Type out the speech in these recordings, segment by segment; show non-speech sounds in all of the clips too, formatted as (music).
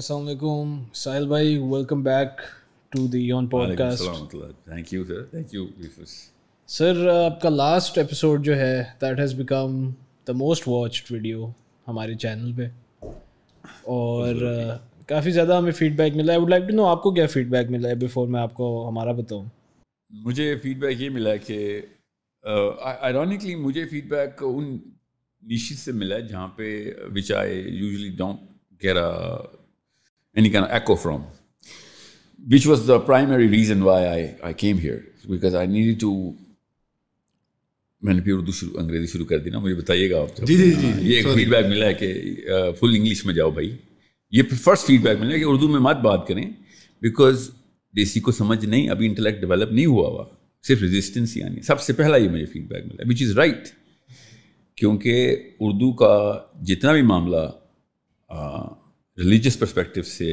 असलकुम साहिल भाई welcome back to the on podcast thank you sir thank you sir आपका last episode जो है that has become the most watched video हमारे channel पे और uh, काफ़ी ज़्यादा हमें फीडबैक मिला है वुड लाइक टू नो आपको क्या फीडबैक मिला है बिफोर मैं आपको हमारा बताऊँ मुझे फीडबैक ये मिला कि आयरॉनिकली uh, मुझे फीडबैक उन निशी से मिला है जहाँ पे which I usually don't get any kind of echo from, which was the primary reason why I, I came here because I needed to मैंने भी उर्दू शुरू अंग्रेजी शुरू कर दी ना मुझे बताइएगा आप जी जी जी ये एक फीडबैक मिला है कि फुल इंग्लिश में जाओ भाई ये फर्स्ट फीडबैक मिला कि उर्दू में मत बात करें बिकॉज देसी को समझ नहीं अभी इंटेलेक्ट डेवलप नहीं हुआ हुआ सिर्फ रेजिस्टेंस ही आनी सबसे पहला ये मुझे फीडबैक मिला विच इज़ राइट क्योंकि उर्दू का जितना भी मामला आ, रिलीजियस परस्पेक्टिव से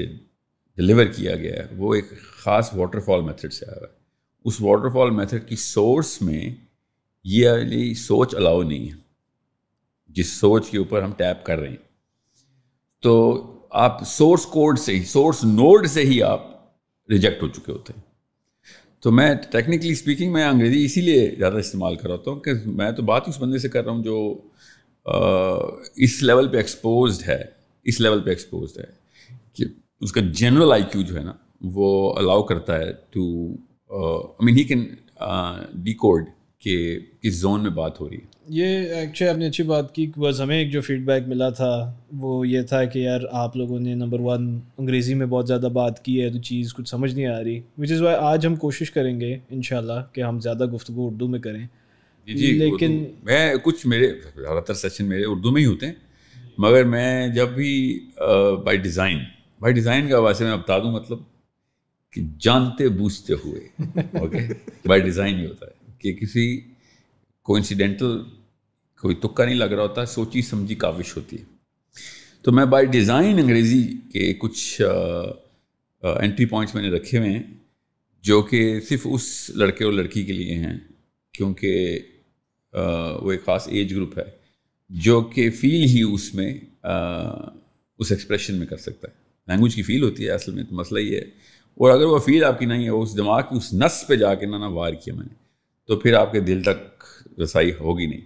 डिलीवर किया गया है वो एक ख़ास वाटरफॉल मेथड से आ रहा है उस वाटरफॉल मेथड की सोर्स में ये वाली सोच अलाउ नहीं है जिस सोच के ऊपर हम टैप कर रहे हैं तो आप सोर्स कोड से ही सोर्स नोड से ही आप रिजेक्ट हो चुके होते हैं तो मैं टेक्निकली स्पीकिंग मैं अंग्रेज़ी इसीलिए ज़्यादा इस्तेमाल कर रहा हूँ कि मैं तो बात उस बंदे से कर रहा हूँ जो आ, इस लेवल पे एक्सपोज्ड है इस लेवल पे एक्सपोज है कि उसका जनरल आई जो है ना वो अलाउ करता है to I mean he can decode के किस जोन में बात हो रही है ये एक्चुअली आपने अच्छी बात की बस हमें एक जो फीडबैक मिला था वो ये था कि यार आप लोगों ने नंबर वन अंग्रेज़ी में बहुत ज़्यादा बात की है तो चीज़ कुछ समझ नहीं आ रही विच इज़ वाई आज हम कोशिश करेंगे इन कि हम ज़्यादा गुफ्तु उर्दू में करें जी लेकिन मैं कुछ मेरे ज़्यादातर सेशन मेरे उर्दू में ही होते हैं मगर मैं जब भी बाय डिज़ाइन बाय डिज़ाइन का वैसे मैं बता दूँ मतलब कि जानते बूझते हुए ओके बाय डिज़ाइन ही होता है कि किसी कोइंसिडेंटल कोई तुक्का नहीं लग रहा होता सोची समझी काविश होती है तो मैं बाय डिज़ाइन अंग्रेज़ी के कुछ एंट्री पॉइंट्स मैंने रखे हुए हैं जो कि सिर्फ उस लड़के और लड़की के लिए हैं क्योंकि वो एक ख़ास एज ग्रुप है जो कि फील ही उसमें आ, उस एक्सप्रेशन में कर सकता है लैंग्वेज की फील होती है असल में तो मसला ये है और अगर वो फील आपकी नहीं है उस दिमाग की उस नस पे जाके ना ना वार किया मैंने तो फिर आपके दिल तक रसाई होगी नहीं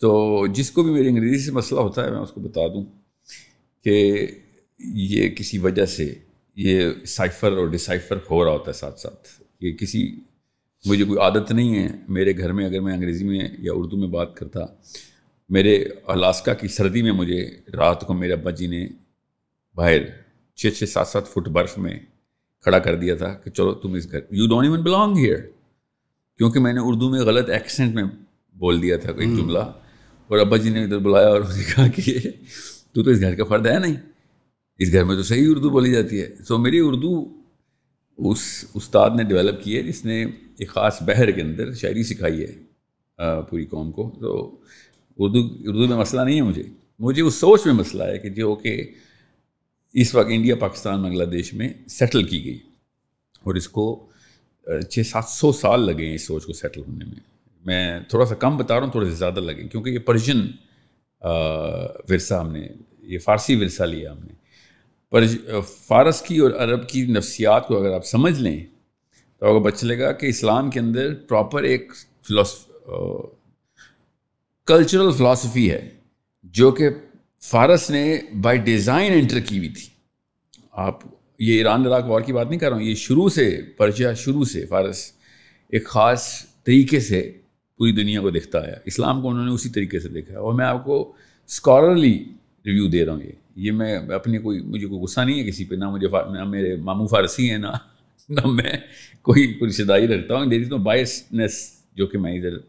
तो जिसको भी मेरी अंग्रेज़ी से मसला होता है मैं उसको बता दूं कि ये किसी वजह से ये साइफ़र और डिसाइफ़र हो रहा होता है साथ साथ ये किसी मुझे कोई आदत नहीं है मेरे घर में अगर मैं अंग्रेज़ी में या उर्दू में बात करता मेरे अलास्का की सर्दी में मुझे रात को मेरे अब्बा जी ने बाहर छः छः सात सात फुट बर्फ़ में खड़ा कर दिया था कि चलो तुम इस घर you don't even belong here क्योंकि मैंने उर्दू में गलत एक्सेंट में बोल दिया था कोई हम्म। जुमला और अब्बा जी ने इधर बुलाया और मुझे कहा कि (laughs) तू तो इस घर का फ़र्द है नहीं इस घर में तो सही उर्दू बोली जाती है सो so, मेरी उर्दू उस उस्ताद ने डेवलप की है जिसने एक ख़ास बहर के अंदर शायरी सिखाई है पूरी कौम को तो उर्दू उर्दू में मसला नहीं है मुझे मुझे उस सोच में मसला है कि जो कि इस वक्त इंडिया पाकिस्तान बांग्लादेश में सेटल की गई और इसको छः सात सौ साल लगे हैं इस सोच को सेटल होने में मैं थोड़ा सा कम बता रहा हूँ थोड़े से ज़्यादा लगे क्योंकि ये परजन वरसा हमने ये फ़ारसी वरसा लिया हमने पर फ़ारस की और अरब की नफ्सियात को अगर आप समझ लें तो आपको बच चलेगा कि इस्लाम के अंदर प्रॉपर एक फिलोस कल्चरल फ़िलासफ़ी है जो कि फारस ने बाय डिज़ाइन एंटर की हुई थी आप ये ईरान इराक वॉर की बात नहीं कर रहा हूँ ये शुरू से पर्चा शुरू से फारस एक ख़ास तरीके से पूरी दुनिया को देखता आया इस्लाम को उन्होंने उसी तरीके से देखा और मैं आपको स्कॉलरली रिव्यू दे रहा हूँ ये ये मैं अपने कोई मुझे कोई गुस्सा नहीं है किसी पर ना मुझे ना मेरे मामू फारसी हैं ना ना मैं कोई रिश्तेदारी रखता हूँ देर इज़ नो बायसनेस जो कि मैं इधर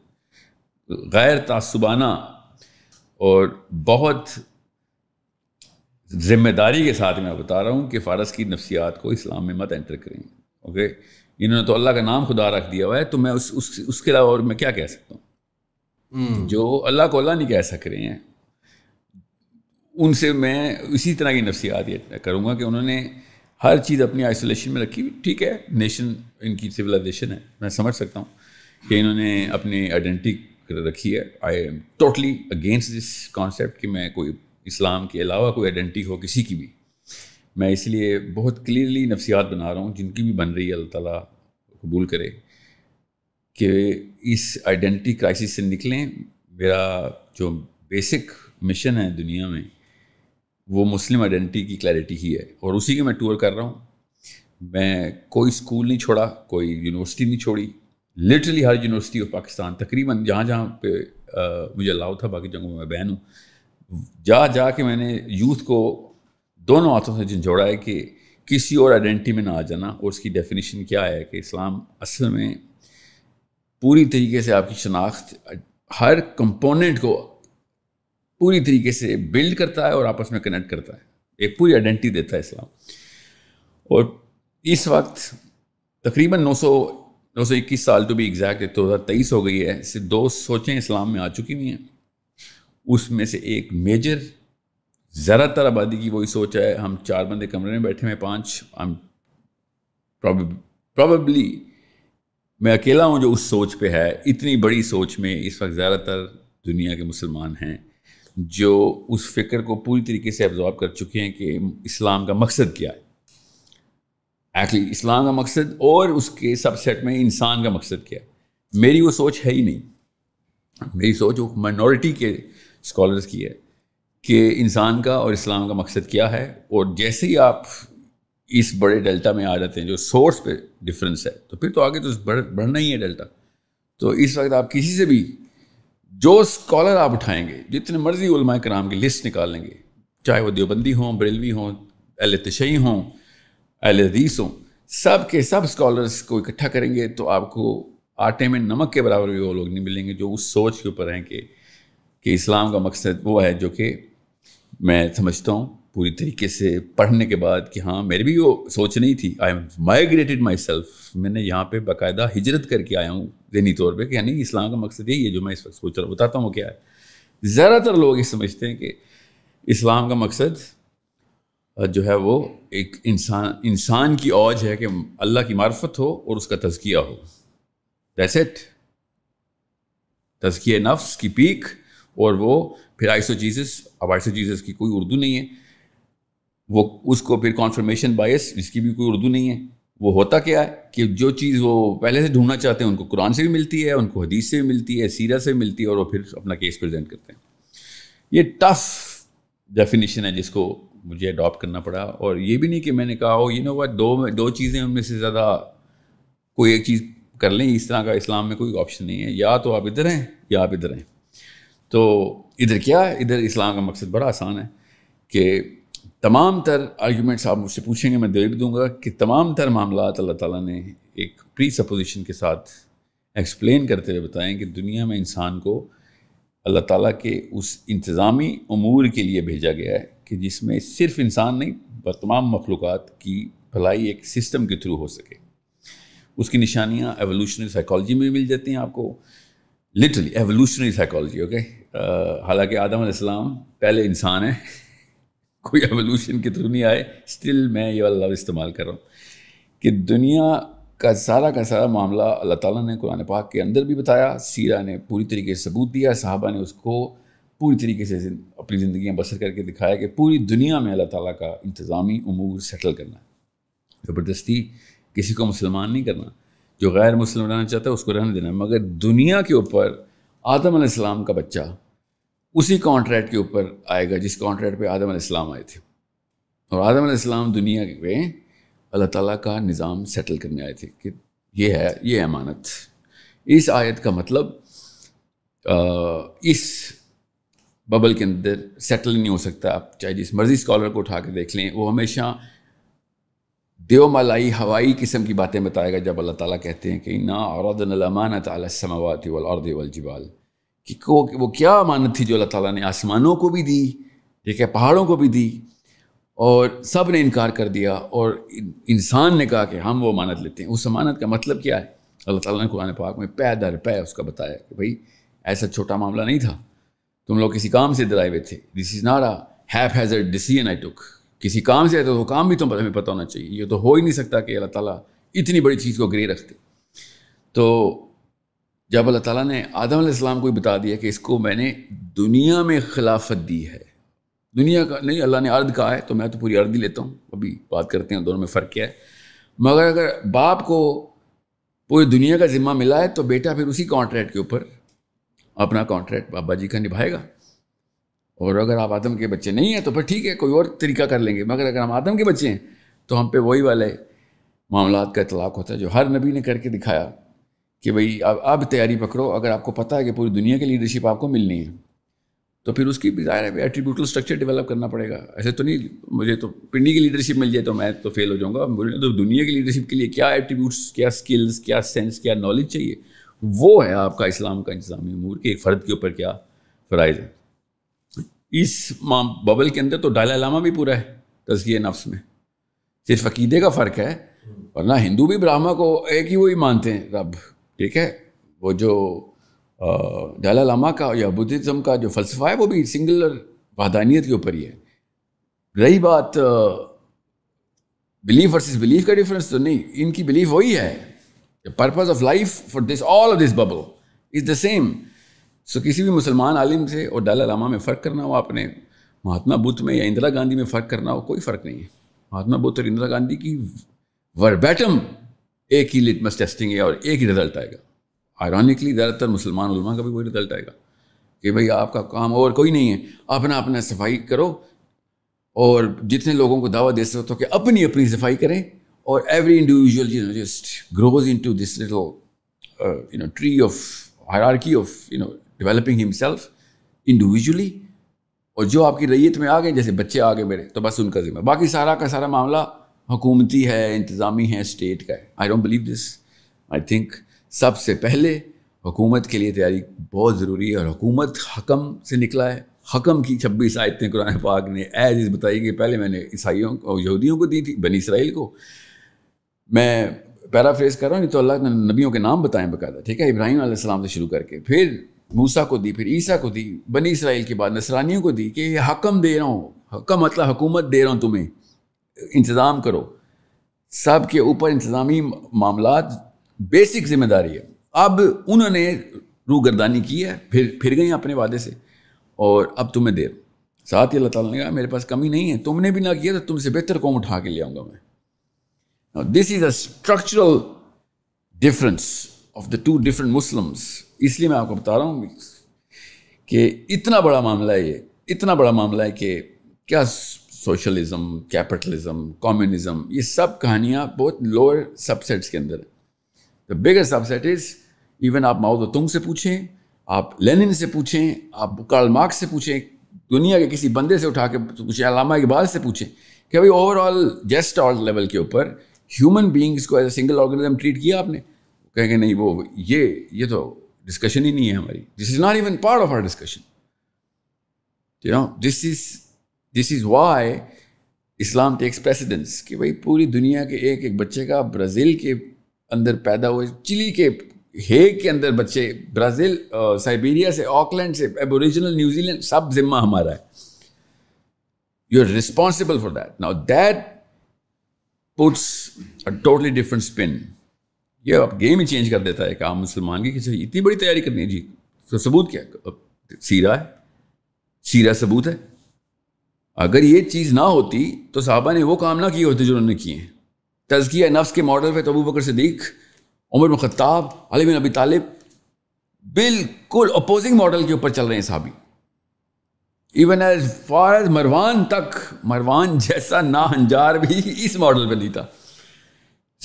गैर तसबाना और बहुत ज़िम्मेदारी के साथ मैं बता रहा हूँ कि फ़ारस की नफसियात को इस्लाम में मत एंटर करें ओके इन्होंने तो अल्लाह का नाम खुदा रख दिया हुआ है तो मैं उस, उस उसके अलावा और मैं क्या कह सकता हूँ हम्म। जो अल्लाह को अल्लाह नहीं कह सक रहे हैं उनसे मैं इसी तरह की नफसियात ये करूँगा कि उन्होंने हर चीज़ अपनी आइसोलेशन में रखी ठीक है नेशन इनकी सिविलाइजेशन है मैं समझ सकता हूँ कि इन्होंने अपनी आइडेंटिटी तो रखी है I am totally against this concept कि मैं कोई इस्लाम के अलावा कोई आइडेंटिटी हो किसी की भी मैं इसलिए बहुत क्लियरली नफसियात बना रहा हूँ जिनकी भी बन रही है अल्लाह ताला कबूल करे कि इस आइडेंटिटी क्राइसिस से निकलें मेरा जो बेसिक मिशन है दुनिया में वो मुस्लिम आइडेंटिटी की क्लैरिटी ही है और उसी के मैं टूर कर रहा हूँ मैं कोई स्कूल नहीं छोड़ा कोई यूनिवर्सिटी नहीं छोड़ी लिटरली हर यूनिवर्सिटी ऑफ पाकिस्तान तकरीबन जहाँ जहाँ पे आ, मुझे अलाउ था बाकी जगहों में मैं बैन हूँ जा जा के मैंने यूथ को दोनों हाथों से झंझोड़ा है कि किसी और आइडेंटिटी में ना आ जाना और उसकी डेफिनेशन क्या है कि इस्लाम असल में पूरी तरीके से आपकी शनाख्त हर कंपोनेंट को पूरी तरीके से बिल्ड करता है और आपस में कनेक्ट करता है एक पूरी आइडेंटिटी देता है इस्लाम और इस वक्त तकरीबन दो सौ इक्कीस साल तो भी एग्जैक्ट दो हज़ार तेईस हो गई है सिर्फ दो सोचें इस्लाम में आ चुकी हुई हैं उसमें से एक मेजर ज़्यादातर आबादी की वही सोच है हम चार बंदे कमरे में बैठे हुए पाँच हम प्रॉबली मैं अकेला हूँ जो उस सोच पे है इतनी बड़ी सोच में इस वक्त ज़्यादातर दुनिया के मुसलमान हैं जो उस फिक्र को पूरी तरीके से एब्जॉर्ब कर चुके हैं कि इस्लाम का मकसद क्या है एक्चुअली इस्लाम का मकसद और उसके सबसेट में इंसान का मकसद क्या है मेरी वो सोच है ही नहीं मेरी सोच वो माइनॉरिटी के स्कॉलर्स की है कि इंसान का और इस्लाम का मकसद क्या है और जैसे ही आप इस बड़े डेल्टा में आ जाते हैं जो सोर्स पे डिफरेंस है तो फिर तो आगे तो बढ़ बढ़ना ही है डेल्टा तो इस वक्त आप किसी से भी जो स्कॉलर आप उठाएंगे जितने मर्जी उलमा कराम की लिस्ट निकालेंगे चाहे वो देवबंदी हों बरेलवी हों एल तशई हों अलदीसों सब के सब स्कॉलर्स को इकट्ठा करेंगे तो आपको आटे में नमक के बराबर भी वो लोग नहीं मिलेंगे जो उस सोच के ऊपर हैं कि कि इस्लाम का मकसद वो है जो कि मैं समझता हूँ पूरी तरीके से पढ़ने के बाद कि हाँ मेरी भी वो सोच नहीं थी I am migrated myself मैंने यहाँ पे बाकायदा हिजरत करके आया हूँ दैनी तौर पे कि यानी इस्लाम का मकसद यही है जो मैं इस वक्त सोच रहा बताता हूँ क्या है ज़्यादातर लोग ये समझते हैं कि इस्लाम का मकसद जो है वो एक इंसान इंसान की औज है कि अल्लाह की मार्फत हो और उसका तजकिया हो दैट्स इट तजकिया नफ्स की पीक और वो फिर आइसो जीसस अब आइसो जीसस की कोई उर्दू नहीं है वो उसको फिर कॉन्फर्मेशन बायस इसकी भी कोई उर्दू नहीं है वो होता क्या है कि जो चीज़ वो पहले से ढूंढना चाहते हैं उनको कुरान से भी मिलती है उनको हदीस से भी मिलती है सीरा से मिलती है और वो फिर अपना केस प्रेजेंट करते हैं ये टफ डेफिनेशन है जिसको मुझे अडॉप्ट करना पड़ा और ये भी नहीं कि मैंने कहा हो यू नो वट दो दो चीज़ें उनमें से ज़्यादा कोई एक चीज़ कर लें इस तरह का इस्लाम में कोई ऑप्शन नहीं है या तो आप इधर हैं या आप इधर हैं तो इधर क्या है इधर इस्लाम का मकसद बड़ा आसान है कि तमाम तर आर्ग्यूमेंट्स आप मुझसे पूछेंगे मैं दे भी दूँगा कि तमाम तर मामला अल्लाह ताला ने एक प्री सपोजिशन के साथ एक्सप्लेन करते हुए बताएं कि दुनिया में इंसान को अल्लाह ताला के उस इंतज़ामी अमूर के लिए भेजा गया है कि जिसमें सिर्फ इंसान नहीं पर तमाम मखलूक की भलाई एक सिस्टम के थ्रू हो सके उसकी निशानियाँ एवोल्यूशनरी साइकोलॉजी में भी मिल जाती हैं आपको लिटरली एवोल्यूशनरी साइकोलॉजी ओके हालांकि आदम आदम पहले इंसान है (laughs) कोई एवोल्यूशन के थ्रू नहीं आए स्टिल मैं ये वाला लफ्ज़ इस्तेमाल कर रहा हूँ कि दुनिया का सारा का सारा मामला अल्लाह ताला ने कुरान पाक के अंदर भी बताया सीरा ने पूरी तरीके से सबूत दिया साहबा ने उसको पूरी तरीके से अपनी ज़िंदगी बसर करके दिखाया कि पूरी दुनिया में अल्लाह ताला का इंतज़ामी अमूर सेटल करना है ज़बरदस्ती किसी को मुसलमान नहीं करना जो गैर मुसलम रहना चाहता है उसको रहने देना मगर दुनिया के ऊपर आदम आसमाम का बच्चा उसी कॉन्ट्रैक्ट के ऊपर आएगा जिस कॉन्ट्रैक्ट पर आदम आसमाम आए थे और आदम आसमाम दुनिया में अल्लाह ताला का निज़ाम सेटल करने आए थे कि ये है ये अमानत इस आयत का मतलब आ, इस बबल के अंदर सेटल नहीं हो सकता आप चाहे जिस मर्जी स्कॉलर को उठा के देख लें वो हमेशा देवमलाई हवाई किस्म की बातें बताएगा जब अल्लाह ताला कहते हैं कि ना वाल और देवल वलजबाल कि को वो क्या अमानत थी जो अल्लाह ताला ने आसमानों को भी दी ठीक है पहाड़ों को भी दी और सब ने इनकार कर दिया और इंसान ने कहा कि हम वो अमानत लेते हैं उस अमानत का मतलब क्या है अल्लाह ताला ने कुरान पाक में पै दर पै उसका बताया कि भाई ऐसा छोटा मामला नहीं था तुम लोग किसी काम से डराए हुए थे this is not a haphazard decision I took किसी काम से आए तो वो काम भी तो हमें पता होना चाहिए ये तो हो ही नहीं सकता कि अल्लाह ताला इतनी बड़ी चीज़ को ग्रे रखते तो जब अल्लाह ताला ने आदम आसमाम को बता दिया कि इसको मैंने दुनिया में खिलाफत दी है दुनिया का नहीं अल्लाह ने अर्द कहा है तो मैं तो पूरी अर्द ही लेता हूँ अभी बात करते हैं दोनों में फ़र्क क्या है मगर अगर बाप को पूरी दुनिया का ज़िम्मा मिला है तो बेटा फिर उसी कॉन्ट्रैक्ट के ऊपर अपना कॉन्ट्रैक्ट बाबा जी का निभाएगा और अगर आप आदम के बच्चे नहीं हैं तो फिर ठीक है कोई और तरीका कर लेंगे मगर अगर हम आदम के बच्चे हैं तो हम पे वही वाले मामला का इतलाक होता है जो हर नबी ने करके दिखाया कि भाई अब अब तैयारी पकड़ो अगर आपको पता है कि पूरी दुनिया की लीडरशिप आपको मिलनी है तो फिर उसकी भी ज़ाहिर है एट्रीब्यूटल स्ट्रक्चर डेवलप करना पड़ेगा ऐसे तो नहीं मुझे तो पिंडी की लीडरशिप मिल जाए तो मैं तो फेल हो जाऊँगा तो दुनिया की लीडरशिप के लिए क्या एट्रीब्यूट्स क्या स्किल्स क्या सेंस क्या नॉलेज चाहिए वो है आपका इस्लाम का इंतजामी अमूर कि एक फ़र्द के ऊपर क्या फ़राइज है इस माम बबल के अंदर तो डाला लामा भी पूरा है तजकिए नफ्स में सिर्फ अकीदे का फ़र्क है वरना हिंदू भी ब्राह्मण को एक ही वही मानते हैं रब ठीक है वो जो डाला लामा का या बुद्धिज़म का जो फ़लसफ़ा है वो भी सिंगुलर वहदानियत के ऊपर ही है रही बात बिलीफ वर्सेस बिलीफ का डिफरेंस तो नहीं इनकी बिलीफ वही है The purpose of life for this all of this bubble is the same so किसी भी मुसलमान आलिम से और डाला लामा में फ़र्क करना हो आपने महात्मा बुद्ध में या इंदिरा गांधी में फ़र्क करना हो कोई फ़र्क नहीं है महात्मा बुद्ध और इंदिरा गांधी की वर्बैटम एक ही लिटमस टेस्टिंग है और एक ही रिजल्ट आएगा आयरॉनिकली ज़्यादातर मुसलमान उलमा का भी वही रिजल्ट आएगा कि भाई आपका काम और कोई नहीं है अपना अपना सफाई करो और जितने लोगों को दावा दे सकते हो कि अपनी अपनी सफाई करें or every individual you know just grows into this little uh, you know tree of hierarchy of you know developing himself individually और जो आपकी रैयत में आ गए जैसे बच्चे आ गए मेरे तो बस उनका जिम्मा बाकी सारा का सारा मामला हुकूमती है इंतज़ामी है स्टेट का है I don't believe this I think सबसे पहले हुकूमत के लिए तैयारी बहुत ज़रूरी है और हुकूमत हकम से निकला है हकम की छब्बीस आयतें कुरान पाक ने एज इस बताई कि पहले मैंने ईसाइयों और यहूदियों को दी थी बनी इसराइल को मैं फ्रेस कर रहा हूँ तो अल्लाह ने नबियों के नाम बताएं बकायदा ठीक है इब्राहिम से शुरू करके फिर मूसा को दी फिर ईसा को दी बनी इसराइल के बाद नसरानियों को दी कि हकम दे रहा हूँ हकम मतलब हुकूमत दे रहा हूँ तुम्हें इंतज़ाम करो सब के ऊपर इंतज़ामी मामला बेसिक जिम्मेदारी है अब उन्होंने गर्दानी की है फिर फिर गई अपने वादे से और अब तुम्हें दे साथ ही अल्लाह ताला ने कहा मेरे पास कमी नहीं है तुमने भी ना किया तो तुमसे बेहतर कौम उठा के ले आऊँगा मैं Now, this is a structural difference of the two different Muslims. इसलिए मैं आपको बता रहा हूँ कि इतना बड़ा मामला है ये इतना बड़ा मामला है कि क्या सोशलिज्म कैपिटलिज्म कॉम्युनिज्म ये सब कहानियाँ बहुत लोअर सबसेट्स के अंदर है the bigger subset is even आप माओ तुंग से पूछें आप लेनिन से पूछें आप कार्ल मार्क्स से पूछें दुनिया के किसी बंदे से उठा के पूछें अलामा इकबाल से पूछें कि भाई ओवरऑल जेस्ट लेवल के ऊपर ह्यूमन बींग्स को as a single organism treat किया आपने कहेंगे नहीं वो ये ये तो डिस्कशन ही नहीं है हमारी this is not even part of our discussion you know this is this is why Islam takes precedence कि भाई पूरी दुनिया के एक एक बच्चे का ब्राज़ील के अंदर पैदा हुए चिली के हेग के अंदर बच्चे ब्राज़ील साइबेरिया से ऑकलैंड से एबोरिजिनल न्यूजीलैंड सब जिम्मा हमारा है you are responsible for that now that puts a totally different spin ये अब गेम ही चेंज कर देता है एक आम मुसलमान की किसी इतनी बड़ी तैयारी करनी है जी तो सबूत क्या सीरा है सीरा सबूत है अगर ये चीज़ ना होती तो साहबा ने वो काम ना किए होते जो उन्होंने किए हैं तजकिया नफ्स के मॉडल पे तबू तो बकर सदीक उमर मुखताब अली बिन अबी तालिब बिल्कुल अपोजिंग मॉडल के ऊपर चल रहे हैं साहबी even as far as Marwan तक मरवान जैसा ना हंजार भी इस मॉडल पर नहीं था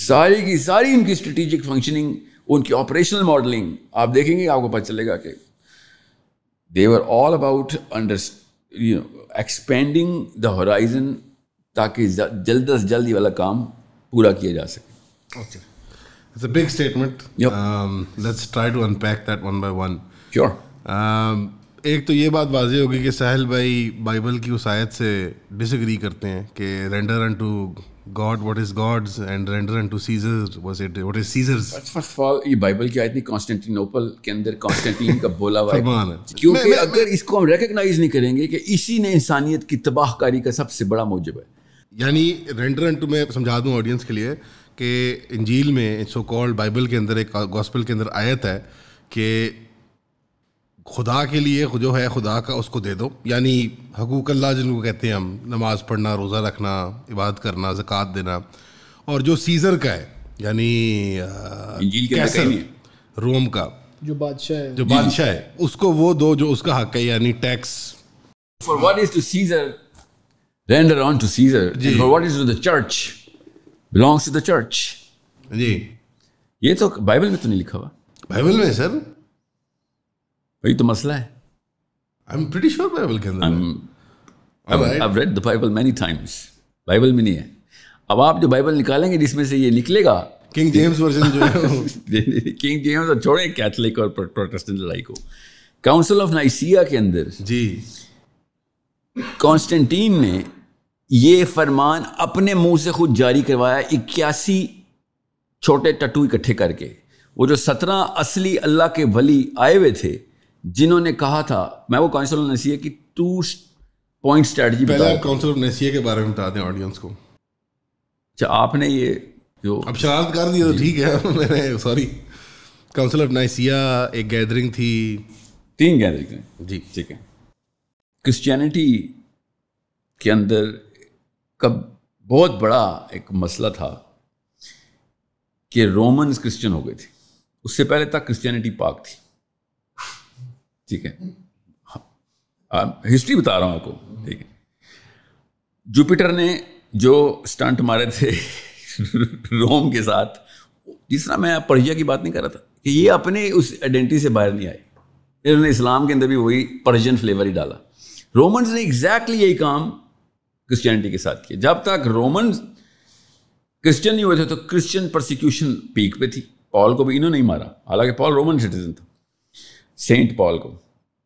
सारी की सारी उनकी स्ट्रेटेजिक फंक्शनिंग उनकी ऑपरेशनल मॉडलिंग आप देखेंगे आपको पता चलेगा कि they're all about under you know expanding the horizon ताकि जल्द अज जल्द ये वाला काम पूरा किया जा सके big statement let's try to unpack that one by one sure एक तो ये बात वाजी होगी कि साहिल भाई बाइबल की उस आयत से डिसग्री करते हैं कि render and to God what is God's and render and to Caesar was it what is Caesar's first of all ये बाइबल की आयत नहीं कॉन्स्टेंटिनोपल के अंदर कॉन्स्टेंटिन का बोला हुआ है क्योंकि अगर इसको हम रिकॉग्नाइज नहीं करेंगे कि इसी ने इंसानियत की तबाहकारी का सबसे बड़ा मौजब है यानी रेंडर एंड टू मैं समझा दूं ऑडियंस के लिए कि इंजील में सो कॉल्ड बाइबल के अंदर एक गॉस्पल के अंदर आयत है कि खुदा के लिए जो है खुदा का उसको दे दो यानी हकूक अल्लाह जिनको कहते हैं हम नमाज़ पढ़ना रोज़ा रखना इबादत करना ज़क़़त देना और जो सीज़र का है यानी कैसर रोम का जो बादशाह है जो बादशाह है उसको वो दो जो उसका हक है यानी tax for what is to Caesar render on to Caesar for what is to the church belongs to the church जी ये तो बाइबल में तो नहीं लिखा हुआ बाइबल में सर वही तो मसला है I am pretty sure Bible के अंदर I read the Bible many times Bible में नहीं है अब आप जो बाइबल निकालेंगे जिसमें से ये निकलेगा किंग जेम्स वर्जन जो है किंग जेम्स (laughs) और छोड़ें कैथलिक और प्रोटेस्टेंट लड़ाई को काउंसिल ऑफ नाइसिया के अंदर जी कॉन्स्टेंटीन ने ये फरमान अपने मुंह से खुद जारी करवाया इक्यासी छोटे टटू इकट्ठे करके वो जो सत्रह असली अल्लाह के वली आए हुए थे जिन्होंने कहा था मैं वो काउंसिल ऑफ नसीहे की टू पॉइंट स्ट्रेटजी पहले आप काउंसिल ऑफ नसीहे के बारे में बता दें ऑडियंस को अच्छा आपने ये जो अब शरारत कर दी तो ठीक है मैंने सॉरी काउंसिल ऑफ नसीहा एक गैदरिंग थी तीन गैदरिंग जी ठीक है (laughs) क्रिश्चियनिटी के अंदर का बहुत बड़ा एक मसला था कि रोमन्स क्रिश्चियन हो गए थे उससे पहले तक क्रिश्चियनिटी पाक थी ठीक है हाँ हिस्ट्री बता रहा हूँ आपको ठीक है जुपिटर ने जो स्टंट मारे थे (laughs) रोम के साथ तरह मैं परहिया की बात नहीं कर रहा था कि ये अपने उस आइडेंटिटी से बाहर नहीं आए इन्होंने इस्लाम के अंदर भी वही परजियन फ्लेवर ही डाला रोमन्स ने एग्जैक्टली यही काम क्रिश्चियनिटी के साथ किया जब तक रोमन्स क्रिश्चियन नहीं हुए थे तो क्रिश्चियन प्रोसिक्यूशन पीक पे थी पॉल को भी इन्होंने नहीं मारा हालांकि पॉल रोमन सिटीजन था सेंट पॉल को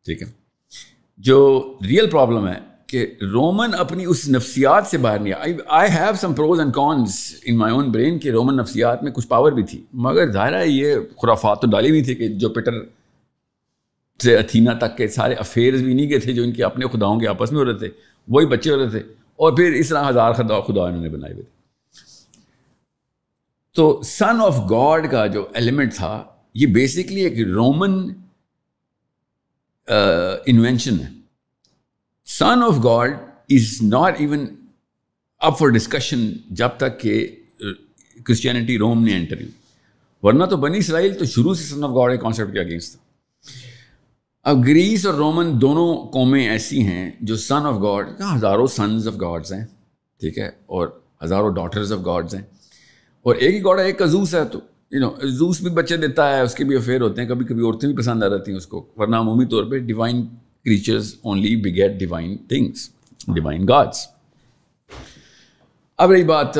ठीक है जो रियल प्रॉब्लम है कि रोमन अपनी उस नफ्सियात से बाहर नहीं I I have some pros and cons in my own brain कि रोमन नफ्सियात में कुछ पावर भी थी मगर ज़ाहिर ये खुराफात तो डाली हुई थी कि जुपिटर से अथीना तक के सारे अफेयर्स भी नहीं गए थे जो इनके अपने खुदाओं के आपस में हो रहे थे वही बच्चे हो रहे थे और फिर इस तरह हज़ार खुदा खुदा इन्होंने बनाए हुए थे तो सन ऑफ गॉड का जो एलिमेंट था ये बेसिकली एक रोमन इन्वेंशन है son of God is not even up for discussion जब तक के क्रिश्चियनिटी रोम ने एंटर की वरना तो बनी इसराइल तो शुरू से सन ऑफ गॉड के कॉन्सेप्ट के अगेंस्ट था अब ग्रीस और रोमन दोनों कौमें ऐसी हैं जो सन ऑफ गॉड का हज़ारों सन्स ऑफ गॉड्स हैं ठीक है और हज़ारों डॉटर्स ऑफ गॉड्स हैं और एक ही गॉड है एक कजूस है तो यू नो जूस भी बच्चे देता है उसके भी अफेयर होते हैं कभी कभी औरतें भी पसंद आ जाती हैं उसको वरना अमूमी तौर पर divine creatures only beget divine things divine gods अब रही बात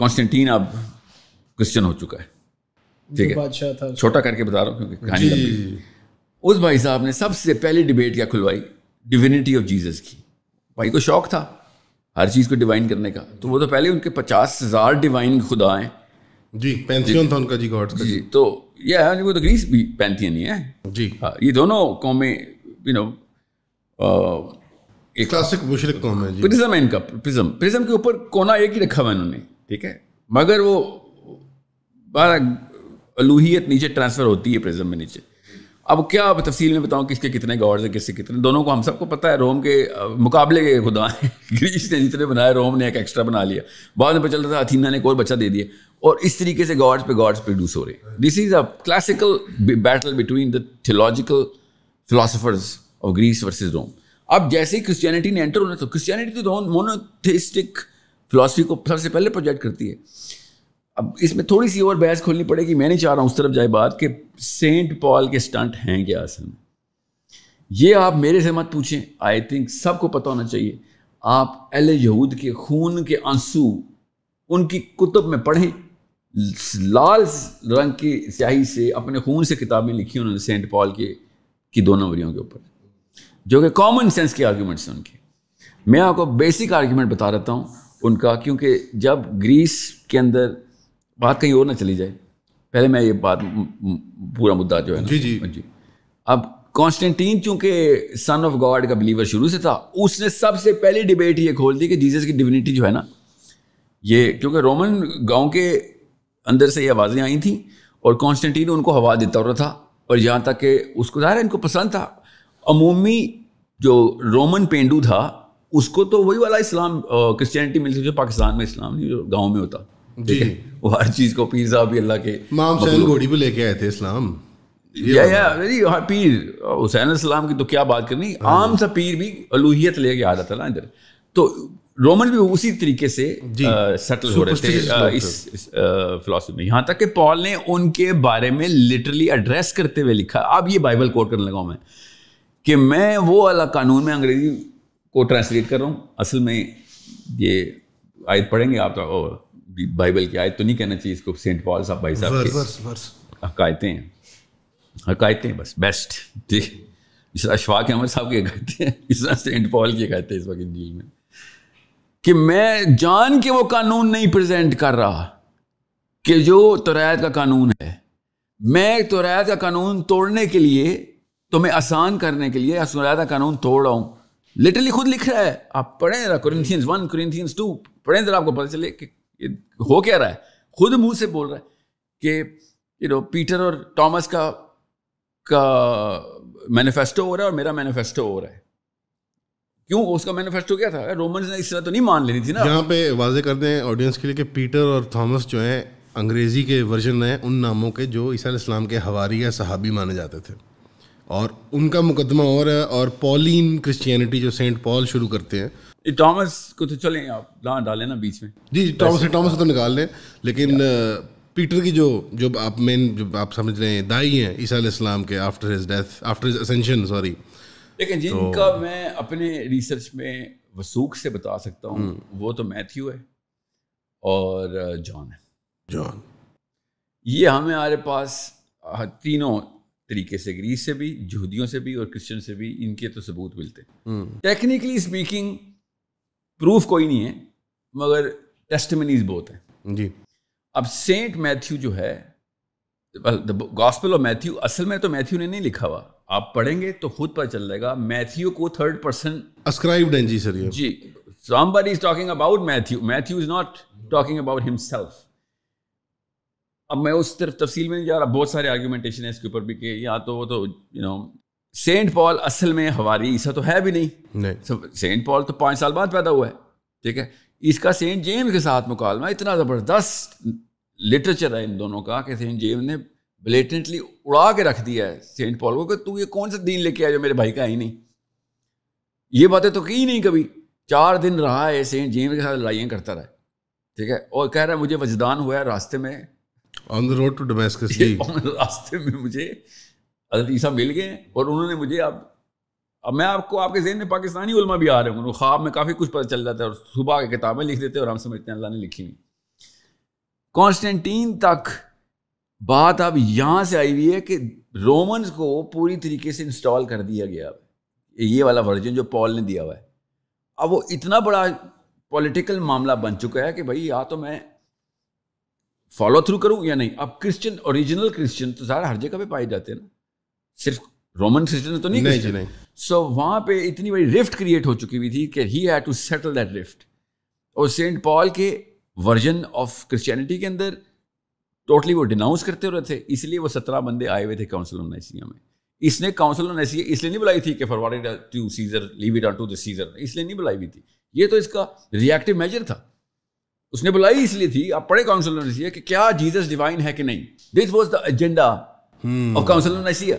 कॉन्स्टेंटीन अब क्रिश्चियन हो चुका है ठीक है था छोटा करके बता रहा हूँ क्योंकि कहानी उस भाई साहब ने सबसे पहली डिबेट क्या खुलवाई डिविनिटी ऑफ जीसस की भाई को शौक था हर चीज़ को डिवाइन करने का तो वो तो पहले उनके पचास हज़ार डिवाइन खुदा हैं जी पैंथियन था उनका जी गॉड जी, जी तो ये है वो तो ग्रीस भी पैंथियन ही है जी हाँ ये दोनों कौमें यू नो एक क्लासिक मुशरक कौम है जी प्रिज्म है इनका प्रिज्म प्रिज्म के ऊपर कोना एक ही रखा हुआ इन्होंने ठीक है मगर वो बारह अलूहियत नीचे ट्रांसफ़र होती है प्रिज्म में नीचे अब क्या अब तफसील में बताऊँ किसके कितने गॉड्स हैं किसके कितने दोनों को हम सबको पता है रोम के मुकाबले के खुदा हैं (laughs) ग्रीस ने जितने बनाए रोम ने एक एक्स्ट्रा बना लिया बाद में पता चलता था अथीना ने एक और बच्चा दे दिया और इस तरीके से गॉड्स पे गॉड्स प्रोड्यूस हो रहे हैं this is a classical battle between the theological philosophers of Greece versus Rome अब जैसे ही क्रिस्टियनिटी ने एंटर होना तो क्रिस्टियनिटी तो मोनोथिस्टिक फिलासफी को सबसे पहले प्रोजेक्ट करती है अब इसमें थोड़ी सी और बहस खोलनी पड़ेगी मैं नहीं चाह रहा हूँ उस तरफ जाए बात कि सेंट पॉल के स्टंट हैं क्या असल में ये आप मेरे से मत पूछें आई थिंक सबको पता होना चाहिए आप अल यहूद के खून के आंसू उनकी कुतुब में पढ़ें लाल रंग की स्याही से अपने खून से किताबें लिखी उन्होंने सेंट पॉल के की दो नंबरियों के ऊपर जो कि कॉमन सेंस के आर्ग्यूमेंट्स हैं उनके मैं आपको बेसिक आर्ग्यूमेंट बता देता हूँ उनका क्योंकि जब ग्रीस के अंदर बात कहीं और ना चली जाए पहले मैं ये बात पूरा मुद्दा जो है जी जी हाँ जी अब कॉन्स्टेंटीन चूंकि सन ऑफ गॉड का बिलीवर शुरू से था उसने सबसे पहली डिबेट ये खोल दी कि जीसस की डिविनिटी जो है ना ये क्योंकि रोमन गांव के अंदर से ये आवाज़ें आई थी और कॉन्स्टेंटीन उनको हवा देता रहा था और यहाँ तक कि उसको ज़ाहिर इनको पसंद था अमूमी जो रोमन पेंडू था उसको तो वही वाला इस्लाम क्रिश्चियनिटी मिलती जो पाकिस्तान में इस्लाम नहीं जो गाँव में होता वो हर चीज को पीर साहब भी अल्लाह के माम हुसैन घोड़ी लेके आए थे इस्लाम या या हाँ पीर हुसैन की तो क्या बात करनी हाँ आम सा पीर भी अलूहियत लेके आ ना इधर तो रोमन भी उसी तरीके से सेटल हो रहे थे इस फिलोसफी में यहाँ तक कि पॉल ने उनके बारे में लिटरली एड्रेस करते हुए लिखा अब ये बाइबल कोट करने लगा मैं कि मैं वो अला कानून में अंग्रेजी को ट्रांसलेट कर रहा हूँ असल में ये आयत पढ़ेंगे आप तो बाइबल की आयत तो नहीं कहना चाहिए इसको सेंट पॉल साहब भाई साहब वर्स, वर्स, हकायतें हैं हकायतें बस बेस्ट ठीक जिस अशफाक अहमद साहब की कहते हैं इस तरह सेंट पॉल की कहते हैं इस वक्त इंजील में कि मैं जान के वो कानून नहीं प्रेजेंट कर रहा कि जो तोरात का कानून है मैं तोरात का कानून तोड़ने के लिए तुम्हें तो आसान करने के लिए तोरात का कानून तोड़ रहा हूं लिटरली खुद लिख रहा है आप पढ़ें जरा कुरिंथियंस वन कुरिंथियंस टू पढ़ें जरा आपको पता चले कि हो क्या रहा है खुद मुंह से बोल रहा है कि यू नो पीटर और टॉमस का का मैनिफेस्टो हो रहा है और मेरा मैनिफेस्टो हो रहा है क्यों उसका मैनिफेस्टो क्या था रोमन ने इस तरह तो नहीं मान लेनी थी ना यहाँ पे वाजे कर दें ऑडियंस के लिए कि पीटर और थॉमस जो है अंग्रेज़ी के वर्जन हैं उन नामों के जो ईसा इस्लाम के हवारी या सहाबी माने जाते थे और उनका मुकदमा और है और पॉलिन क्रिश्चियनिटी जो सेंट पॉल शुरू करते हैं टॉमस को तो चले आप डाले ना बीच में जी टॉमस टॉमस तो निकाल लें लेकिन पीटर की जो जो आप मेन जो आप समझ रहे हैं दाई हैं ईसा इस्लाम के after his death after his ascension sorry लेकिन तो जिनका तो, मैं अपने रिसर्च में वसूख से बता सकता हूँ hmm. वो तो मैथ्यू है और जॉन है जॉन ये हमें हमारे पास तीनों तरीके से ग्रीस से भी यहूदियों से भी और क्रिश्चियन से भी इनके तो सबूत मिलते हैं टेक्निकली hmm. स्पीकिंग प्रूफ कोई नहीं है मगर टेस्टमनीज बहुत हैं जी अब सेंट मैथ्यू जो है गॉस्पल ऑफ मैथ्यू असल में तो मैथ्यू ने नहीं लिखा हुआ आप पढ़ेंगे तो खुद पता चल जाएगा मैथ्यू को थर्ड पर्सन अस्क्राइब्ड हैं जी सर जी सॉम्बर is talking about Matthew Matthew is not talking about himself अब मैं उस तरफ तफसील में नहीं जा रहा बहुत सारे आर्ग्यूमेंटेशन है इसके ऊपर भी कि या तो वो तो you you know know, Saint Paul असल में हवारी ईसा तो है भी नहीं, नहीं। सेंट पॉल तो पाँच साल बाद पैदा हुआ है ठीक है इसका सेंट जेम्स के साथ मुकालमा इतना ज़बरदस्त लिटरेचर है इन दोनों का कि सेंट जेम्स ने ब्लेटेंटली उड़ा के रख दिया है सेंट पॉल को कि तू ये कौन सा दिन लेके आया जो मेरे भाई का ही नहीं ये बातें तो की नहीं कभी चार दिन रहा है सेंट जेम्स के साथ लड़ाइयाँ करता रहा ठीक है और कह रहा है मुझे वजदान हुआ है रास्ते में on the road to Damascus रास्ते में मुझे हजरत ईसा मिल गए और उन्होंने मुझे अब अब मैं आपको आपके जहन में पाकिस्तानी उलमा भी आ रहे हैं उन्होंने ख्वाब में काफ़ी कुछ पता चल जाता है और सुबह की किताबें लिख देते हैं और हम समझते हैं अल्लाह ने लिखी हुई कॉन्स्टेंटीन तक बात अब यहाँ से आई हुई है कि रोमन्स को पूरी तरीके से इंस्टॉल कर दिया गया ये वाला वर्जन जो पॉल ने दिया हुआ है अब वो इतना बड़ा पॉलिटिकल मामला बन चुका है कि भाई या तो मैं फॉलो थ्रू करूँ या नहीं अब क्रिश्चियन ओरिजिनल क्रिश्चियन तो सारा हर जगह पे पाए जाते हैं ना सिर्फ रोमन क्रिश्चियन तो नहीं नहीं सो so, वहाँ पे इतनी बड़ी रिफ्ट क्रिएट हो चुकी हुई थी कि he had to settle that rift और सेंट पॉल के वर्जन ऑफ क्रिश्चियनिटी के अंदर टोटली वो डिनाउंस करते हुए थे इसलिए वो सत्रह बंदे आए हुए थे काउंसिल ऑफ नैसिया में इसने काउंसिल ऑफ नैसिया इसलिए नहीं बुलाई थी कि forward to Caesar leave it on to the Caesar इसलिए नहीं बुलाई हुई थी ये तो इसका रिएक्टिव मेजर था उसने बुलाई इसलिए थी आप पढ़े काउंसिल ऑफ नैसिया कि क्या जीजस डिवाइन है कि नहीं this was the agenda of council of Nicaea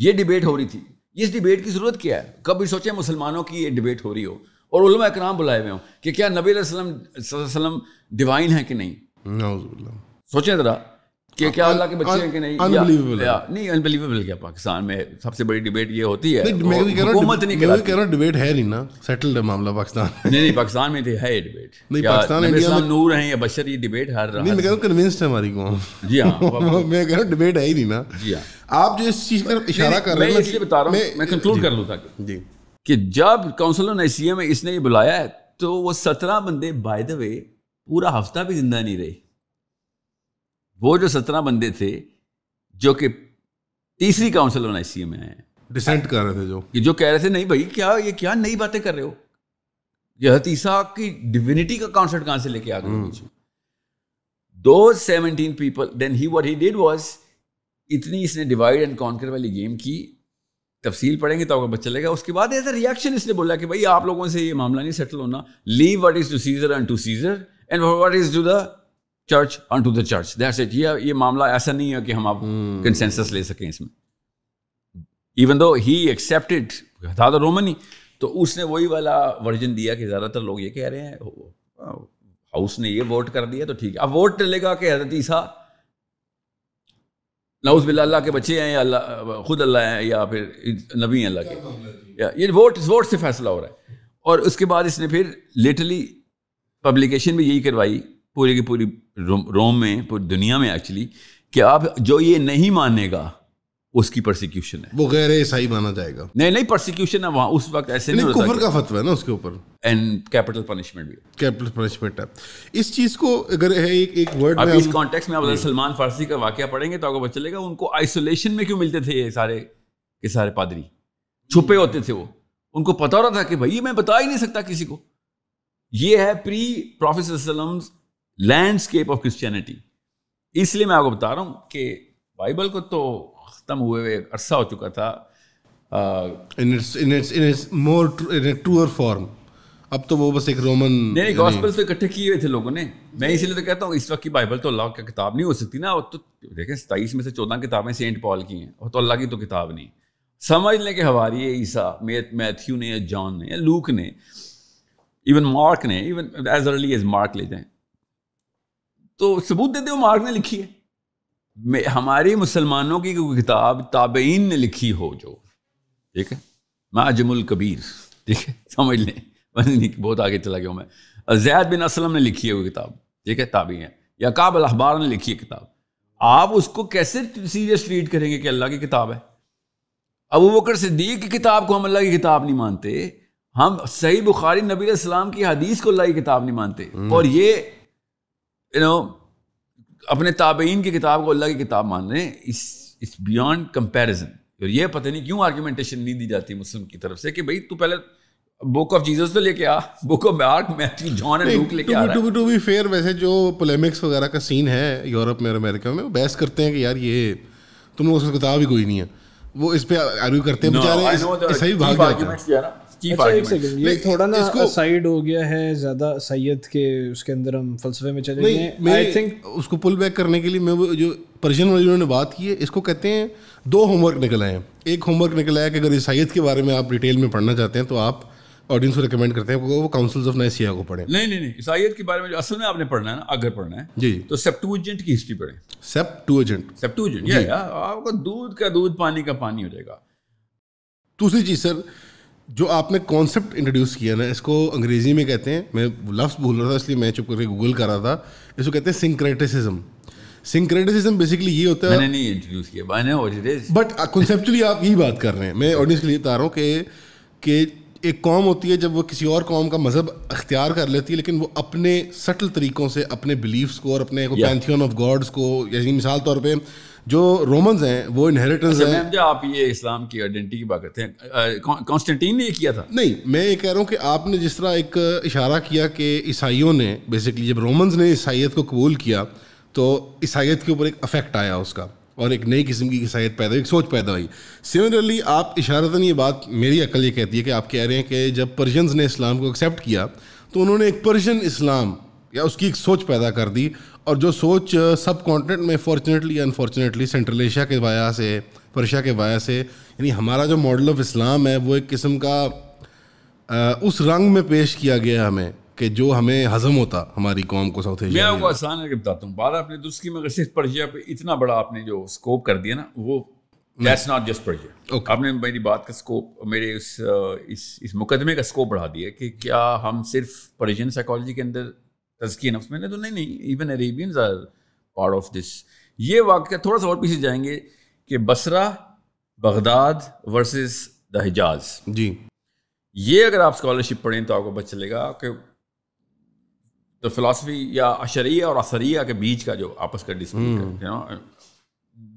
ये डिबेट हो रही थी इस डिबेट की ज़रूरत क्या है कभी सोचे मुसलमानों की ये डिबेट हो रही हो और उलमा इकराम बुलाए हुए हों कि क्या नबी डिवाइन है कि नहीं सोचें ज़रा कि क्या अल्लाह के बच्चे हैं कि नहीं अनबिलीवेबल नहीं अनबिलीवेबल क्या पाकिस्तान में सबसे बड़ी डिबेट ये होती है कह रहा डिबेट है नहीं ना सेटल्ड है मामला पाकिस्तान नहीं नहीं पाकिस्तान में तो है डिबेट नहीं पाकिस्तान में नूर या बशर ये डिबेट नहीं मैं कह रहा कन्विंस्ड है हमारी कौम जी हाँ, (laughs) मैं कह रहा डिबेट है ही नहीं ना जी हाँ। आप जो इस चीज़ पर इशारा कर रहे हैं मैं इसलिए बता रहा मैं कंक्लूड कर ताकि जी कि जब काउंसिल ऑन एशिया में इसने ये बुलाया है तो वो सत्रह बंदे बाय द वे पूरा हफ्ता भी जिंदा नहीं रहे वो जो सत्रह बंदे थे जो कि तीसरी काउंसिल ऑन आई में आए डिसेंट कर रहे थे जो कि जो कह रहे थे नहीं भाई क्या ये क्या नई बातें कर रहे हो यह तीसरा की डिविनिटी का कॉन्सेप्ट कहां से लेके आ गए दो seventeen people then he what he did was इतनी इसने डिवाइड एंड कॉन्कर वाली गेम की तफसील पढ़ेंगे तो आपका बच्चा लगेगा उसके बाद ऐसा रिएक्शन इसने बोला कि भाई आप लोगों से ये मामला नहीं सेटल होना leave what is to Caesar and to Caesar and what is to the church on to the church that's it ये ये मामला ऐसा नहीं है कि हम आप कंसेंसस hmm. ले सकें इसमें इवन दो ही एक्सेप्टेड था रोमन ही तो उसने वही वाला वर्जन दिया कि ज़्यादातर लोग ये कह रहे हैं हाउस ने ये वोट कर दिया तो ठीक है अब वोट तो चलेगा कि हजरत ईसा नउज बिल्ला अल्लाह के बच्चे हैं या अल्लाह खुद अल्लाह हैं या फिर नबी अल्लाह के या ये वोट इस वोट से फैसला हो रहा है और उसके बाद इसने फिर लिटली पब्लिकेशन भी यही करवाई पूरी की पूरी रोम में पूरी दुनिया में एक्चुअली कि आप जो ये नहीं मानेगा उसकी प्रोसिक्यूशन है वो गैर ईसाई माना जाएगा नहीं नहीं प्रोसिक्यूशन है वहाँ उस वक्त ऐसे नहीं, नहीं कुफर का फतवा है ना उसके ऊपर एंड कैपिटल पनिशमेंट भी कैपिटल पनिशमेंट है इस चीज को अगर है एक एक वर्ड में इस कॉन्टेक्स्ट में आप सलमान फारसी का वाक्य पढ़ेंगे तो आपको पता चलेगा उनको आइसोलेशन में क्यों मिलते थे ये सारे के सारे पादरी छुपे हम्म। होते थे वो उनको पता हो रहा था कि भाई मैं बता ही नहीं सकता किसी को ये है pre professor landscape of Christianity इसलिए मैं आपको बता रहा हूँ कि बाइबल को तो ख़त्म हुए हुए अरसा हो चुका था फॉर्म अब तो वो बस एक रोमन नहीं गॉस्पल तो इकट्ठे किए हुए थे लोगों ने मैं इसीलिए तो कहता हूँ इस वक्त की बाइबल तो अल्लाह की किताब नहीं हो सकती ना तो देखें सताईस में से चौदह किताबें सेंट पॉल की हैं और तो अल्लाह की तो किताब नहीं समझ लें कि हवारी ईसा मैथ्यू ने या जॉन ने या लूक ने इवन मार्क ने even as early as Mark ले जाएं तो सबूत देते हो मार्ग ने लिखी है हमारी मुसलमानों की कोई किताब ताबेन ने लिखी हो जो ठीक है माजमुल कबीर ठीक है समझ लें बहुत आगे चला गया मैं जैद बिन असलम ने लिखी है वो किताब ठीक है ताबी है या काबल अखबार ने लिखी है किताब आप उसको कैसे सीरियस ट्रीट करेंगे कि अल्लाह की किताब है अबू बकर सिद्दीक की किताब को हम अल्लाह की किताब नहीं मानते हम सही बुखारी नबी सलाम की हदीस को अल्लाह की किताब नहीं मानते हम्म। और ये यू नो अपने ताबेइन की किताब को अल्लाह की किताब मान लें इस इस बियॉन्ड कंपैरिजन और ये पता नहीं क्यों आर्ग्यूमेंटेशन नहीं दी जाती मुस्लिम की तरफ से कि भाई तू पहले बुक ऑफ जीसस तो लेके आ book of Mark Matthew John and Luke लेके आ रहा है टू बी फेयर वैसे जो पोलेमिक्स वगैरह का सीन है यूरोप में और अमेरिका में वो बहस करते हैं कि यार ये तुम लोग उसकी किताब ही कोई नहीं है वो इस पे आर्ग्यू करते हैं बेचारे सही भाग जाते हैं चीफ अच्छा, आर्गुमेंट ये थोड़ा ना साइड हो गया है ज्यादा सैयद के उसके अंदर हम फलसफे में चले गए आई थिंक उसको पुल बैक करने के लिए मैं जो पर्शियन वाली उन्होंने बात की है इसको कहते हैं दो होमवर्क निकल आए हैं एक होमवर्क निकल आया कि अगर ईसाइत के बारे में आप डिटेल में पढ़ना चाहते हैं तो आप ऑडियंस को रिकमेंड करते हैं वो काउंसिल्स ऑफ नाइसिया को पढ़ें नहीं नहीं नहीं ईसाइत के बारे में असल में आपने पढ़ना है ना अगर पढ़ना है जी तो सेप्टूजेंट की हिस्ट्री पढ़ें सेप्टूजेंट सेप्टूजेंट आपका दूध का दूध पानी का पानी हो जाएगा दूसरी चीज़ सर जो आपने कॉन्सेप्ट इंट्रोड्यूस किया ना इसको अंग्रेजी में कहते हैं मैं लफ्ज़ भूल रहा था इसलिए मैं चुप करके गूगल कर रहा था इसको कहते हैं सिंक्रेटिसिज्म सिंक्रेटिसिज्म बेसिकली ये होता है मैंने नहीं इंट्रोड्यूस किया no what it is but conceptually आप यही बात कर रहे हैं मैं ऑडियंस के लिए बता रहा हूँ कि एक कौम होती है जब वो किसी और कौम का मजहब अख्तियार कर लेती है लेकिन वो अपने सटल तरीक़ों से अपने बिलीफ्स को और अपने पैंथियन ऑफ गॉड्स को यानी मिसाल तौर पर जो रोमन्स हैं वो इनहेरिटेंस अच्छा, है आप ये इस्लाम की आइडेंटिटी की बात करते हैं कॉन्स्टेंटीन ने ये किया था नहीं मैं ये कह रहा हूँ कि आपने जिस तरह एक इशारा किया कि ईसाइयों ने बेसिकली जब रोमन्स ने ईसाइत को कबूल किया तो ईसाइत के ऊपर एक अफेक्ट आया उसका और एक नई किस्म की ईसाइत पैदा हुई एक सोच पैदा हुई सिमिलरली आप इशारतन ये बात मेरी अकल ये कहती है कि आप कह रहे हैं कि जब पर्शियंस ने इस्लाम को एक्सेप्ट किया तो उन्होंने एक पर्शियन इस्लाम या उसकी एक सोच पैदा कर दी और जो सोच सब कॉन्टिनेंट में फॉर्चुनेटली अनफॉर्चुनेटली सेंट्रल एशिया के वाया से परशिया के वाया से यानी हमारा जो मॉडल ऑफ इस्लाम है वो एक किस्म का आ, उस रंग में पेश किया गया हमें कि जो हमें हजम होता हमारी कौम को साउथ एशिया मैं आपको आसान कि बताता हूँ बारह अपने दुस्की मगर सिर्फ परशिया पे इतना बड़ा आपने जो स्कोप कर दिया ना वो दैट्स नॉट जस्ट परशिया आपने मेरी बात का स्कोप मेरे उस इस इस मुकदमे का स्कोप बढ़ा दिया कि क्या हम सिर्फ परिजन साइकोलॉजी के अंदर तस्किन नफ्स मैंने तो नहीं नहीं even Arabians are part of this ये वाक्य थोड़ा सा और पीछे जाएंगे कि Basra Baghdad versus the Hijaz जी ये अगर आप स्कॉलरशिप पढ़ें तो आपको पता चलेगा कि तो फिलासफी या अशरिया और असरिया के बीच का जो आपस का डिस्प्यूट है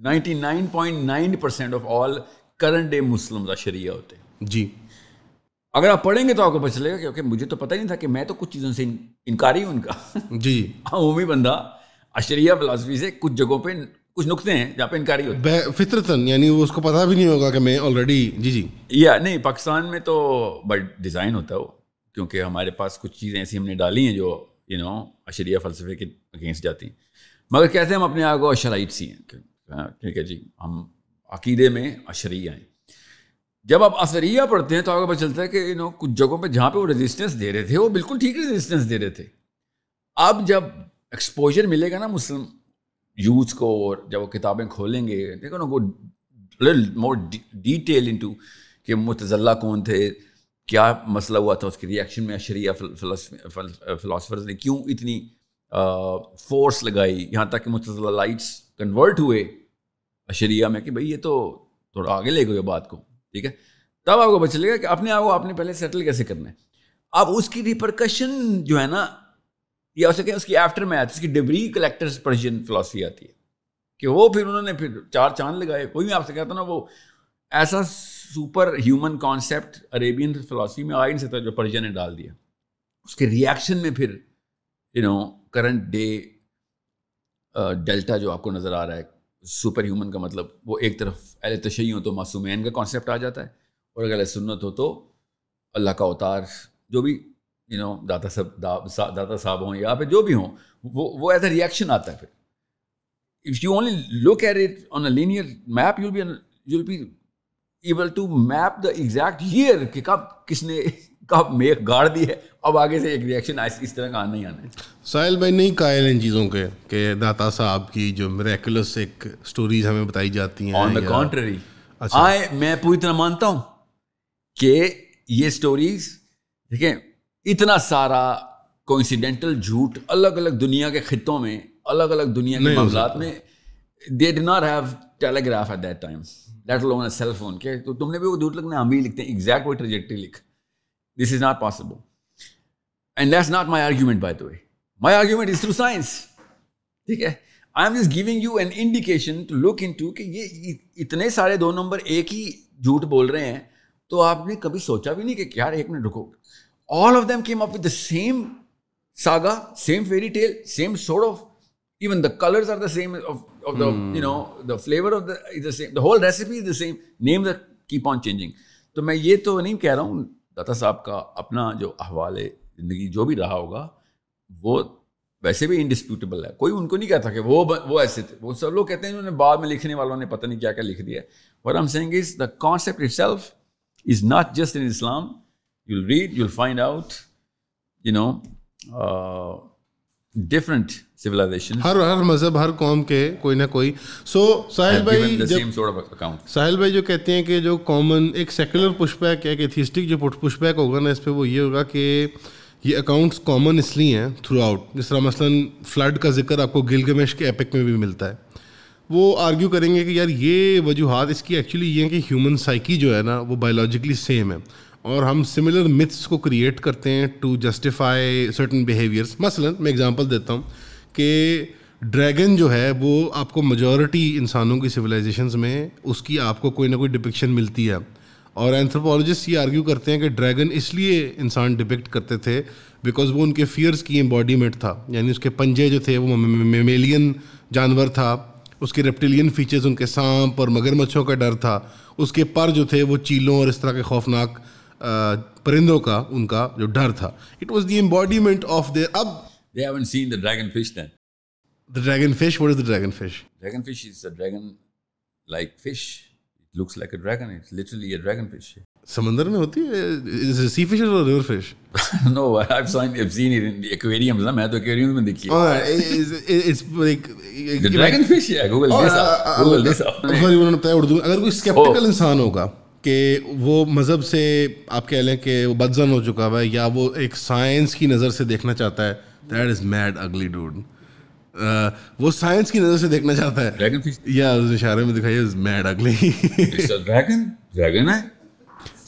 ninety nine point nine percent of all current day Muslim अशरिया होते हैं जी अगर आप पढ़ेंगे तो आपको पता चलेगा क्योंकि मुझे तो पता ही नहीं था कि मैं तो कुछ चीज़ों से ही हूँ उनका जी (laughs) हाँ वो भी बंदा अशरिया फिलासफी से कुछ जगहों पर कुछ नुकते हैं जहाँ पे इनकारी होते हैं फितरतन यानी वो उसको पता भी नहीं होगा कि मैं ऑलरेडी जी जी या नहीं पाकिस्तान में तो बट डिज़ाइन होता है वो क्योंकि हमारे पास कुछ चीज़ें ऐसी हमने डाली हैं जो यू नो अशरिया फ़लसफे के अगेंस्ट जाती हैं मगर कहते हैं हम अपने आप को अशराइट सी हैं हाँ, ठीक है जी हम अकीदे में अशरिया हैं जब आप असरिया पढ़ते हैं तो आपको पता चलता है कि यू नो कुछ जगहों पे जहाँ पे वो रेजिस्टेंस दे रहे थे वो बिल्कुल ठीक रेजिस्टेंस दे रहे थे अब जब एक्सपोजर मिलेगा ना मुस्लिम यूथ को और जब वो किताबें खोलेंगे देखो ना वो मोर डिटेल इन टू कि मुतजल्ला कौन थे क्या मसला हुआ था उसके रिएक्शन में अशरिया फ़िलासफ़र्स ने क्यों इतनी फोर्स लगाई यहाँ तक कि मुतजल्ला लाइट्स कन्वर्ट हुए अशरिया में कि भाई ये तो थोड़ा आगे ले गए बात को ठीक है तब आपको पता चलेगा कि अपने आप को आपने पहले सेटल कैसे करना है अब उसकी रिपरकशन जो है ना या हो सके उसकी आफ्टर मैथ उसकी डिब्री कलेक्टर्स पर्शियन फिलोसफी आती है कि वो फिर उन्होंने फिर चार चांद लगाए कोई भी आपसे कहता ना वो ऐसा super human concept Arabian philosophy में आइन से था जो पर्शियन ने डाल दिया उसके रिएक्शन में फिर you know current day delta जो आपको नज़र आ रहा है सुपर ह्यूमन का मतलब वो एक तरफ अल तशै हो तो मासूमैन का कॉन्सेप्ट आ जाता है और अगर सुन्नत हो तो अल्लाह का अवतार जो भी यू नो दाता सब दा, सा, दाता साहब हों या फिर जो भी हों वो वो एज अ रिएक्शन आता है फिर if you only look at it on a linear map you'll be you'll be able to map the exact year कि कब किसने का मेघ गाड़ दी है अब आगे से एक रिएक्शन इस तरह का आना ही आना है साहिल भाई नहीं कायल इन चीज़ों के कि दाता साहब की जो मेरेकुलस एक स्टोरीज हमें बताई जाती हैं ऑन द कॉन्ट्ररी आए मैं पूरी तरह मानता हूँ कि ये स्टोरीज ठीक है इतना सारा कोइंसिडेंटल झूठ अलग अलग दुनिया के खितों में अलग अलग दुनिया के मामला में they did not have telegraph at that time that लोग सेल फोन के तो तुमने भी वो झूठ लगना हम हाँ, ही लिखते हैं एग्जैक्ट वो ट्रेजेक्ट्री लिख This is not possible. And that's not my argument, by the way. My argument is through science. ठीक है I am just giving you an indication to look into कि ये इतने सारे दो नंबर एक ही झूठ बोल रहे हैं तो आपने कभी सोचा भी नहीं कि यार एक मिनट रुको all of them came up with the same saga same fairy tale same sort of even the colors are the same of, of the hmm. you know the flavor of the is the same the whole recipe is the same names that keep on changing तो मैं ये तो नहीं कह रहा हूँ दाता साहब का अपना जो अहवाल है ज़िंदगी जो भी रहा होगा वो वैसे भी इंडिस्प्यूटेबल है कोई उनको नहीं कहता कि वो वो ऐसे थे वो सब लोग कहते हैं उन्होंने बाद में लिखने वालों ने पता नहीं क्या क्या लिख दिया what I'm saying is the concept itself is not just in Islam you'll read you'll find out you know different civilization हर हर मजहब हर कौम के कोई ना कोई सो so, साहिल भाई साहिल भाई जो कहते हैं कि जो कॉमन एक सेकुलर पुशबैक एक एथिस्टिक जो पुशबैक होगा ना इस पर वो ये होगा कि ये अकाउंट्स कॉमन इसलिए हैं थ्रू आउट जिस तरह मसलन फ्लड का जिक्र आपको गिलगमेश के एपिक में भी मिलता है वो आर्ग्यू करेंगे कि यार ये वजूहत इसकी एक्चुअली ये है कि ह्यूमन साइकी जो है ना वो बायोलॉजिकली सेम है और हम सिमिलर मिथ्स को क्रिएट करते हैं टू जस्टिफाई सर्टन बिहेवियर्स मसलन मैं एग्जांपल देता हूँ कि ड्रैगन जो है वो आपको मजॉरिटी इंसानों की सिविलाइजेशन में उसकी आपको कोई ना कोई डिपिक्शन मिलती है और एंथ्रोपोलॉजिस्ट ये आर्ग्यू करते हैं कि ड्रैगन इसलिए इंसान डिपिक्ट करते थे बिकॉज वो उनके फियर्स की एम्बॉडीमेंट था यानी उसके पंजे जो थे वो मेमेलियन जानवर था उसके रेप्टिलियन फीचर्स उनके सांप और मगरमच्छों का डर था उसके पर जो थे वो चीलों और इस तरह के खौफनाक परिंदों का उनका जो डर था it was the embodiment of their अब They haven't seen the dragonfish then. The dragonfish? What is the dragonfish? Dragonfish is a dragon like fish. It looks like a dragon. It's literally a dragonfish. समंदर में होती है is sea fish और river fish no I have seen I have seen it in aquariums ना मैं तो aquarium में देखी है इट्स लाइक ड्रैगन फिश है Google this Google this sorry उन्होंने बताया उर्दू अगर कोई स्केप्टिकल oh. इंसान होगा कि वो मज़हब से आप कह लें कि वो बदजन हो चुका है या वो एक साइंस की नज़र से देखना चाहता है that is mad ugly dude वो साइंस की नजर से देखना चाहता है ड्रैगन फिश या उस इशारे में दिखाई मैड अगली ड्रैगन ड्रैगन है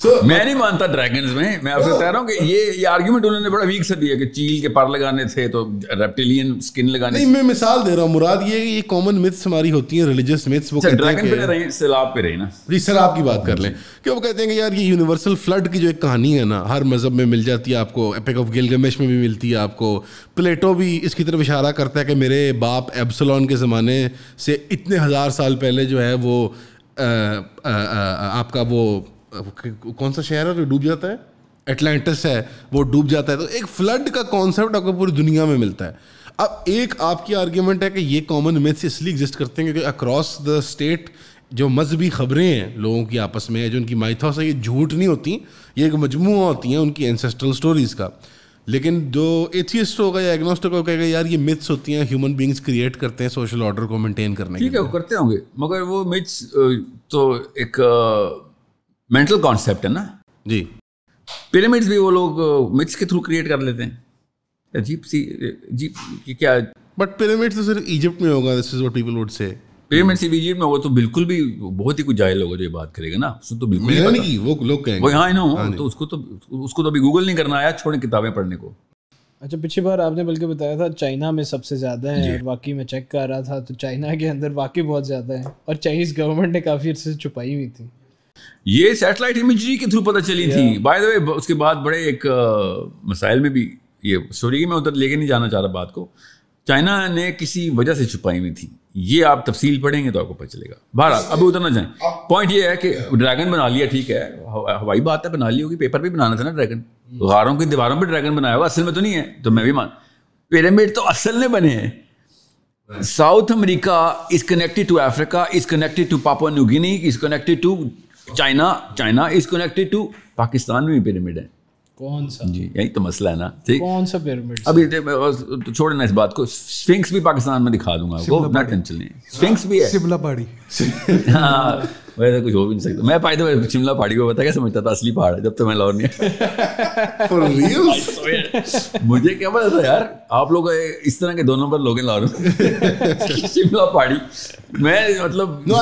So, मैं नहीं मानता ड्रैगन में मैं आपसे तो- कह रहा हूँ कि ये ये आर्ग्यूमेंट उन्होंने बड़ा वीक से दिया कि चील के पर लगाने थे तो रेप्टिलियन स्किन लगाने नहीं मैं मिसाल दे रहा हूँ मुराद ये ये कॉमन मिथ्स हमारी होती है रिलीजियस मिथ्स वो ड्रैगन अच्छा, पे रहे सैलाब पे रहे ना जी सैलाब की बात कर लें क्यों वो कहते हैं कि यार ये यूनिवर्सल फ्लड की जो एक कहानी है ना हर मज़हब में मिल जाती है आपको एपिक ऑफ गिलगमेश में भी मिलती है आपको प्लेटो भी इसकी तरफ इशारा करता है कि मेरे बाप एब्सलॉन के ज़माने से इतने हज़ार साल पहले जो है वो आपका वो कौन सा शहर है जो डूब जाता है एटलांटिस है वो डूब जाता है तो एक फ्लड का कॉन्सेप्ट आपको पूरी दुनिया में मिलता है अब एक आपकी आर्ग्यूमेंट है कि ये कॉमन मिथ्स इसलिए एग्जिस्ट करते हैं क्योंकि अक्रॉस द स्टेट जो मजहबी खबरें हैं लोगों की आपस में जो उनकी माइथॉस है ये झूठ नहीं होती ये एक मजमू होती हैं उनकी एंसेस्ट्रल स्टोरीज़ का लेकिन जो एथियस्ट होगा या एग्नोस्टिक होगा कहेगा यार ये मिथ्स होती हैं ह्यूमन बींग्स क्रिएट करते हैं सोशल ऑर्डर को मेंटेन करने के ठीक है वो करते होंगे मगर वो मिथ्स तो एक मेंटल कॉन्सेप्ट है ना जी पिरामिड्स भी वो लोग मिथ्स uh, के थ्रू क्रिएट कर लेते हैं अजीब सी uh, जी क्या बट पिरामिड्स तो सिर्फ इजिप्ट में होगा this is what people would say pyramids सिर्फ इजिप्ट में होगा तो बिल्कुल भी बहुत ही कुछ जाहिल होगा जो ये बात करेगा ना उसको तो बिल्कुल नहीं, नहीं वो लोग कहेंगे वो हाँ ना तो उसको तो उसको तो अभी गूगल नहीं करना आया छोड़ किताबें पढ़ने को अच्छा पिछली बार आपने बल्कि बताया था चाइना में सबसे ज़्यादा है और वाकई मैं चेक कर रहा था तो चाइना के अंदर वाकई बहुत ज़्यादा है और चाइनीज़ गवर्नमेंट ने काफ़ी अरसे छुपाई हुई थी ये सैटेलाइट इमेजरी के थ्रू पता चली yeah. थी बाय द वे उसके बाद बड़े एक आ, मसाइल में भी ये स्टोरी की मैं उधर लेके नहीं जाना चाह रहा बात को चाइना ने किसी वजह से छुपाई हुई थी ये आप तफसील पढ़ेंगे तो आपको पता चलेगा बहरहाल अभी उधर ना जाए पॉइंट ये है कि ड्रैगन बना लिया ठीक है हवाई बात है बना ली होगी पेपर भी बनाना था ना ड्रैगन गारों की दीवारों पर ड्रैगन बनाया हुआ असल में तो नहीं है तो मैं भी मान पिरामिड तो असल में बने हैं South America is connected to Africa is connected to Papua Guinea is connected to China China is connected to Pakistan में भी पिरामिड है कौन सा जी यही तो मसला है ना ठीक कौन सा पिरामिड अभी तो, तो छोड़ना इस बात को स्फिंक्स भी पाकिस्तान में दिखा दूंगा वो ना टेंशन नहीं स्फिंक्स भी है शिमला पहाड़ी (laughs) हाँ, मैं तो कुछ हो भी नहीं सकता मैं पाई तो शिमला पहाड़ी को पता क्या समझता था असली पहाड़ है जब तो मैं लाहौर नहीं For real? (laughs) मुझे क्या पता था यार आप लोग इस तरह के दो नंबर लोग हैं लाहौर (laughs) शिमला पहाड़ी मैं मतलब no,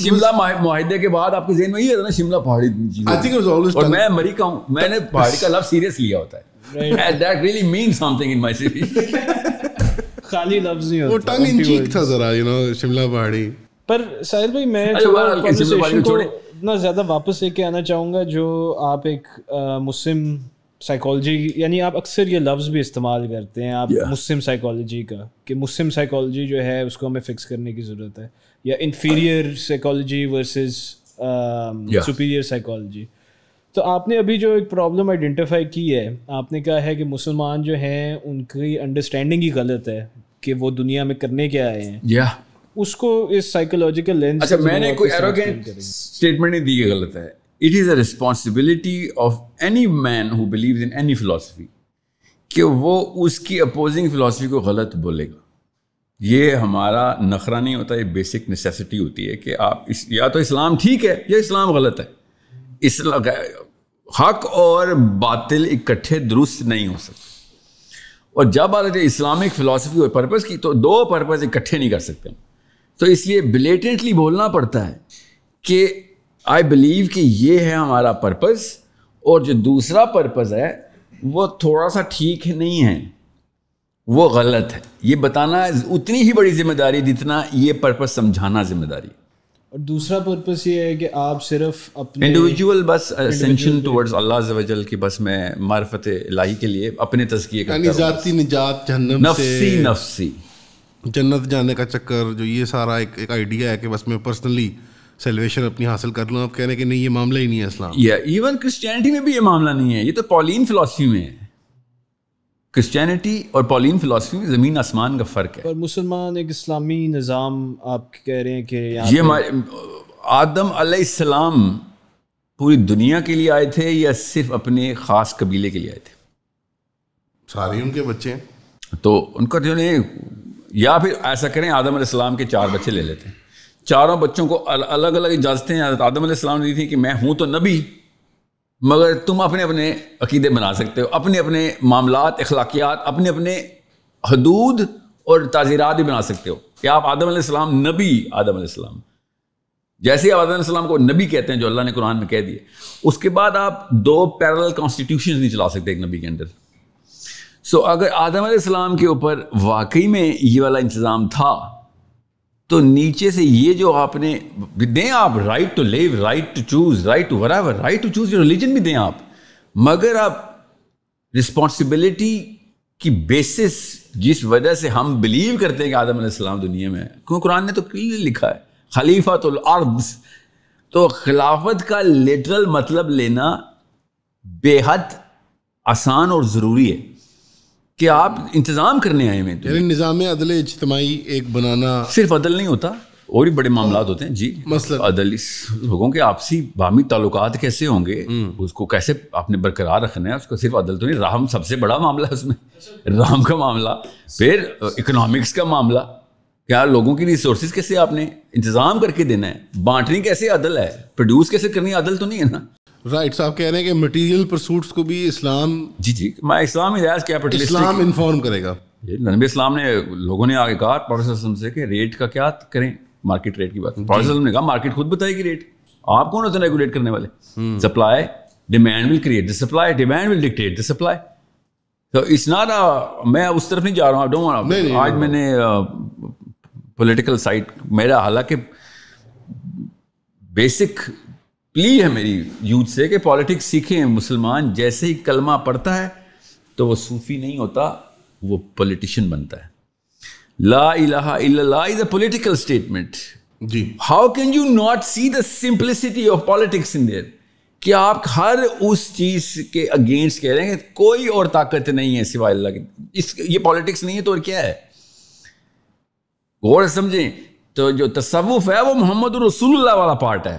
शिमला माहिदे के बाद आपके जेन में ही है ना शिमला पहाड़ी और मैं मरी का हूँ मैंने पहाड़ी का लफ सीरियस लिया होता है (laughs) खाली लफ्ज नहीं होता वो टंग इन चीक था जरा यू नो शिमला पहाड़ी पर साहिल भाई मैं इतना ना ज़्यादा वापस लेके आना चाहूँगा जो आप एक मुस्लिम साइकोलॉजी यानी आप अक्सर ये लफ्ज़ भी इस्तेमाल करते हैं आप yeah. मुस्लिम साइकोलॉजी का कि मुस्लिम साइकोलॉजी जो है उसको हमें फिक्स करने की ज़रूरत है या inferior psychology versus superior psychology तो आपने अभी जो एक प्रॉब्लम आइडेंटिफाई की है आपने कहा है कि मुसलमान जो हैं उनकी अंडरस्टैंडिंग ही गलत है कि वो दुनिया में करने के आए हैं yeah. उसको इस साइकोलॉजिकल लेंस अच्छा मैंने कोई एरोगेंट स्टेटमेंट नहीं दी गलत है it is a responsibility of any man who believe in any philosophy कि वो उसकी अपोजिंग फिलासफी को गलत बोलेगा ये हमारा नखरा नहीं होता ये बेसिक नेसेसिटी होती है कि आप इस, या तो इस्लाम ठीक है या इस्लाम गलत है इस्लाम हक और बातिल इकट्ठे दुरुस्त नहीं हो सकते और जब आ है इस्लामिक फ़िलासफ़ी और पर्पज़ की तो दो पर्पज़ इकट्ठे नहीं कर सकते हम तो इसलिए ब्लेटेंटली बोलना पड़ता है कि आई बिलीव कि ये है हमारा पर्पस और जो दूसरा पर्पस है वो थोड़ा सा ठीक नहीं है वो गलत है ये बताना उतनी ही बड़ी जिम्मेदारी जितना ये पर्पस समझाना जिम्मेदारी और दूसरा पर्पस ये है कि आप सिर्फ अपने इंडिविजुअल बस असेंशन टुवर्ड्स अल्लाह वजल की बस मैं मार्फत इलाही के लिए अपने तस्किए करता निजात जहन्नम नफसी नफसी जन्नत जाने का चक्कर जो ये सारा एक एक आइडिया है कि बस मैं पर्सनली सेल्वेशन अपनी हासिल कर लूँ आप कह रहे हैं कि नहीं ये मामला ही नहीं है इस्लाम या इवन क्रिश्चियनिटी में भी ये मामला नहीं है ये तो पॉलिन फिलोसफी में है क्रिश्चियनिटी और पॉलिन फिलोसफी में ज़मीन आसमान का फ़र्क है और मुसलमान एक इस्लामी निज़ाम आप कह रहे हैं कि ये आदम अलैहिस्सलाम पूरी दुनिया के लिए आए थे या सिर्फ अपने ख़ास कबीले के लिए आए थे सारे उनके बच्चे हैं तो उनका जो या फिर ऐसा करें आदम सलाम के चार बच्चे ले लेते हैं चारों बच्चों को अल, अलग अलग इजाज़तें आदम सलाम ने दी थी कि मैं हूँ तो नबी मगर तुम अपने अपने अकीदे बना सकते हो अपने अपने मामला अखलाकियात अपने अपने हदूद और ताज़ीरत भी बना सकते हो कि आप आदम सलाम नबी आदम सलाम जैसे आप आदम सलाम को नबी कहते हैं जो अल्लाह ने कुरान में कह दिए उसके बाद आप दो पैरल कॉन्स्टिट्यूशन नहीं चला सकते एक नबी के अंदर सो अगर आदम सलाम के ऊपर वाकई में ये वाला इंतज़ाम था तो नीचे से ये जो आपने दें आप right to live right to choose right to whatever right to choose your religion भी दें आप मगर आप रिस्पॉन्सिबिलिटी की बेसिस जिस वजह से हम बिलीव करते हैं कि आदम सलाम दुनिया में क्यों कुरान ने तो क्लियर लिखा है खलीफा तो तो खिलाफत का लिटरल मतलब लेना बेहद आसान और ज़रूरी है कि आप इंतजाम करने आए हुए तो निज़ाम अदल इजतमाही एक बनाना सिर्फ अदल नहीं होता और भी बड़े मामला होते हैं जी मसला अदल इस लोगों के आपसी बामी ताल्लुक कैसे होंगे हम्म। उसको कैसे आपने बरकरार रखना है उसको सिर्फ अदल तो नहीं राम सबसे बड़ा मामला है उसमें राम का मामला फिर इकोनॉमिक्स का मामला क्या लोगों की रिसोर्सेज कैसे आपने इंतज़ाम करके देना है बांटनी कैसे अदल है प्रोड्यूस कैसे करनी अदल तो नहीं है ना राइट right, आप कह रहे हैं कि मटेरियल परसूट्स को भी इस्लाम जी जी मैं इस्लाम ही एज क्या इस्लाम इन्फॉर्म करेगा नबी इस्लाम ने लोगों ने आगे कहा प्रोफेसर से कि रेट का क्या करें मार्केट रेट की बात प्रोफेसर ने कहा मार्केट खुद बताएगी रेट आप कौन होते रेगुलेट करने वाले supply demand will create the supply demand will dictate the supply तो इस ना मैं उस तरफ नहीं जा रहा हूँ आज नहीं, मैंने पॉलिटिकल साइड मेरा हालांकि बेसिक प्ली है मेरी यूथ से कि पॉलिटिक्स सीखें मुसलमान जैसे ही कलमा पढ़ता है तो वो सूफ़ी नहीं होता वो पॉलिटिशियन बनता है ला इलाहा इल्लल्लाह इज़ अ पॉलिटिकल स्टेटमेंट जी how can you not see the of politics in there कि आप हर उस चीज़ के अगेंस्ट कह रहे हैं कोई और ताकत नहीं है सिवाय अल्लाह की इस ये पॉलिटिक्स नहीं है तो और क्या है गौर समझें तो जो तस्वुफ है वो मोहम्मद रसूल वाला पार्ट है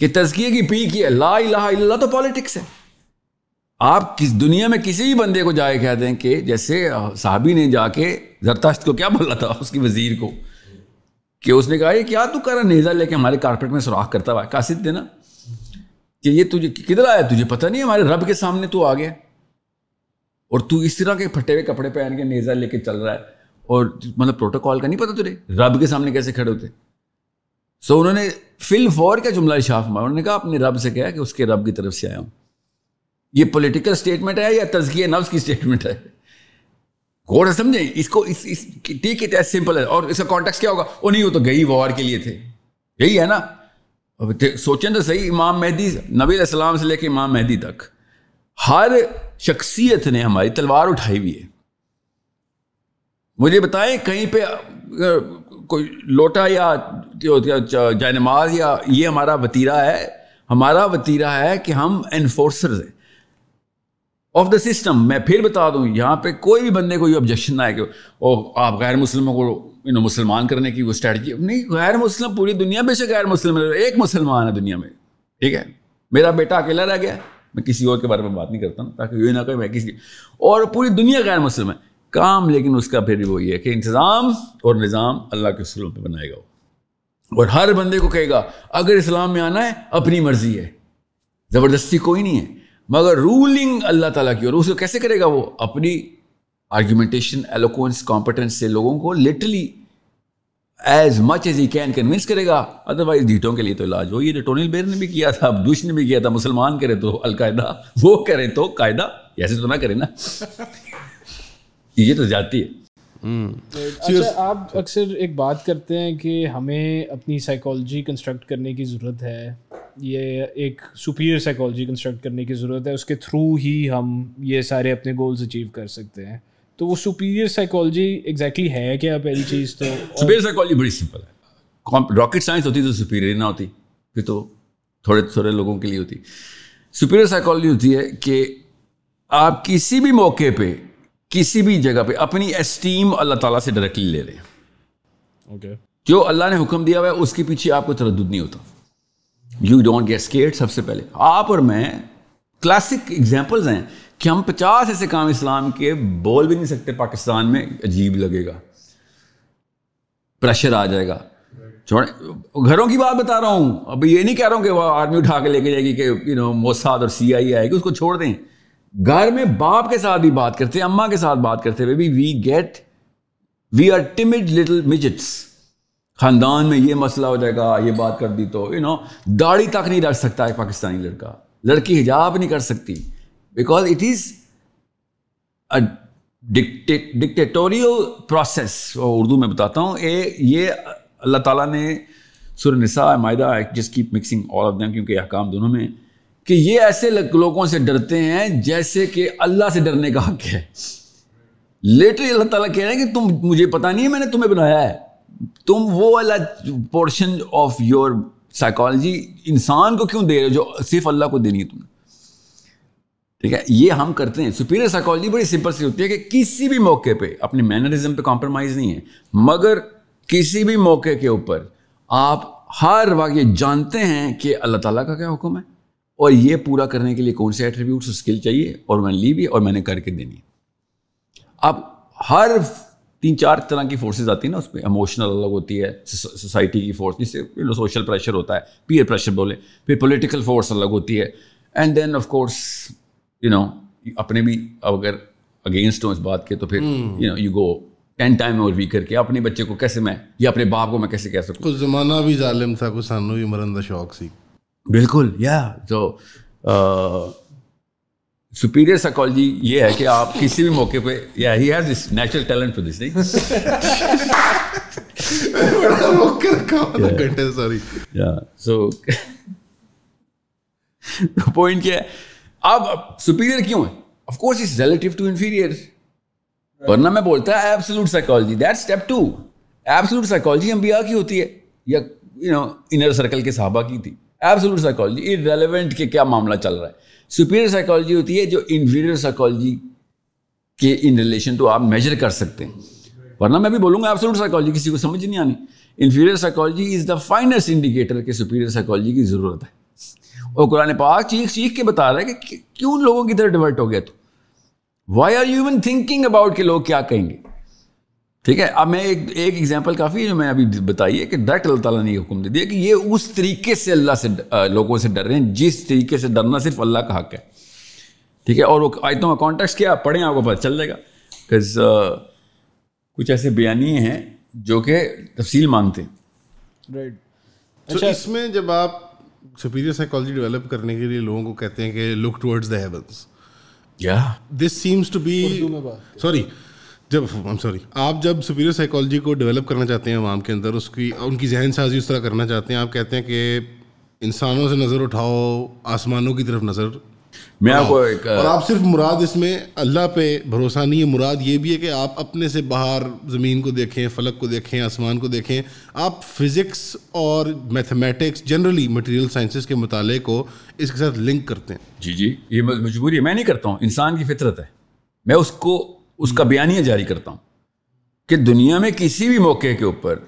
कि तजकिए की पी की है ला इला तो पॉलिटिक्स है आप किस दुनिया में किसी भी बंदे को जाए कह दें कि जैसे साहबी ने जाके जरताश्त को क्या बोला था उसकी वजीर को कि उसने कहा ये क्या तू कर नेजा लेके हमारे कारपेट में सुराख करता हुआ कासिद देना कि ये तुझे किधर आया तुझे पता नहीं हमारे रब के सामने तू आ गया और तू इस तरह के फटे हुए कपड़े पहन के नेजा लेके चल रहा है और मतलब प्रोटोकॉल का नहीं पता तुझे रब के सामने कैसे खड़े होते सो so, उन्होंने फिल फॉर का जुमला शाह फरमाया उन्होंने कहा अपने रब से कहा कि उसके रब की तरफ से आया हूं ये पॉलिटिकल स्टेटमेंट है या तजकिया नफ्स की स्टेटमेंट है गौर समझे इसको इस इस ठीक है सिंपल है और इसका कॉन्टेक्स क्या होगा वो नहीं वो तो गई वॉर के लिए थे यही है ना सोचें तो सही इमाम मेहदी नबी सलाम से लेकर इमाम मेहदी तक हर शख्सियत ने हमारी तलवार उठाई हुई है मुझे बताएं कहीं पे कोई लोटा या जायनमाज या ये हमारा वतीरा है हमारा वतीरा है कि हम एनफोर्सर्स हैं ऑफ द सिस्टम मैं फिर बता दूं यहाँ पे कोई भी बंदे को ये ऑब्जेक्शन ना है कि ओ आप गैर मुस्लिमों को यू नो मुसलमान करने की वो स्ट्रैटी नहीं गैर मुस्लिम पूरी दुनिया में से गैर मुस्लिम एक मुसलमान है दुनिया में ठीक है मेरा बेटा अकेला रह गया मैं किसी और के बारे में बात नहीं करता ना ताकि ये ना कहीं मैं किसी और पूरी दुनिया गैर मुस्लिम है काम लेकिन उसका फिर वो ये कि इंतज़ाम और निज़ाम अल्लाह के असूलों पर बनाएगा वो और हर बंदे को कहेगा अगर इस्लाम में आना है अपनी मर्ज़ी है ज़बरदस्ती कोई नहीं है मगर रूलिंग अल्लाह ताला की और उसको कैसे करेगा वो अपनी आर्ग्यूमेंटेशन एलोकोन्स कॉम्पिटेंस से लोगों को literally as much as I can convince करेगा अदरवाइज डीटों के लिए तो इलाज हो ये तो टोनिल बेर ने भी किया था अब बुश ने भी किया था मुसलमान करे तो अलकायदा वो करे तो कायदा ऐसे तो ना करें ना ये तो जाती है हम्म। अच्छा आप अक्सर एक बात करते हैं कि हमें अपनी साइकोलॉजी कंस्ट्रक्ट करने की ज़रूरत है ये एक सुपीरियर साइकोलॉजी कंस्ट्रक्ट करने की ज़रूरत है उसके थ्रू ही हम ये सारे अपने गोल्स अचीव कर सकते हैं तो वो सुपीरियर साइकोलॉजी एग्जैक्टली है क्या पहली चीज़ तो सुपीरियर साइकोलॉजी बड़ी सिंपल है रॉकेट साइंस होती तो सुपीरियर ना होती फिर तो थोड़े थोड़े लोगों के लिए होती सुपीरियर साइकोलॉजी होती है कि आप किसी भी मौके पर किसी भी जगह पे अपनी एस्टीम अल्लाह ताला से डायरेक्टली ले रहे ओके okay. जो अल्लाह ने हुक्म दिया हुआ है उसके पीछे आपको तरद नहीं होता यू डोंट गेट स्केट सबसे पहले आप और मैं क्लासिक एग्जाम्पल्स हैं कि हम पचास ऐसे काम इस्लाम के बोल भी नहीं सकते पाकिस्तान में अजीब लगेगा प्रेशर आ जाएगा छोड़ घरों की बात बता रहा हूं अब ये नहीं कह रहा हूं कि आर्मी उठा के लेके जाएगी कि यू नो मोसाद और सीआईए आएगी उसको छोड़ दें घर में बाप के साथ भी बात करते अम्मा के साथ बात करते baby we get we are timid little midgets खानदान में ये मसला हो जाएगा ये बात कर दी तो यू नो दाढ़ी तक नहीं रख सकता एक पाकिस्तानी लड़का लड़की हिजाब नहीं कर सकती because it is a dictatorial process और उर्दू में बताता हूँ ए ये अल्लाह ताला ने सुर निसा माहा जिसकी just keep mixing all of them क्योंकि अहकाम दोनों में कि ये ऐसे लोगों से डरते हैं जैसे कि अल्लाह से डरने का हक है लेटरी अल्लाह ताला कह रहे हैं कि तुम मुझे पता नहीं है मैंने तुम्हें बनाया है तुम वो वाला पोर्शन ऑफ योर साइकोलॉजी इंसान को क्यों दे रहे हो जो सिर्फ अल्लाह को देनी है तुमने ठीक है ये हम करते हैं सुपीरियर साइकोलॉजी बड़ी सिंपल सी होती है कि किसी भी मौके पे अपने मैनरिज्म पे कॉम्प्रोमाइज़ नहीं है मगर किसी भी मौके के ऊपर आप हर वक्त ये जानते हैं कि अल्लाह ताला का क्या हुक्म है और ये पूरा करने के लिए कौन से एट्रीब्यूट्स स्किल चाहिए और मैंने ली भी और मैंने करके देनी अब हर तीन चार तरह की फोर्सेस आती है ना उसमें इमोशनल अलग होती है सोसाइटी की फोर्स जिससे सोशल प्रेशर होता है पीयर प्रेशर बोले फिर पॉलिटिकल फोर्स अलग होती है and then of course you know अपने भी अगर अगेंस्ट हो इस बात के तो फिर you know you go ten time और वीकर के अपने बच्चे को कैसे मैं या अपने बाप को मैं कैसे कह सकूँ जमाना भी जालिम था कुछ सानू भी मरण का शौक सी बिल्कुल या तो सुपीरियर साइकोलॉजी ये है कि आप किसी भी मौके पे या he has this natural talent for this नहीं सॉरी या सो पॉइंट क्या है अब सुपीरियर क्यों है of course is relative to inferior वरना मैं बोलता है absolute psychology that step to absolute psychology एम्बिया की होती है या यू नो इनर सर्कल के साहबा की थी एब्सोलूट साइकोलॉजी इरेलीवेंट के क्या मामला चल रहा है सुपीरियर साइकोलॉजी होती है जो इन्फीरियर साइकोलॉजी के इन रिलेशन टू आप मेजर कर सकते हैं वरना मैं भी बोलूंगा एब्सोलूट साइकोलॉजी किसी को समझ नहीं आनी inferior psychology is the finest indicator के सुपीरियर साइकोलॉजी की ज़रूरत है और कुरान पाक चीख चीख के बता रहा है कि क्यों लोगों की तरह डिवर्ट हो गया तो why are you even thinking about के लोग क्या कहेंगे ठीक है अब मैं एक एक एग्जांपल काफ़ी है जो मैं अभी बताई है कि डायरेक्ट अल्लाह ताला ने यह हुक्म दे दिया कि ये उस तरीके से अल्लाह से लोगों से डर रहे हैं जिस तरीके से डरना सिर्फ अल्लाह का हक है ठीक है और वो आयतों का कॉन्टेक्स्ट क्या पढ़ें आपको पता चल जाएगा बिकॉज कुछ ऐसे बयानी हैं जो कि तफसील मांगते हैं राइट अच्छा इसमें जब आप सुपीरियर साइकोलॉजी डेवलप करने के लिए लोगों को कहते हैं कि लुक टुवर्ड्स द हेवंस या this seems to be sorry जब आई एम सॉरी आप जब सुपीरियर साइकोलॉजी को डेवलप करना चाहते हैं वाम के अंदर उसकी उनकी जहन साजी उस तरह करना चाहते हैं आप कहते हैं कि इंसानों से नज़र उठाओ आसमानों की तरफ नज़र मैं आपको एक और आप सिर्फ मुराद इसमें अल्लाह पे भरोसा नहीं है मुराद ये भी है कि आप अपने से बाहर ज़मीन को देखें फलक को देखें आसमान को देखें आप फिज़िक्स और मैथमेटिक्स जनरली मटेरियल साइंसेस के मुताले को इसके साथ लिंक करते हैं जी जी ये मजबूरी है मैं नहीं करता हूँ इंसान की फितरत है मैं उसको उसका बयानिया जारी करता हूं कि दुनिया में किसी भी मौके के ऊपर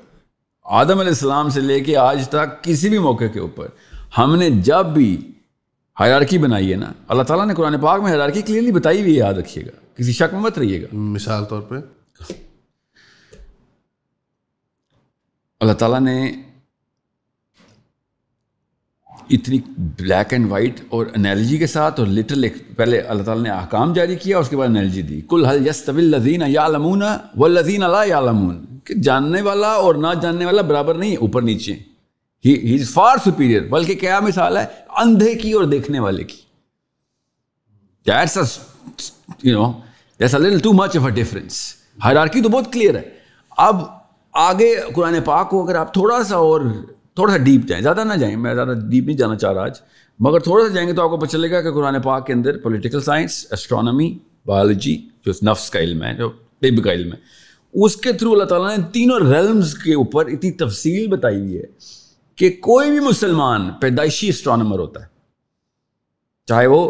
आदम सलाम से लेके आज तक किसी भी मौके के ऊपर हमने जब भी हायरार्की बनाई है ना अल्लाह ताला ने कुरान पाक में हायरार्की क्लियरली बताई हुई है याद रखिएगा किसी शक में मत रहिएगा हम्म, मिसाल तौर पे अल्लाह ताला ने इतनी ब्लैक एंड वाइट और एनालॉजी के साथ और लिटल पहले अल्लाह ताला ने अहकाम जारी किया उसके बाद एनालॉजी दी कुल हल यस तविल लजीन या लमून व लजीन अला या लमून कि जानने वाला और ना जानने वाला बराबर नहीं है ऊपर नीचे ही इज फार सुपीरियर बल्कि क्या मिसाल है अंधे की और देखने वाले की that's you know that's a little too much of a difference hierarchy तो बहुत क्लियर है अब आगे कुरान पाक को अगर आप थोड़ा सा और थोड़ा सा डीप जाएँ ज़्यादा ना जाएँ मैं ज़्यादा डीप नहीं जाना चाह रहा आज मगर थोड़ा सा जाएंगे तो आपको पता चलेगा कि कुरान पाक के अंदर पोलिटिकल साइंस एस्ट्रोनॉमी बायोलॉजी जो नफ्स का इल्म है जो टिब का इल्म है उसके थ्रू अल्लाह ताला ने तीनों रेलम्स के ऊपर इतनी तफसील बताई हुई है कि कोई भी मुसलमान पैदाइशी एस्ट्रोनमर होता है चाहे वो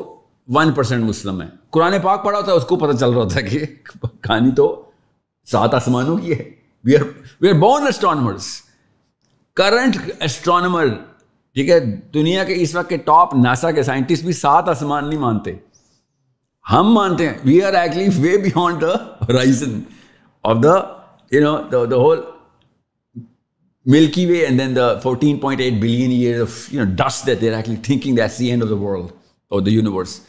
वन परसेंट मुस्लिम है कुरान पाक पढ़ा होता है उसको पता चल रहा होता है कि कहानी तो सात आसमानों की है we are we are born astronomers current astronomer ठीक है दुनिया के इस वक्त के टॉप नासा के साइंटिस्ट भी सात आसमान नहीं मानते हम मानते हैं we are actually way beyond the horizon of the you know the the whole Milky Way and then the 14.8 billion years of you know dust that there actually thinking that's the end of the world और the universe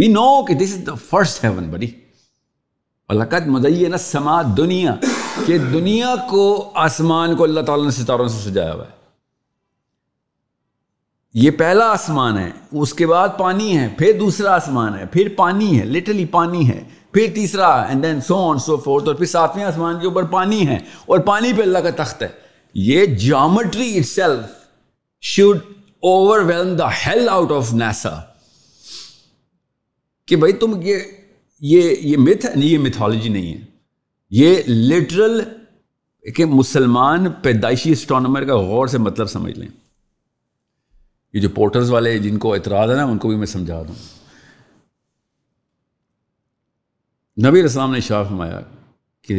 we know कि this is the first heaven बडी अलकत मजा ही समा दुनिया कि दुनिया को आसमान को अल्लाह ताला ने सितारों से सजाया हुआ है ये पहला आसमान है उसके बाद पानी है फिर दूसरा आसमान है फिर पानी है लिटरली पानी है फिर तीसरा and then so on so fourth और फिर सातवें आसमान के ऊपर पानी है और पानी पे अल्लाह का तख्त है ये geometry itself should overwhelm the hell out of NASA कि भाई तुम ये ये ये मिथ है नहीं ये मिथोलॉजी नहीं है ये लिटरल के मुसलमान पैदाइशी एस्ट्रोनॉमर का गौर से मतलब समझ लें ये जो पोर्टर्स वाले जिनको एतराज़ है ना उनको भी मैं समझा दूँ नबी इस्लाम ने शाह फरमाया कि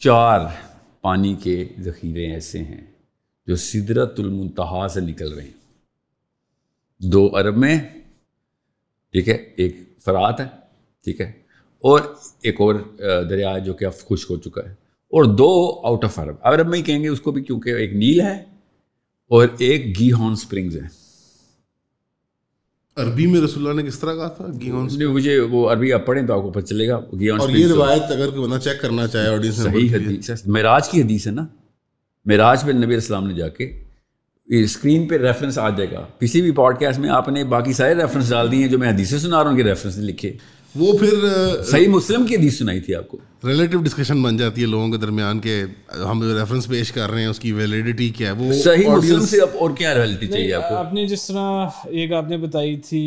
चार पानी के ज़ख़ीरे ऐसे हैं जो सिदरतुलमतहा से निकल रहे हैं दो अरब में ठीक है एक फ़रात है ठीक है और एक और दरिया जो कि अब खुश्क हो चुका है और दो आउट ऑफ अरब अरब में ही कहेंगे उसको भी क्योंकि एक नील है और एक गी हॉर्न स्प्रिंग्स है अरबी में रसुल्ला ने किस तरह कहा था गीहॉन स्प्रिंग मुझे वो अरबी आप पढ़ें तो आपको पता चलेगा गीहॉन और ये तो रिवायत अगर कोई बंदा चेक करना चाहे ऑडियंस सही हदीस है मेराज की हदीस है ना मेराज पे नबी इस्लाम ने जाके स्क्रीन पे रेफरेंस आ जाएगा किसी भी पॉडकास्ट में आपने बाकी सारे रेफरेंस डाल दिए हैं जो मैं हदीसें सुना रहा हूँ उनके रेफरेंस लिखे वो फिर सही मुस्लिम की हदीस सुनाई थी आपको रिलेटिव डिस्कशन बन जाती है लोगों के दरमियान के हम जो रेफरेंस पेश कर रहे हैं उसकी वैलिडिटी क्या है वो सही मुस्लिम से अब और क्या वैलिडिटी चाहिए आपको आपने जिस तरह एक आपने बताई थी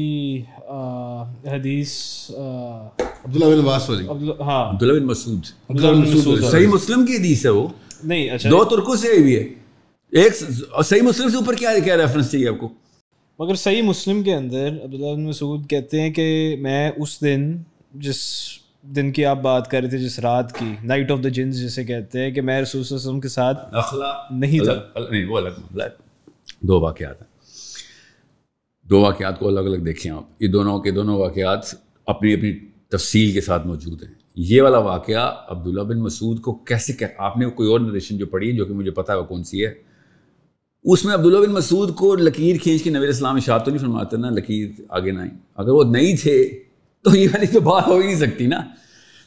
हदीस अब्दुल्ला बिन अब्बास वाली हाँ अब्दुल्ला बिन मसूद अब्दुल्ला बिन मसूद सही मुस्लिम की हदीस है वो नहीं अच्छा दो तुर्कों से आई हुई है एक सही मुस्लिम से ऊपर क्या क्या रेफरेंस चाहिए आपको मगर सही मुस्लिम के अंदर अब्दुल्ला मसूद कहते हैं कि मैं उस दिन जिस दिन की आप बात कर रहे थे जिस रात की नाइट ऑफ द जिन्स जिसे कहते हैं कि मैं रसूल के साथ अखला नहीं अलग, था अलग, नहीं वो अलग मामला है दो वाक़ात हैं दो वाक़ात को अलग अलग देखें आप ये दोनों के दोनों वाक़ात अपनी अपनी तफसील के साथ मौजूद हैं ये वाला वाक़ अब्दुल्ला बिन मसूद को कैसे कह आपने कोई और नरेशन जो पढ़ी है जो कि मुझे पता है वो कौन सी है उसमें अब्दुल्ला बिन मसूद को लकीर खींच के नबी इस्लाम इशाब तो नहीं फरमाते ना लकीर आगे ना आई अगर वो नहीं थे तो ये वाली तो बात हो ही नहीं सकती ना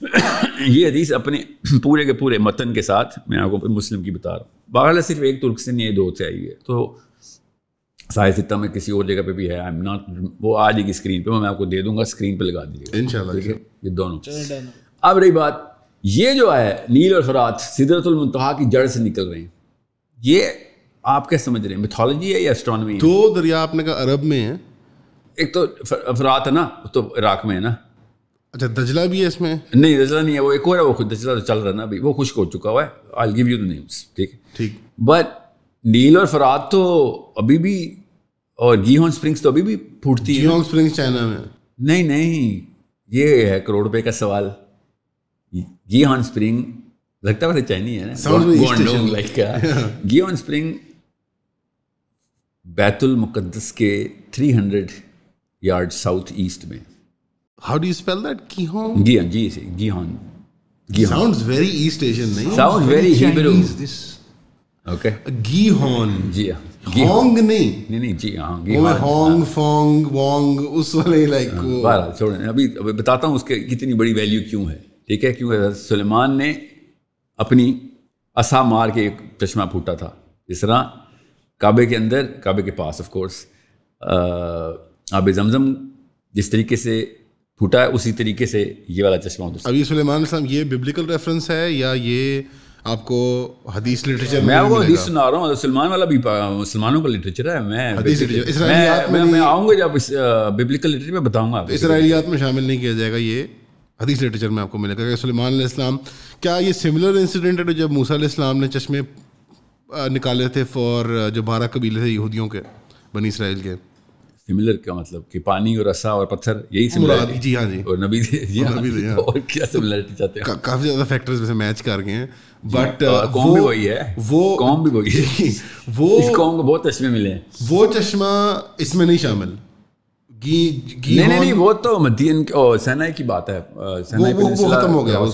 (clears throat) ये हदीस अपने (clears throat) पूरे के पूरे मतन के साथ मैं आपको मुस्लिम की बता रहा हूँ बहरहाल सिर्फ एक तुर्क से नहीं दो से आई है तो साहिब सित्ता में किसी और जगह पे भी है आई एम नॉट वो आ जाएगी स्क्रीन पे मैं आपको दे दूंगा स्क्रीन पे लगा दीजिए ठीक है ये दोनों अब रही बात ये जो है नील और फरात सिदरतुलमतहा की जड़ से निकल रहे हैं ये आप क्या समझ रहे हैं मिथोलॉजी है या एस्ट्रोनॉमी दो दरिया आपने कहा अरब में है एक तो अफरात है ना तो इराक में है ना अच्छा दजला भी है इसमें नहीं दजला नहीं है वो एक और है वो खुद दजला तो चल रहा है ना अभी वो खुश हो चुका हुआ है I give you the names ठीक ठीक बट नील और फरात तो अभी भी और जीहोन स्प्रिंग्स तो अभी भी फूटती है स्प्रिंग्स चाइना में नहीं नहीं ये है करोड़ रुपए का सवाल जीहोन स्प्रिंग लगता है चाइनी है ना लाइक गियोन स्प्रिंग बैतुल मुकद्दस के 300 यार्ड साउथ ईस्ट में how do you spell that Gihon Gihan G से Gihan Gihan sounds very East Asian नहीं sounds very Hebrew is this okay Gihon जी हां होंग नहीं नहीं नहीं जी हां गिहान होंग फोंग वोंग उस वाले लाइक को छोड़ अभी अभी बताता हूँ उसके कितनी बड़ी वैल्यू क्यों है ठीक है क्योंकि सुलेमान ने अपनी असा मार के एक चश्मा फूटा था इस तरह काबे के अंदर काबे के पास ऑफ कोर्स आब जमजम जिस तरीके से फूटा है उसी तरीके से ये वाला चश्मा होता अब ये सुलेमान साहब ये बिब्लिकल रेफरेंस है या ये आपको हदीस लिटरेचर मैं आपको हदीस सुना रहा हूँ सलमान वाला भी मुसलमानों का लिटरेचर है मैं लिटरेचर मैं, मैं, आऊँगा जब इस बिब्लिकल लिटरेचर में बताऊँगा इसराइलियात में शामिल नहीं किया जाएगा ये हदीस लिटरेचर में आपको मिलेगा सलमान इस्लाम क्या ये सिमिलर इंसिडेंट है तो जब मूसा इस्लाम ने चश्मे निकाले थे फॉर जो बारह कबीले थे यहूदियों के बनी इसराइल के सिमिलर क्या मतलब कि पानी और रसा और पत्थर यही सिमिलर जी हाँ जी और नबी जी हाँ नबी हाँ। और क्या सिमिलरिटी चाहते हैं का, काफ़ी ज़्यादा फैक्टर्स वैसे मैच कर गए हैं बट तो कौम भी वही है वो कौम भी वही है (laughs) वो इस कौम को बहुत चश्मे मिले हैं वो चश्मा इसमें नहीं शामिल घी घी नहीं नहीं वो तो मदीन सेनाई की बात है सेनाई वो, वो, वो खत्म हो गया